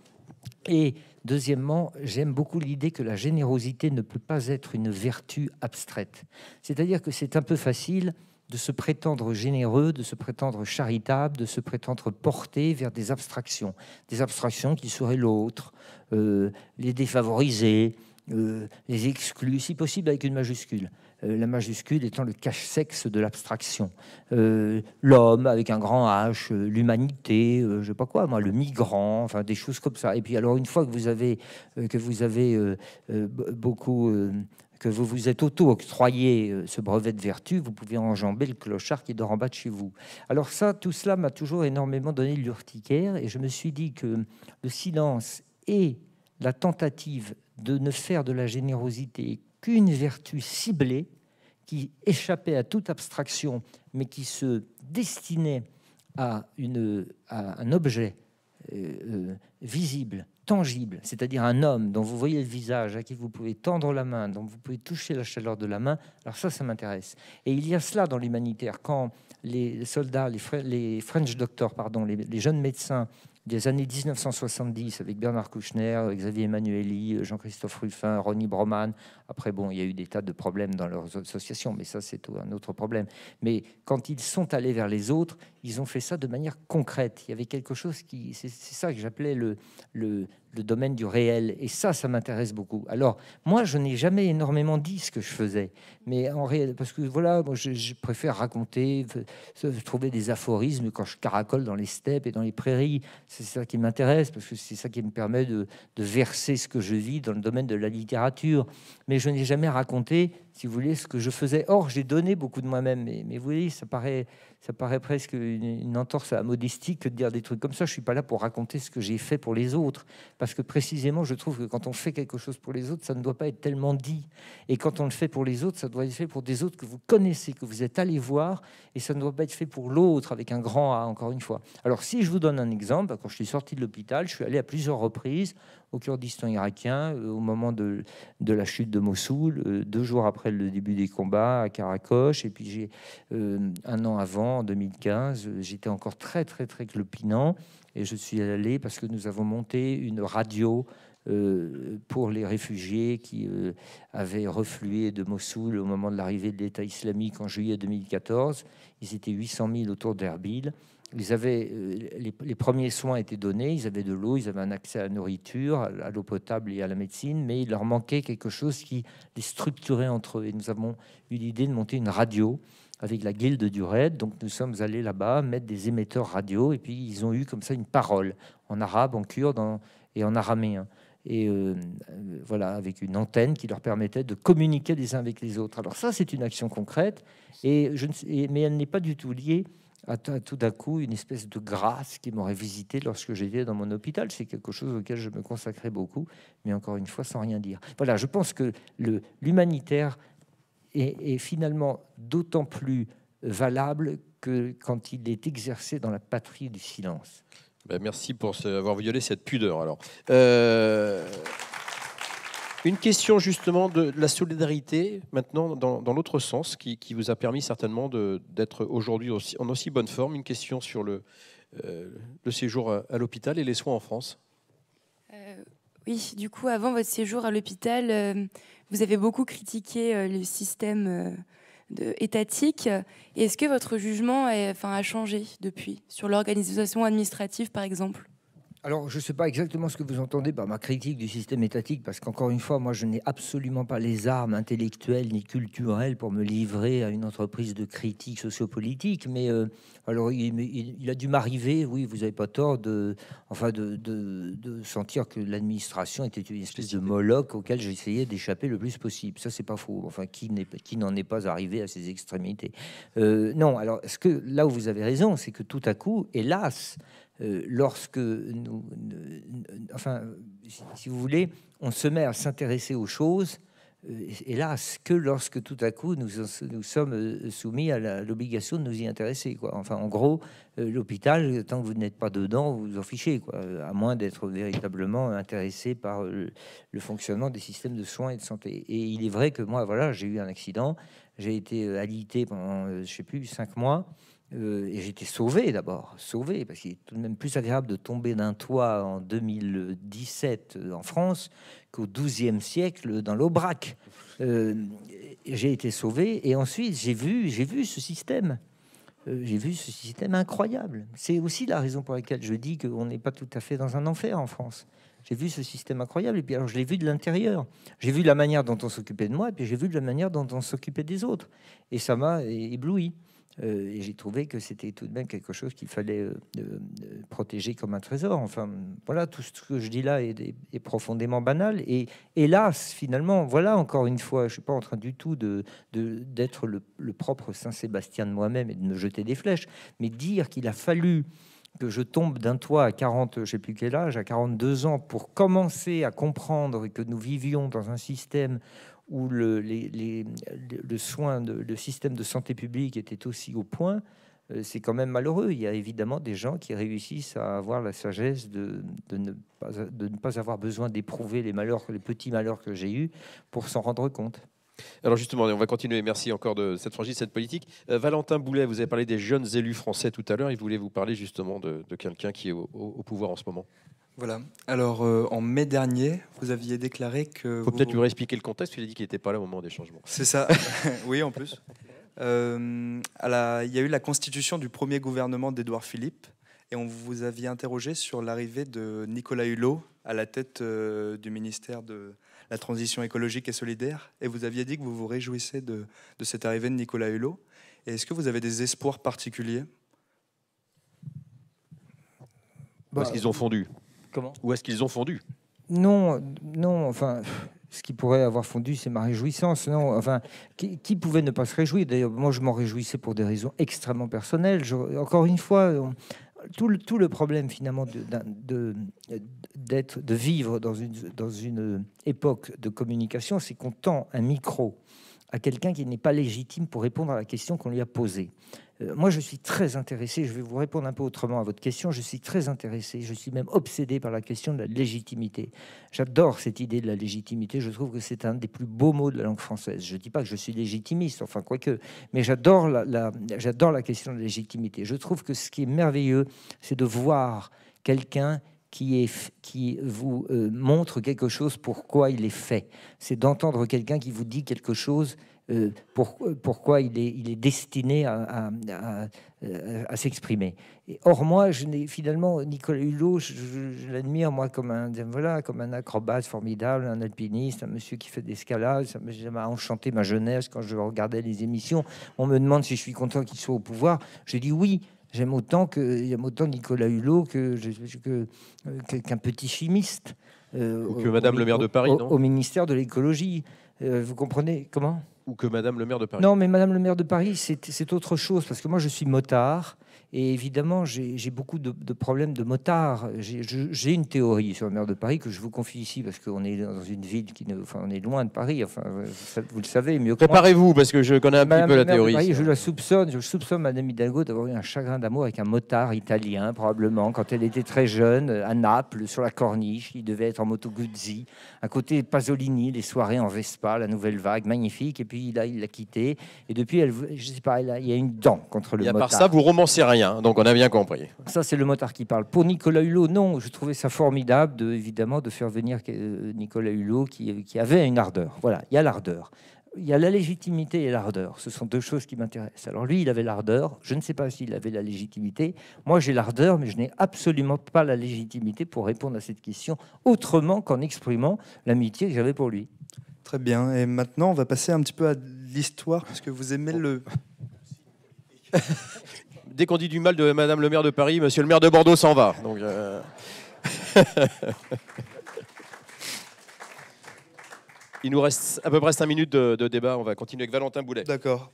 Et deuxièmement, j'aime beaucoup l'idée que la générosité ne peut pas être une vertu abstraite. C'est-à-dire que c'est un peu facile de se prétendre généreux, de se prétendre charitable, de se prétendre porté vers des abstractions, des abstractions qui seraient l'autre, les défavorisés, euh, les exclus si possible avec une majuscule. Euh, la majuscule étant le cache-sexe de l'abstraction. Euh, l'homme avec un grand H, l'humanité, je sais pas quoi, moi, le migrant, enfin des choses comme ça. Et puis alors une fois que vous avez, que vous avez beaucoup que vous vous êtes auto-octroyé ce brevet de vertu, vous pouvez enjamber le clochard qui dort en bas de chez vous. Alors ça, tout cela m'a toujours énormément donné l'urticaire et je me suis dit que le silence et la tentative de ne faire de la générosité qu'une vertu ciblée qui échappait à toute abstraction, mais qui se destinait à, une, un objet euh, euh, visible, tangible, c'est-à-dire un homme dont vous voyez le visage, à qui vous pouvez tendre la main, dont vous pouvez toucher la chaleur de la main, alors ça, ça m'intéresse. Et il y a cela dans l'humanitaire. Quand les soldats, les, French doctors, pardon, les jeunes médecins des années 1970 avec Bernard Kouchner, Xavier Emmanueli, Jean-Christophe Ruffin, Ronnie Broman. Après, bon, il y a eu des tas de problèmes dans leurs associations, mais ça, c'est un autre problème. Mais quand ils sont allés vers les autres, ils ont fait ça de manière concrète. Il y avait quelque chose qui. C'est ça que j'appelais le, le, le domaine du réel. Et ça, ça m'intéresse beaucoup. Alors, moi, je n'ai jamais énormément dit ce que je faisais. Mais en réel, parce que voilà, moi, je, préfère raconter, trouver des aphorismes quand je caracole dans les steppes et dans les prairies. C'est ça qui m'intéresse, parce que c'est ça qui me permet de, de verser ce que je vis dans le domaine de la littérature. Mais je n'ai jamais raconté si vous voulez, ce que je faisais. Or, j'ai donné beaucoup de moi-même, mais, vous voyez, ça paraît, ça paraît presque une, entorse à la modestie que de dire des trucs comme ça. Je ne suis pas là pour raconter ce que j'ai fait pour les autres, parce que précisément, je trouve que quand on fait quelque chose pour les autres, ça ne doit pas être tellement dit. Et quand on le fait pour les autres, ça doit être fait pour des autres que vous connaissez, que vous êtes allé voir, et ça ne doit pas être fait pour l'autre, avec un grand A, encore une fois. Alors, si je vous donne un exemple, quand je suis sorti de l'hôpital, je suis allé à plusieurs reprises au Kurdistan irakien euh, au moment de, la chute de Mossoul, euh, deux jours après le début des combats à Karakoche. Et puis j'ai euh, un an avant, en 2015, j'étais encore très très très clopinant et je suis allé parce que nous avons monté une radio pour les réfugiés qui avaient reflué de Mossoul au moment de l'arrivée de l'État islamique en juillet 2014. Ils étaient 800 000 autour d'Erbil ils avaient, euh, les, premiers soins étaient donnés, ils avaient de l'eau, ils avaient un accès à la nourriture, à l'eau potable et à la médecine, mais il leur manquait quelque chose qui les structurait entre eux. Et nous avons eu l'idée de monter une radio avec la guilde du Red. Donc nous sommes allés là-bas mettre des émetteurs radio, et puis ils ont eu comme ça une parole en arabe, en kurde et en araméen. Et euh, euh, voilà, avec une antenne qui leur permettait de communiquer les uns avec les autres. Alors ça, c'est une action concrète, et je ne sais, mais elle n'est pas du tout liée tout d'un coup une espèce de grâce qui m'aurait visité lorsque j'étais dans mon hôpital. C'est quelque chose auquel je me consacrais beaucoup, mais encore une fois sans rien dire. Voilà, je pense que l'humanitaire est, finalement d'autant plus valable que quand il est exercé dans la patrie du silence. Ben, merci pour avoir violé cette pudeur. Alors. Euh, une question justement de, la solidarité, maintenant dans, l'autre sens, qui, vous a permis certainement d'être aujourd'hui aussi en aussi bonne forme. Une question sur le, euh, le séjour à, l'hôpital et les soins en France. Euh, oui, du coup, avant votre séjour à l'hôpital, euh, vous avez beaucoup critiqué le système étatique. Est-ce que votre jugement enfin, a changé depuis, sur l'organisation administrative par exemple alors, je ne sais pas exactement ce que vous entendez par ma critique du système étatique, parce qu'encore une fois, moi, je n'ai absolument pas les armes intellectuelles ni culturelles pour me livrer à une entreprise de critique sociopolitique. Mais euh, alors, il, a dû m'arriver, oui, vous n'avez pas tort, de, enfin, de, sentir que l'administration était une espèce de moloch auquel j'essayais d'échapper le plus possible. Ça, c'est pas faux. Enfin, qui n'en est, pas arrivé à ces extrémités euh, Non. Alors, ce que là où vous avez raison, c'est que tout à coup, hélas, euh, lorsque enfin, si, vous voulez, on se met à s'intéresser aux choses, là, euh, hélas, que lorsque tout à coup nous, sommes euh, soumis à l'obligation de nous y intéresser. Quoi. Enfin, en gros, l'hôpital, tant que vous n'êtes pas dedans, vous vous en fichez, quoi, à moins d'être véritablement intéressé par le, fonctionnement des systèmes de soins et de santé. Et il est vrai que moi, voilà, j'ai eu un accident, j'ai été alité pendant, je sais plus, cinq mois. Euh, et j'ai j'étais sauvé d'abord, sauvé, parce qu'il est tout de même plus agréable de tomber d'un toit en 2017 euh, en France qu'au XIIe siècle dans l'Aubrac. Euh, j'ai été sauvé, et ensuite j'ai vu, j'ai vu ce système. j'ai vu ce système incroyable. C'est aussi la raison pour laquelle je dis qu'on n'est pas tout à fait dans un enfer en France. J'ai vu ce système incroyable, et puis alors je l'ai vu de l'intérieur. J'ai vu la manière dont on s'occupait de moi, et puis j'ai vu de la manière dont on s'occupait des autres. Et ça m'a ébloui. Euh, et j'ai trouvé que c'était tout de même quelque chose qu'il fallait euh, protéger comme un trésor. Enfin, voilà, tout ce que je dis là est, profondément banal. Et hélas, finalement, voilà encore une fois, je ne suis pas en train du tout d'être le, propre Saint-Sébastien de moi-même et de me jeter des flèches, mais dire qu'il a fallu que je tombe d'un toit à 40, je sais plus quel âge, à 42 ans, pour commencer à comprendre que nous vivions dans un système où le, soin, le système de santé publique était aussi au point, euh, c'est quand même malheureux. Il y a évidemment des gens qui réussissent à avoir la sagesse de, de, ne, pas, avoir besoin d'éprouver les malheurs, les petits malheurs que j'ai eus pour s'en rendre compte. Alors justement, on va continuer. Merci encore de cette franchise, cette politique. Euh, Valentin Boulet, vous avez parlé des jeunes élus français tout à l'heure. Il voulait vous parler justement de, quelqu'un qui est au, pouvoir en ce moment. Voilà. Alors, euh, en mai dernier, vous aviez déclaré que. Faut vous... peut-être lui réexpliquer le contexte. Il a dit qu'il n'était pas là au moment des changements. C'est ça. oui, en plus. Euh, il y a eu la constitution du premier gouvernement d'Édouard Philippe, et on vous aviez interrogé sur l'arrivée de Nicolas Hulot à la tête euh, du ministère de la Transition écologique et solidaire, et vous aviez dit que vous vous réjouissez de, cette arrivée de Nicolas Hulot. Est-ce que vous avez des espoirs particuliers bah, Parce qu'ils ont fondu. Comment Ou est-ce qu'ils ont fondu Non, non, enfin. Ce qui pourrait avoir fondu, c'est ma réjouissance. Non, enfin, qui, pouvait ne pas se réjouir D'ailleurs, moi, je m'en réjouissais pour des raisons extrêmement personnelles. encore une fois, tout le, problème finalement de, de vivre dans une, dans une époque de communication, c'est qu'on tend un micro à quelqu'un qui n'est pas légitime pour répondre à la question qu'on lui a posée. Euh, moi, je suis très intéressé, je vais vous répondre un peu autrement à votre question, je suis très intéressé, je suis même obsédé par la question de la légitimité. J'adore cette idée de la légitimité, je trouve que c'est un des plus beaux mots de la langue française. Je ne dis pas que je suis légitimiste, enfin quoique, mais j'adore la, j'adore la question de la légitimité. Je trouve que ce qui est merveilleux, c'est de voir quelqu'un qui, est, qui vous euh, montre quelque chose pourquoi il est fait. C'est d'entendre quelqu'un qui vous dit quelque chose euh, pourquoi il est, il est destiné à, à, s'exprimer. Or, moi, je n'ai finalement Nicolas Hulot, je, l'admire moi comme un voilà, comme un acrobate formidable, un alpiniste, un monsieur qui fait des escalades. Ça m'a enchanté ma jeunesse quand je regardais les émissions. On me demande si je suis content qu'il soit au pouvoir. Je dis oui. J'aime autant que j'aime autant Nicolas Hulot que, que qu'un petit chimiste. Euh, Ou que Madame le maire de Paris, au, non au ministère de l'écologie. Euh, vous comprenez comment ou que Madame le maire de Paris Non, mais Madame le maire de Paris, c'est autre chose, parce que moi je suis motard, et évidemment, j'ai beaucoup de, problèmes de motards. J'ai une théorie sur le mer de Paris que je vous confie ici parce qu'on est dans une ville qui ne, enfin, on est loin de Paris. Enfin, vous le savez mieux. Préparez-vous parce que je connais un petit peu la, théorie. je la soupçonne. Je soupçonne Madame Hidalgo d'avoir eu un chagrin d'amour avec un motard italien probablement quand elle était très jeune à Naples sur la corniche. Il devait être en moto Guzzi. À côté Pasolini, les soirées en Vespa, la nouvelle vague, magnifique. Et puis là, il l'a quitté. Et depuis, elle, je sais pas, il y a une dent contre le. Et à part ça, vous romancez rien donc on a bien compris. Ça, c'est le motard qui parle. Pour Nicolas Hulot, non, je trouvais ça formidable, de, évidemment, de faire venir euh, Nicolas Hulot qui, euh, qui avait une ardeur. Voilà, il y a l'ardeur. Il y a la légitimité et l'ardeur. Ce sont deux choses qui m'intéressent. Alors lui, il avait l'ardeur. Je ne sais pas s'il avait la légitimité. Moi, j'ai l'ardeur, mais je n'ai absolument pas la légitimité pour répondre à cette question autrement qu'en exprimant l'amitié que j'avais pour lui. Très bien. Et maintenant, on va passer un petit peu à l'histoire, parce que vous aimez le... dès qu'on dit du mal de Madame le maire de Paris, Monsieur le maire de Bordeaux s'en va. Donc, euh, Il nous reste à peu près 5 minutes de, débat. On va continuer avec Valentin Boulet. D'accord.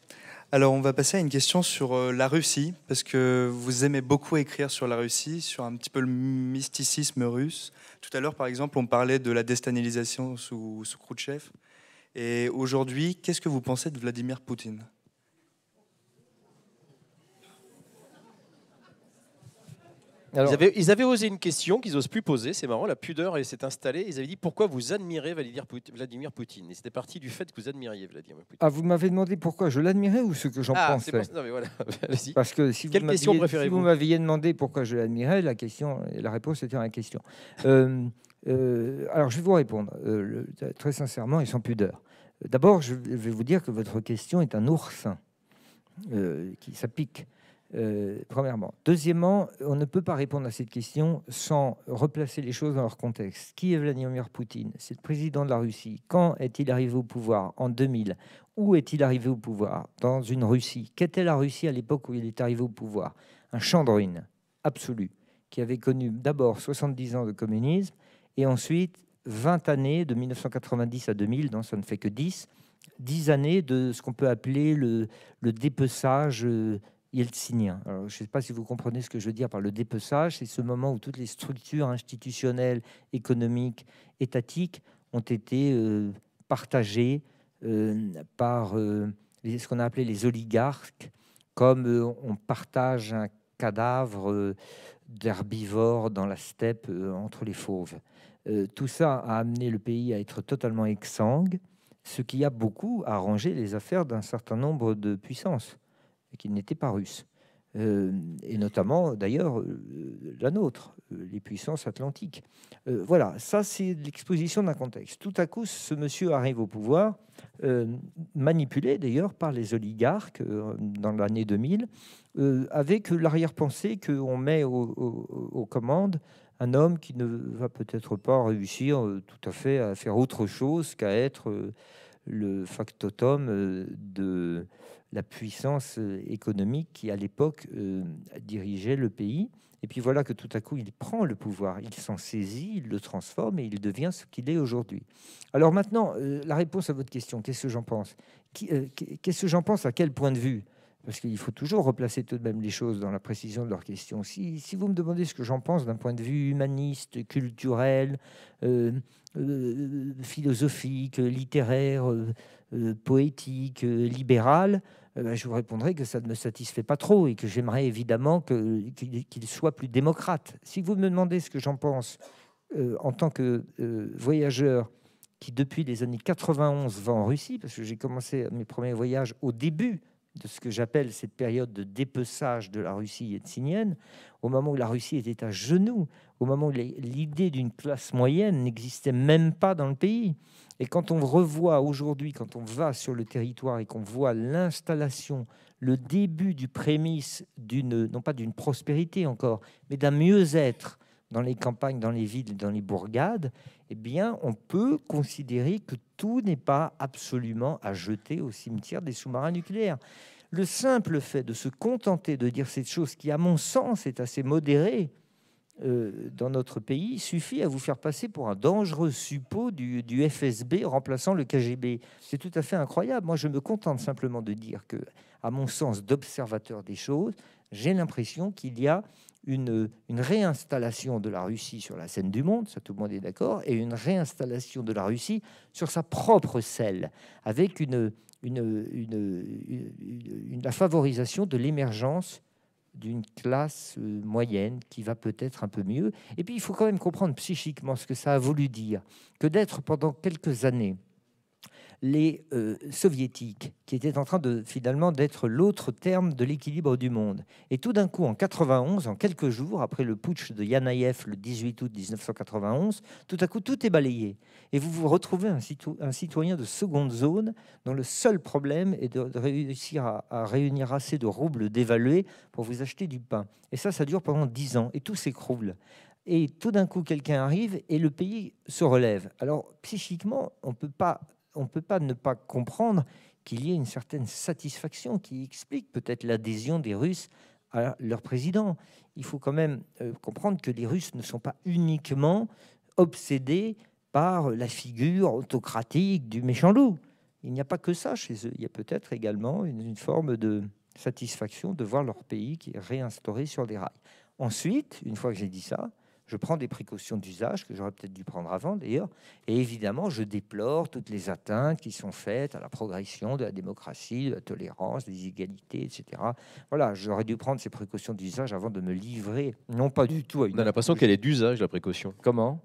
Alors, on va passer à une question sur euh, la Russie, parce que vous aimez beaucoup écrire sur la Russie, sur un petit peu le mysticisme russe. Tout à l'heure, par exemple, on parlait de la déstalinisation sous, sous Khrouchtchev. Et aujourd'hui, qu'est-ce que vous pensez de Vladimir Poutine ils, avaient, osé une question qu'ils n'osent plus poser, c'est marrant, la pudeur s'est installée. Ils avaient dit pourquoi vous admirez Vladimir Poutine Et c'était parti du fait que vous admiriez Vladimir Poutine. Ah, vous m'avez demandé pourquoi je l'admirais ou ce que j'en ah, pensais pour... non, mais voilà. Parce que si vous m'aviez demandé pourquoi je l'admirais, la, question, la réponse était la question. Euh, euh, alors je vais vous répondre, euh, très sincèrement et sans pudeur. D'abord, je vais vous dire que votre question est un oursin qui ça pique. Euh, premièrement. Deuxièmement, on ne peut pas répondre à cette question sans replacer les choses dans leur contexte. Qui est Vladimir Poutine C'est le président de la Russie. Quand est-il arrivé au pouvoir En 2000. Où est-il arrivé au pouvoir Dans une Russie. Qu'était la Russie à l'époque où il est arrivé au pouvoir Un champ de ruines absolu, qui avait connu d'abord 70 ans de communisme et ensuite 20 années, de 1990 à 2000, Donc ça ne fait que 10, 10 années de ce qu'on peut appeler le, le dépeçage. Euh, je ne sais pas si vous comprenez ce que je veux dire par le dépeçage. C'est ce moment où toutes les structures institutionnelles, économiques, étatiques ont été euh, partagées euh, par euh, ce qu'on a appelé les oligarques, comme on partage un cadavre d'herbivore dans la steppe entre les fauves. tout ça a amené le pays à être totalement exsangue, ce qui a beaucoup arrangé les affaires d'un certain nombre de puissances et n'était pas russe. Euh, et notamment d'ailleurs euh, la nôtre, euh, les puissances atlantiques. voilà, ça c'est l'exposition d'un contexte. Tout à coup, ce monsieur arrive au pouvoir, manipulé d'ailleurs par les oligarques dans l'année 2000, avec l'arrière-pensée qu'on met aux commandes un homme qui ne va peut-être pas réussir tout à fait à faire autre chose qu'à être le factotum de la puissance euh, économique qui, à l'époque, euh, dirigeait le pays. Et puis voilà que tout à coup, il prend le pouvoir, il s'en saisit, il le transforme et il devient ce qu'il est aujourd'hui. Alors maintenant, euh, la réponse à votre question, qu'est-ce que j'en pense Qu'est-ce que j'en pense À quel point de vue Parce qu'il faut toujours replacer tout de même les choses dans la précision de leur question. si vous me demandez ce que j'en pense d'un point de vue humaniste, culturel, philosophique, littéraire, poétique, libéral, eh ben, je vous répondrai que ça ne me satisfait pas trop et que j'aimerais évidemment qu'il soit plus démocrate. Si vous me demandez ce que j'en pense euh, en tant que euh, voyageur qui, depuis les années 91, va en Russie, parce que j'ai commencé mes premiers voyages au début de ce que j'appelle cette période de dépeçage de la Russie yeltsinienne, au moment où la Russie était à genoux, au moment où l'idée d'une classe moyenne n'existait même pas dans le pays. Et quand on revoit aujourd'hui, quand on va sur le territoire et qu'on voit l'installation, le début du prémisse d'une, non pas d'une prospérité encore, mais d'un mieux-être dans les campagnes, dans les villes, dans les bourgades, eh bien, on peut considérer que tout n'est pas absolument à jeter au cimetière des sous-marins nucléaires. Le simple fait de se contenter de dire cette chose qui, à mon sens, est assez modérée, euh, dans notre pays suffit à vous faire passer pour un dangereux suppôt du, du FSB remplaçant le KGB. C'est tout à fait incroyable. Moi, je me contente simplement de dire que, à mon sens d'observateur des choses, j'ai l'impression qu'il y a une, une, réinstallation de la Russie sur la scène du monde, ça tout le monde est d'accord, et une réinstallation de la Russie sur sa propre selle, avec une, une, une la favorisation de l'émergence d'une classe euh, moyenne qui va peut-être un peu mieux. Et puis il faut quand même comprendre psychiquement ce que ça a voulu dire, que d'être pendant quelques années les euh, soviétiques, qui étaient en train de finalement d'être l'autre terme de l'équilibre du monde. Et tout d'un coup, en 91, en quelques jours après le putsch de Yanayev le 18 août 1991, tout à coup, tout est balayé. Et vous vous retrouvez un, un citoyen de seconde zone dont le seul problème est de, réussir à, à, réunir assez de roubles dévalués pour vous acheter du pain. Et ça, ça dure pendant dix ans et tout s'écroule. Et tout d'un coup, quelqu'un arrive et le pays se relève. Alors, psychiquement, on ne peut pas on ne peut pas ne pas comprendre qu'il y ait une certaine satisfaction qui explique peut-être l'adhésion des Russes à leur président. Il faut quand même euh, comprendre que les Russes ne sont pas uniquement obsédés par la figure autocratique du méchant loup. Il n'y a pas que ça chez eux. Il y a peut-être également une forme de satisfaction de voir leur pays qui est réinstauré sur des rails. Ensuite, une fois que j'ai dit ça, je prends des précautions d'usage que j'aurais peut-être dû prendre avant d'ailleurs, et évidemment, je déplore toutes les atteintes qui sont faites à la progression de la démocratie, de la tolérance, des égalités, etc. Voilà, j'aurais dû prendre ces précautions d'usage avant de me livrer, non pas du tout à une. On a l'impression qu'elle est d'usage, la précaution. Comment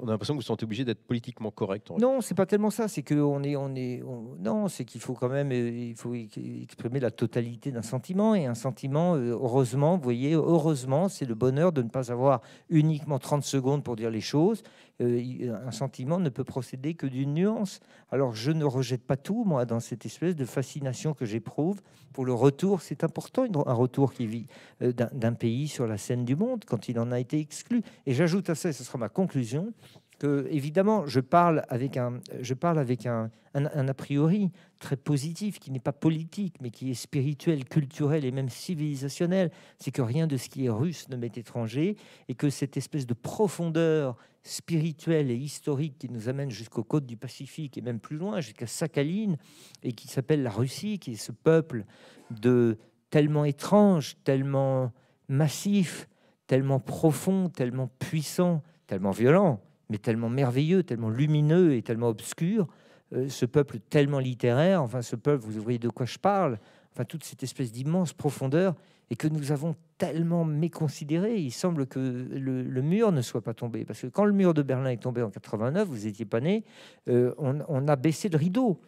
on a l'impression que vous sentez obligé d'être politiquement correct. En non, c'est pas tellement ça. C'est que on est, on est, non, c'est qu'il faut quand même, euh, il faut exprimer la totalité d'un sentiment et un sentiment. Euh, heureusement, vous voyez, heureusement, c'est le bonheur de ne pas avoir uniquement 30 secondes pour dire les choses euh, euh, un sentiment ne peut procéder que d'une nuance. Alors je ne rejette pas tout, moi, dans cette espèce de fascination que j'éprouve pour le retour. C'est important, un retour qui vit euh, d'un pays sur la scène du monde quand il en a été exclu. Et j'ajoute à ça, et ce sera ma conclusion, que évidemment je parle avec un je parle avec un a priori très positif qui n'est pas politique mais qui est spirituel culturel et même civilisationnel c'est que rien de ce qui est russe ne m'est étranger et que cette espèce de profondeur spirituel et historique qui nous amène jusqu'aux côtes du Pacifique et même plus loin, jusqu'à Sakhaline, et qui s'appelle la Russie, qui est ce peuple de tellement étrange, tellement massif, tellement profond, tellement puissant, tellement violent, mais tellement merveilleux, tellement lumineux et tellement obscur, euh, ce peuple tellement littéraire, enfin ce peuple, vous voyez de quoi je parle, enfin toute cette espèce d'immense profondeur et que nous avons tellement méconsidéré. Il semble que le, mur ne soit pas tombé. Parce que quand le mur de Berlin est tombé en 89, vous n'étiez pas né, euh, on, a baissé le rideau.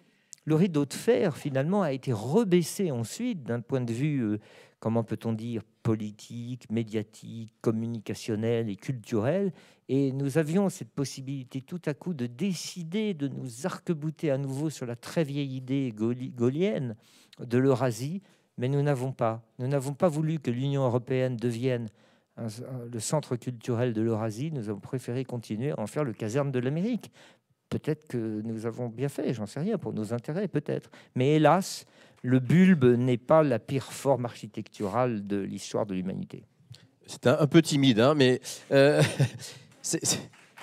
Le rideau de fer, finalement, a été rebaissé ensuite d'un point de vue, euh, comment peut-on dire, politique, médiatique, communicationnel et culturel. Et nous avions cette possibilité tout à coup de décider de nous arquebouter à nouveau sur la très vieille idée gaulienne de l'Eurasie mais nous n'avons pas. Nous n'avons pas voulu que l'Union européenne devienne le centre culturel de l'Eurasie. Nous avons préféré continuer à en faire le caserne de l'Amérique. Peut-être que nous avons bien fait, j'en sais rien, pour nos intérêts, peut-être. Mais hélas, le bulbe n'est pas la pire forme architecturale de l'histoire de l'humanité. C'est un, peu timide, hein, mais euh,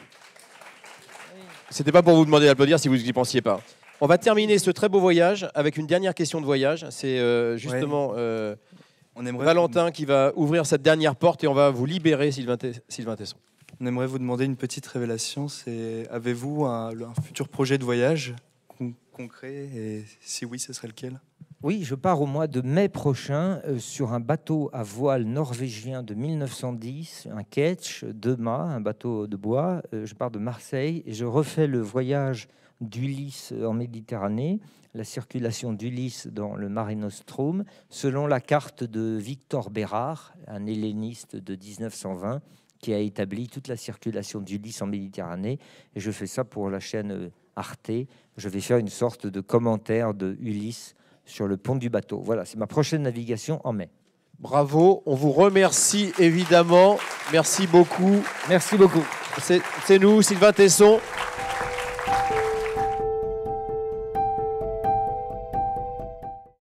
C'était pas pour vous demander d'applaudir si vous n'y pensiez pas. On va terminer ce très beau voyage avec une dernière question de voyage. C'est euh, justement euh, on Valentin qui va ouvrir cette dernière porte et on va vous libérer, Sylvain, Tesson. On aimerait vous demander une petite révélation. C'est avez-vous un, futur projet de voyage concret Et si oui, ce serait lequel oui, je pars au mois de mai prochain euh, sur un bateau à voile norvégien de 1910, un ketch, deux mâts, un bateau de bois. je pars de Marseille et je refais le voyage d'Ulysse en Méditerranée, la circulation d'Ulysse dans le Mare Nostrum, selon la carte de Victor Bérard, un helléniste de 1920, qui a établi toute la circulation d'Ulysse en Méditerranée. Et je fais ça pour la chaîne Arte. Je vais faire une sorte de commentaire de Ulysse sur le pont du bateau. Voilà, c'est ma prochaine navigation en mai. Bravo, on vous remercie évidemment. Merci beaucoup. Merci beaucoup. C'est nous, Sylvain Tesson.